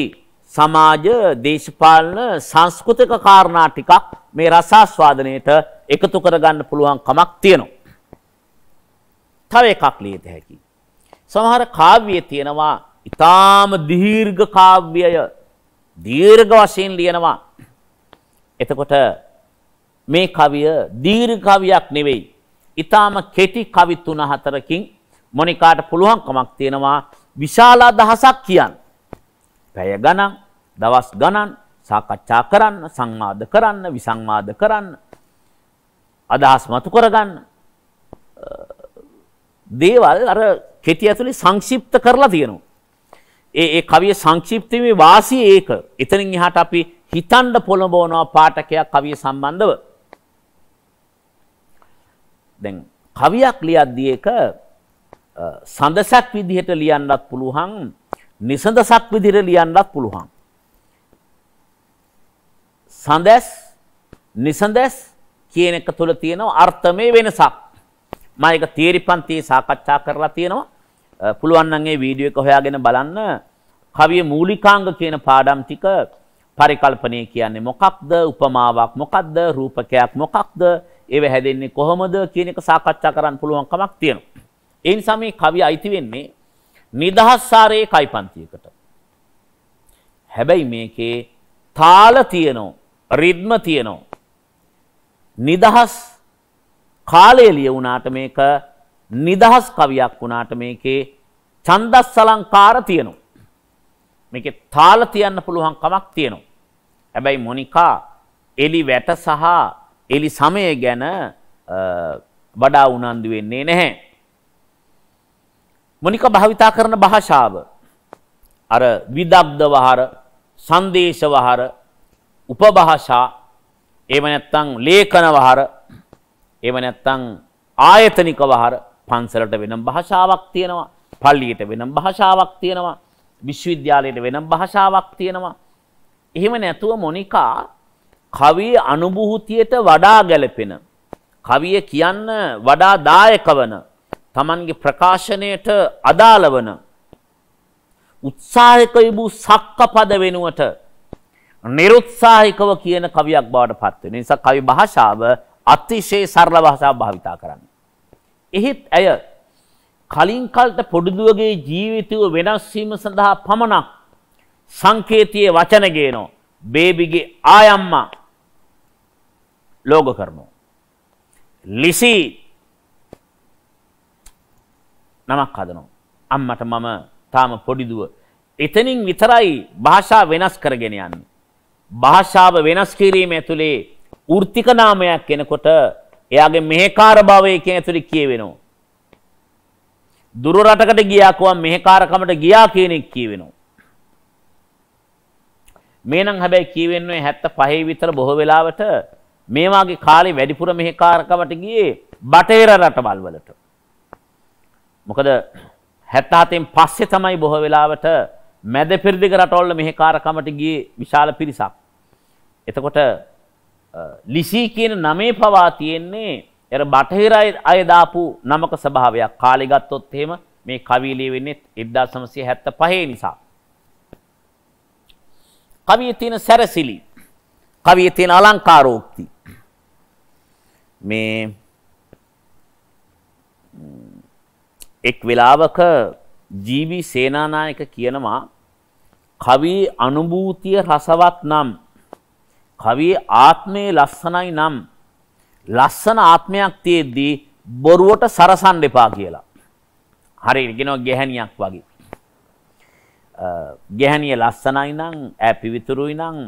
සමාජ දේශපාලන සංස්කෘතික කාරණා ටිකක් මේ රසාස්වාදනයට එකතු කරගන්න පුළුවන් කමක් තියෙනවා. තව එකක් ලියත හැකි. සමහර කාව්‍යයේ තියෙනවා ඊටාම දීර්ඝ කාව්‍යය දීර්ඝ වශයෙන් ලියනවා. එතකොට මේ කවිය දීර්ඝ කවියක් නෙවෙයි. ඊටාම කෙටි කවි තුන හතරකින් මොනිකාට පුළුවන් කමක් තියෙනවා විශාල අදහසක් කියන්න. පැය ගණන් දවස් ගණන් සාකච්ඡා කරන්න සංවාද කරන්න විසංවාද කරන්න අදහස් මතු කරගන්න දේවල් අර කෙටි ඇතුලේ සංක්ෂිප්ත කරලා තියෙනවා. ඒ ඒ කවිය සංක්ෂිප්තීමේ වාසිය ඒක. එතනින් එහාට අපි හිතන්න පොළඹවනවා පාඨකයා කවිය සම්බන්ධව. දැන් කවියක් ලියද්දී ඒක සඳසක් විදිහට ලියන්නත් පුළුවන් නිසඳසක් විදිහට ලියන්නත් පුළුවන්. සඳැස් නිසඳැස් කියන එක තුල තියෙනවා අර්ථමේ වෙනසක්. මම ඒක තීරි පන්තියේ සාකච්ඡා කරලා තියෙනවා. පුළුවන් නම් ඒ වීඩියෝ එක හොයාගෙන බලන්න. කවිය මූලිකාංග කියන පාඩම් ටික පරිකල්පනය කියන්නේ මොකක්ද? උපමාවක් මොකක්ද? රූපකයක් මොකක්ද? ඒව හැදෙන්නේ කොහොමද කියන එක සාකච්ඡා කරන්න පුළුවන් කමක් තියෙනවා. ඒ නිසා මේ කවිය අයිති වෙන්නේ නිදහස්සාරයේ කයිපන්තියකට. හැබැයි මේකේ තාල තියනෝ රිද්ම තියනෝ. නිදහස් කාලය ලියවුනාට මේක නිදහස් කවියක් වුණාට මේකේ ඡන්දස් සලංකාර තියෙනවා. මේකේ තාල තියන්න පුළුවන් කමක් තියෙනවා. හැබැයි මොනිකා එලි වැට සහ එලි සමය ගැන වඩා උනන්දු වෙන්නේ නැහැ. මොනික භාවිතා කරන භාෂාව අර විදබ්ද වහර සංදේශ වහර උපභාෂා එහෙම නැත්නම් ලේඛන වහර එහෙම නැත්නම් ආයතනික වහර පන්සලට වෙනම භාෂාවක් තියෙනවා පල්ලියට වෙනම භාෂාවක් තියෙනවා විශ්වවිද්‍යාලයට වෙනම භාෂාවක් තියෙනවා එහෙම නැතුව මොනිකා කවියේ අනුභූතියට වඩා ගැළපෙන කවිය කියන්න වඩා දායක වන Tamange ප්‍රකාශනයට අදාළ වන උත්සාහක වූ සක්කපද වෙනුවට නිරුත්සාහිකව කියන කවියක් බවට පත් වෙන නිසා කවි භාෂාව අතිශය සරල භාෂාවක් භාවිතා කරන්නේ. එහෙත් ඇය කලින් කලට පොඩුදුවගේ ජීවිතය වෙනස් වීම සඳහා පමණක් සංකේතයේ වචන ගේනෝ බේබිගේ ආයම්මා ලෝග කරනවා. ලිසි නමක් හදනවා. අම්මට මම තාම පොඩිදුව. එතනින් විතරයි භාෂා වෙනස් කරගෙන යන්නේ. භාෂාව වෙනස් කිරීම ඇතුලේ ෘත්තික නාමයක් එනකොට එයාගේ මෙහෙකාර භාවය කියන ඇතුලේ කියවෙනවා. දුර රටකට ගියා කොහොම මෙහෙකාරකමට ගියා කියන එක කියවෙනවා. මේනම් හැබැයි කියවෙන්නේ 75 විතර බොහෝ වෙලාවට මේ වාගේ කාලේ වැඩිපුර මෙහෙකාරකමට ගියේ බටේර රටවල් වලට. මොකද 77න් පස්සේ තමයි බොහෝ වෙලාවට මැද පෙරදිග රටවල මෙහෙකාරකමට ගියේ විශාල පිරිසක්. එතකොට ලිසි කියන නමේ පවා තියෙන්නේ එර බටහිර අය දාපු නමක ස්වභාවයක්. කාලේ ගත්තොත් එහෙම මේ කවිලිය වෙන්නේ 1975 නිසා. කවියේ තියෙන සැරසිලි කවියේ තියෙන අලංකාරෝක්ති මේ එක් වෙලාවක ජීවි සේනානායක කියනවා කවී අනුභූතිය රසවත් නම් කවී ආත්මයේ ලස්සනයි නම් ලස්සන ආත්මයක් තියෙද්දී බොරුවට සරසන්න එපා කියලා. හරියට කියනවා ගැහණියක් වගේ. ගැහණිය ලස්සනයි නම් ඈ පිවිතුරුයි නම්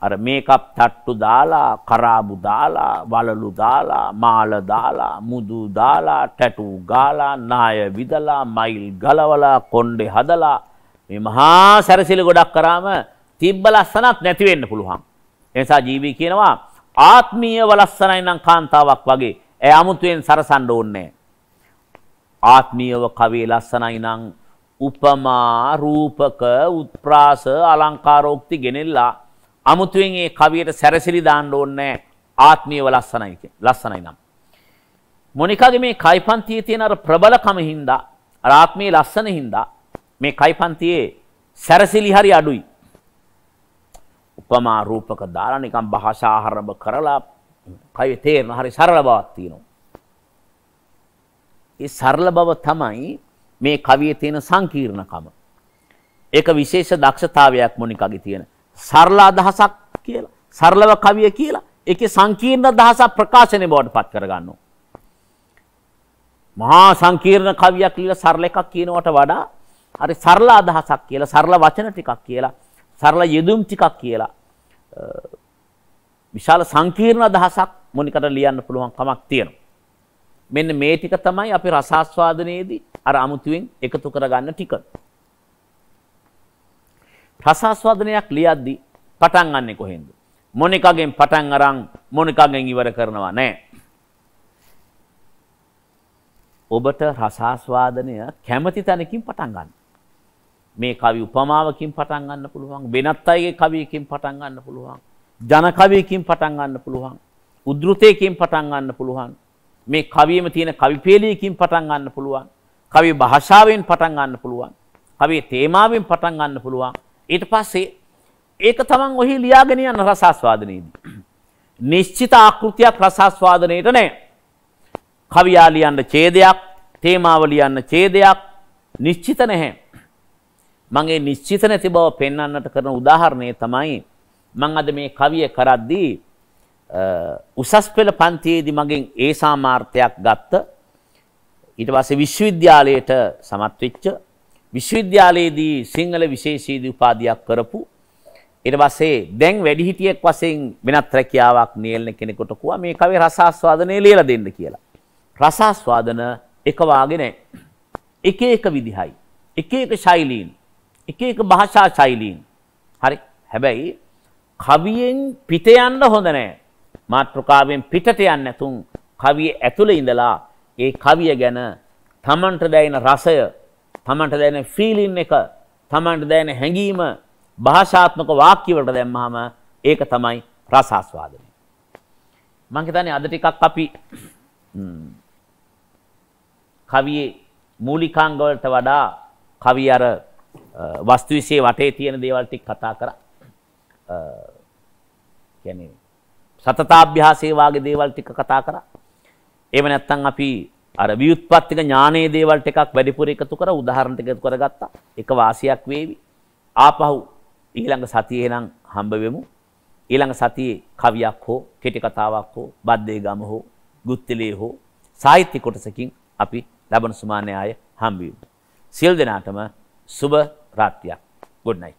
අර මේකප් තට්ටු දාලා කරාබු දාලා වලලු දාලා මාල දාලා මුදු දාලා ටැටු ගාලා නාය විදලා මයිල් ගලවලා කොණ්ඩේ හදලා මේ මහා සැරසිලි ගොඩක් කරාම තිබ්බ ලස්සනක් නැති වෙන්න පුළුවන්. එනිසා ජීවි කියනවා ආත්මීයව ලස්සනයි නම් කාන්තාවක් වගේ. ඒ 아무තෙන් සරසන්න ඕනේ. ආත්මීයව කවේ ලස්සනයි නම් උපමා රූපක උත්ප්‍රාස අලංකාරෝක්ති ගෙනෙලා අමුතුවෙන් ඒ කවියට සැරසිලි දාන්න ඕනේ ආත්මීයව ලස්සනයි ලස්සනයි නම්. මොනිකාගේ මේ කයිපන්තියේ තියෙන අර ප්‍රබලකම හින්දා අර ආත්මීය ලස්සන හින්දා මේ කයිපන්තියේ සැරසිලි හරි අඩුයි. උපමා රූපක දාලා නිකන් භාෂා ආරම්භ කරලා කවි තේරෙන හරි සරල බවක් තියෙනවා. ඒ සරල බව තමයි මේ කවියේ තියෙන සංකීර්ණකම. ඒක විශේෂ දක්ෂතාවයක් මොනිකාගේ තියෙන. සරල අදහසක් කියලා. සරලව කවිය කියලා. ඒකේ සංකීර්ණ අදහසක් ප්‍රකාශනය බවට පත් කරගන්නවා. මහා සංකීර්ණ කවියක් කියලා සරල එකක් කියනවට වඩා හරි සරල අදහසක් කියලා සරල වචන ටිකක් කියලා සරල යෙදුම් ටිකක් කියලා විශාල සංකීර්ණ අදහසක් මොනිකට ලියන්න පුළුවන් කමක් තියෙනවා. මෙන්න මේ ටික තමයි අපි රසාස්වාදනයේදී අර අමුතුවෙන් එකතු කරගන්න ටික. රසාස්වාදනයක් ලියද්දි පටන් ගන්නෙ කොහෙන්ද? මොනිකගෙන් පටන් අරන් මොනිකගෙන් ඉවර කරනවා නෑ. ඔබට රසාස්වාදනය කැමති තැනකින් පටන් ගන්න. මේ කවි උපමාවකින් පටන් ගන්න පුළුවන්, වෙනත් අයගේ කවියකින් පටන් ගන්න පුළුවන්, ජන කවියකින් පටන් ගන්න පුළුවන්, උද්ෘතයකින් පටන් ගන්න පුළුවන්. මේ කවියෙම තියෙන කවිපේලියකින් පටන් ගන්න පුළුවන්. කවි භාෂාවෙන් පටන් ගන්න පුළුවන්. කවියේ තේමාවෙන් පටන් ගන්න පුළුවන්. ඊට පස්සේ ඒක තමන් ඔහි ලියාගෙන යන රසාස්වාදනයේදී. නිශ්චිත ආකෘතියක් රසාස්වාදනයේට නැහැ. කවියා ලියන්න ඡේදයක්, තේමාව ලියන්න ඡේදයක් නිශ්චිත නැහැ. මගේ නිශ්චිත නැති බව පෙන්වන්නට කරන උදාහරණය තමයි මම අද මේ කවිය කරද්දී උසස් පෙළ පන්තියේදී මගෙන් ඒ සාමාර්ථයක් ගත්ත ඊට පස්සේ විශ්වවිද්‍යාලයට සමත් වෙච්ච විශ්වවිද්‍යාලයේදී සිංහල විශේෂීදී උපාධියක් කරපු ඊට පස්සේ දැන් වැඩිහිටියෙක් වශයෙන් වෙනත් රැකියාවක් නියැලෙන කෙනෙකුට කිව්වා මේ කවි රසාස්වාදනය ලියලා දෙන්න කියලා. රසාස්වාදන එක වාගේ නැහැ. එක එක විදිහයි. එක එක ශෛලීන්. එක එක භාෂා ශෛලීන්. හරි. හැබැයි කවියෙන් පිට යන්න හොඳ නැහැ. මාත්‍රකාවෙන් පිටට යන්න නැතුන් කවිය ඇතුළේ ඉඳලා ඒ කවිය ගැන තමන්ට දැනෙන රසය තමන්ට දැන ෆීලින් එක තමන්ට දැන හැඟීම භාෂාත්මක වාක්‍ය වලට දැම්මහම ඒක තමයි රස ආස්වාදනය. මම හිතන්නේ අද ටිකක් අපි කවියේ මූලිකාංග වලට වඩා කවි අර වස්තු විශ්ේ වටේ තියෙන දේවල් ටික කතා කරා. කියන්නේ සතතාභ්‍යාසයේ වාගේ දේවල් ටික කතා කරා. එහෙම නැත්නම් අපි අර ව්‍යුත්පත්තික ඥානයේ දේවල් ටිකක් වැඩිපුර එකතු කර උදාහරණ ටික එකතු කරගත්තා. එක වාසියක් වේවි. ආපහු ඊළඟ සතියේ නම් හම්බ වෙමු. ඊළඟ සතියේ කවියක් හෝ කෙටි කතාවක් හෝ බද්දේ ගම හෝ ගුත්තිලේ හෝ සාහිත්‍ය කොටසකින් අපි ලබන සුමානය ආය හම්බ වෙමු. සියලු දෙනාටම සුබ රාත්‍රියක්. good night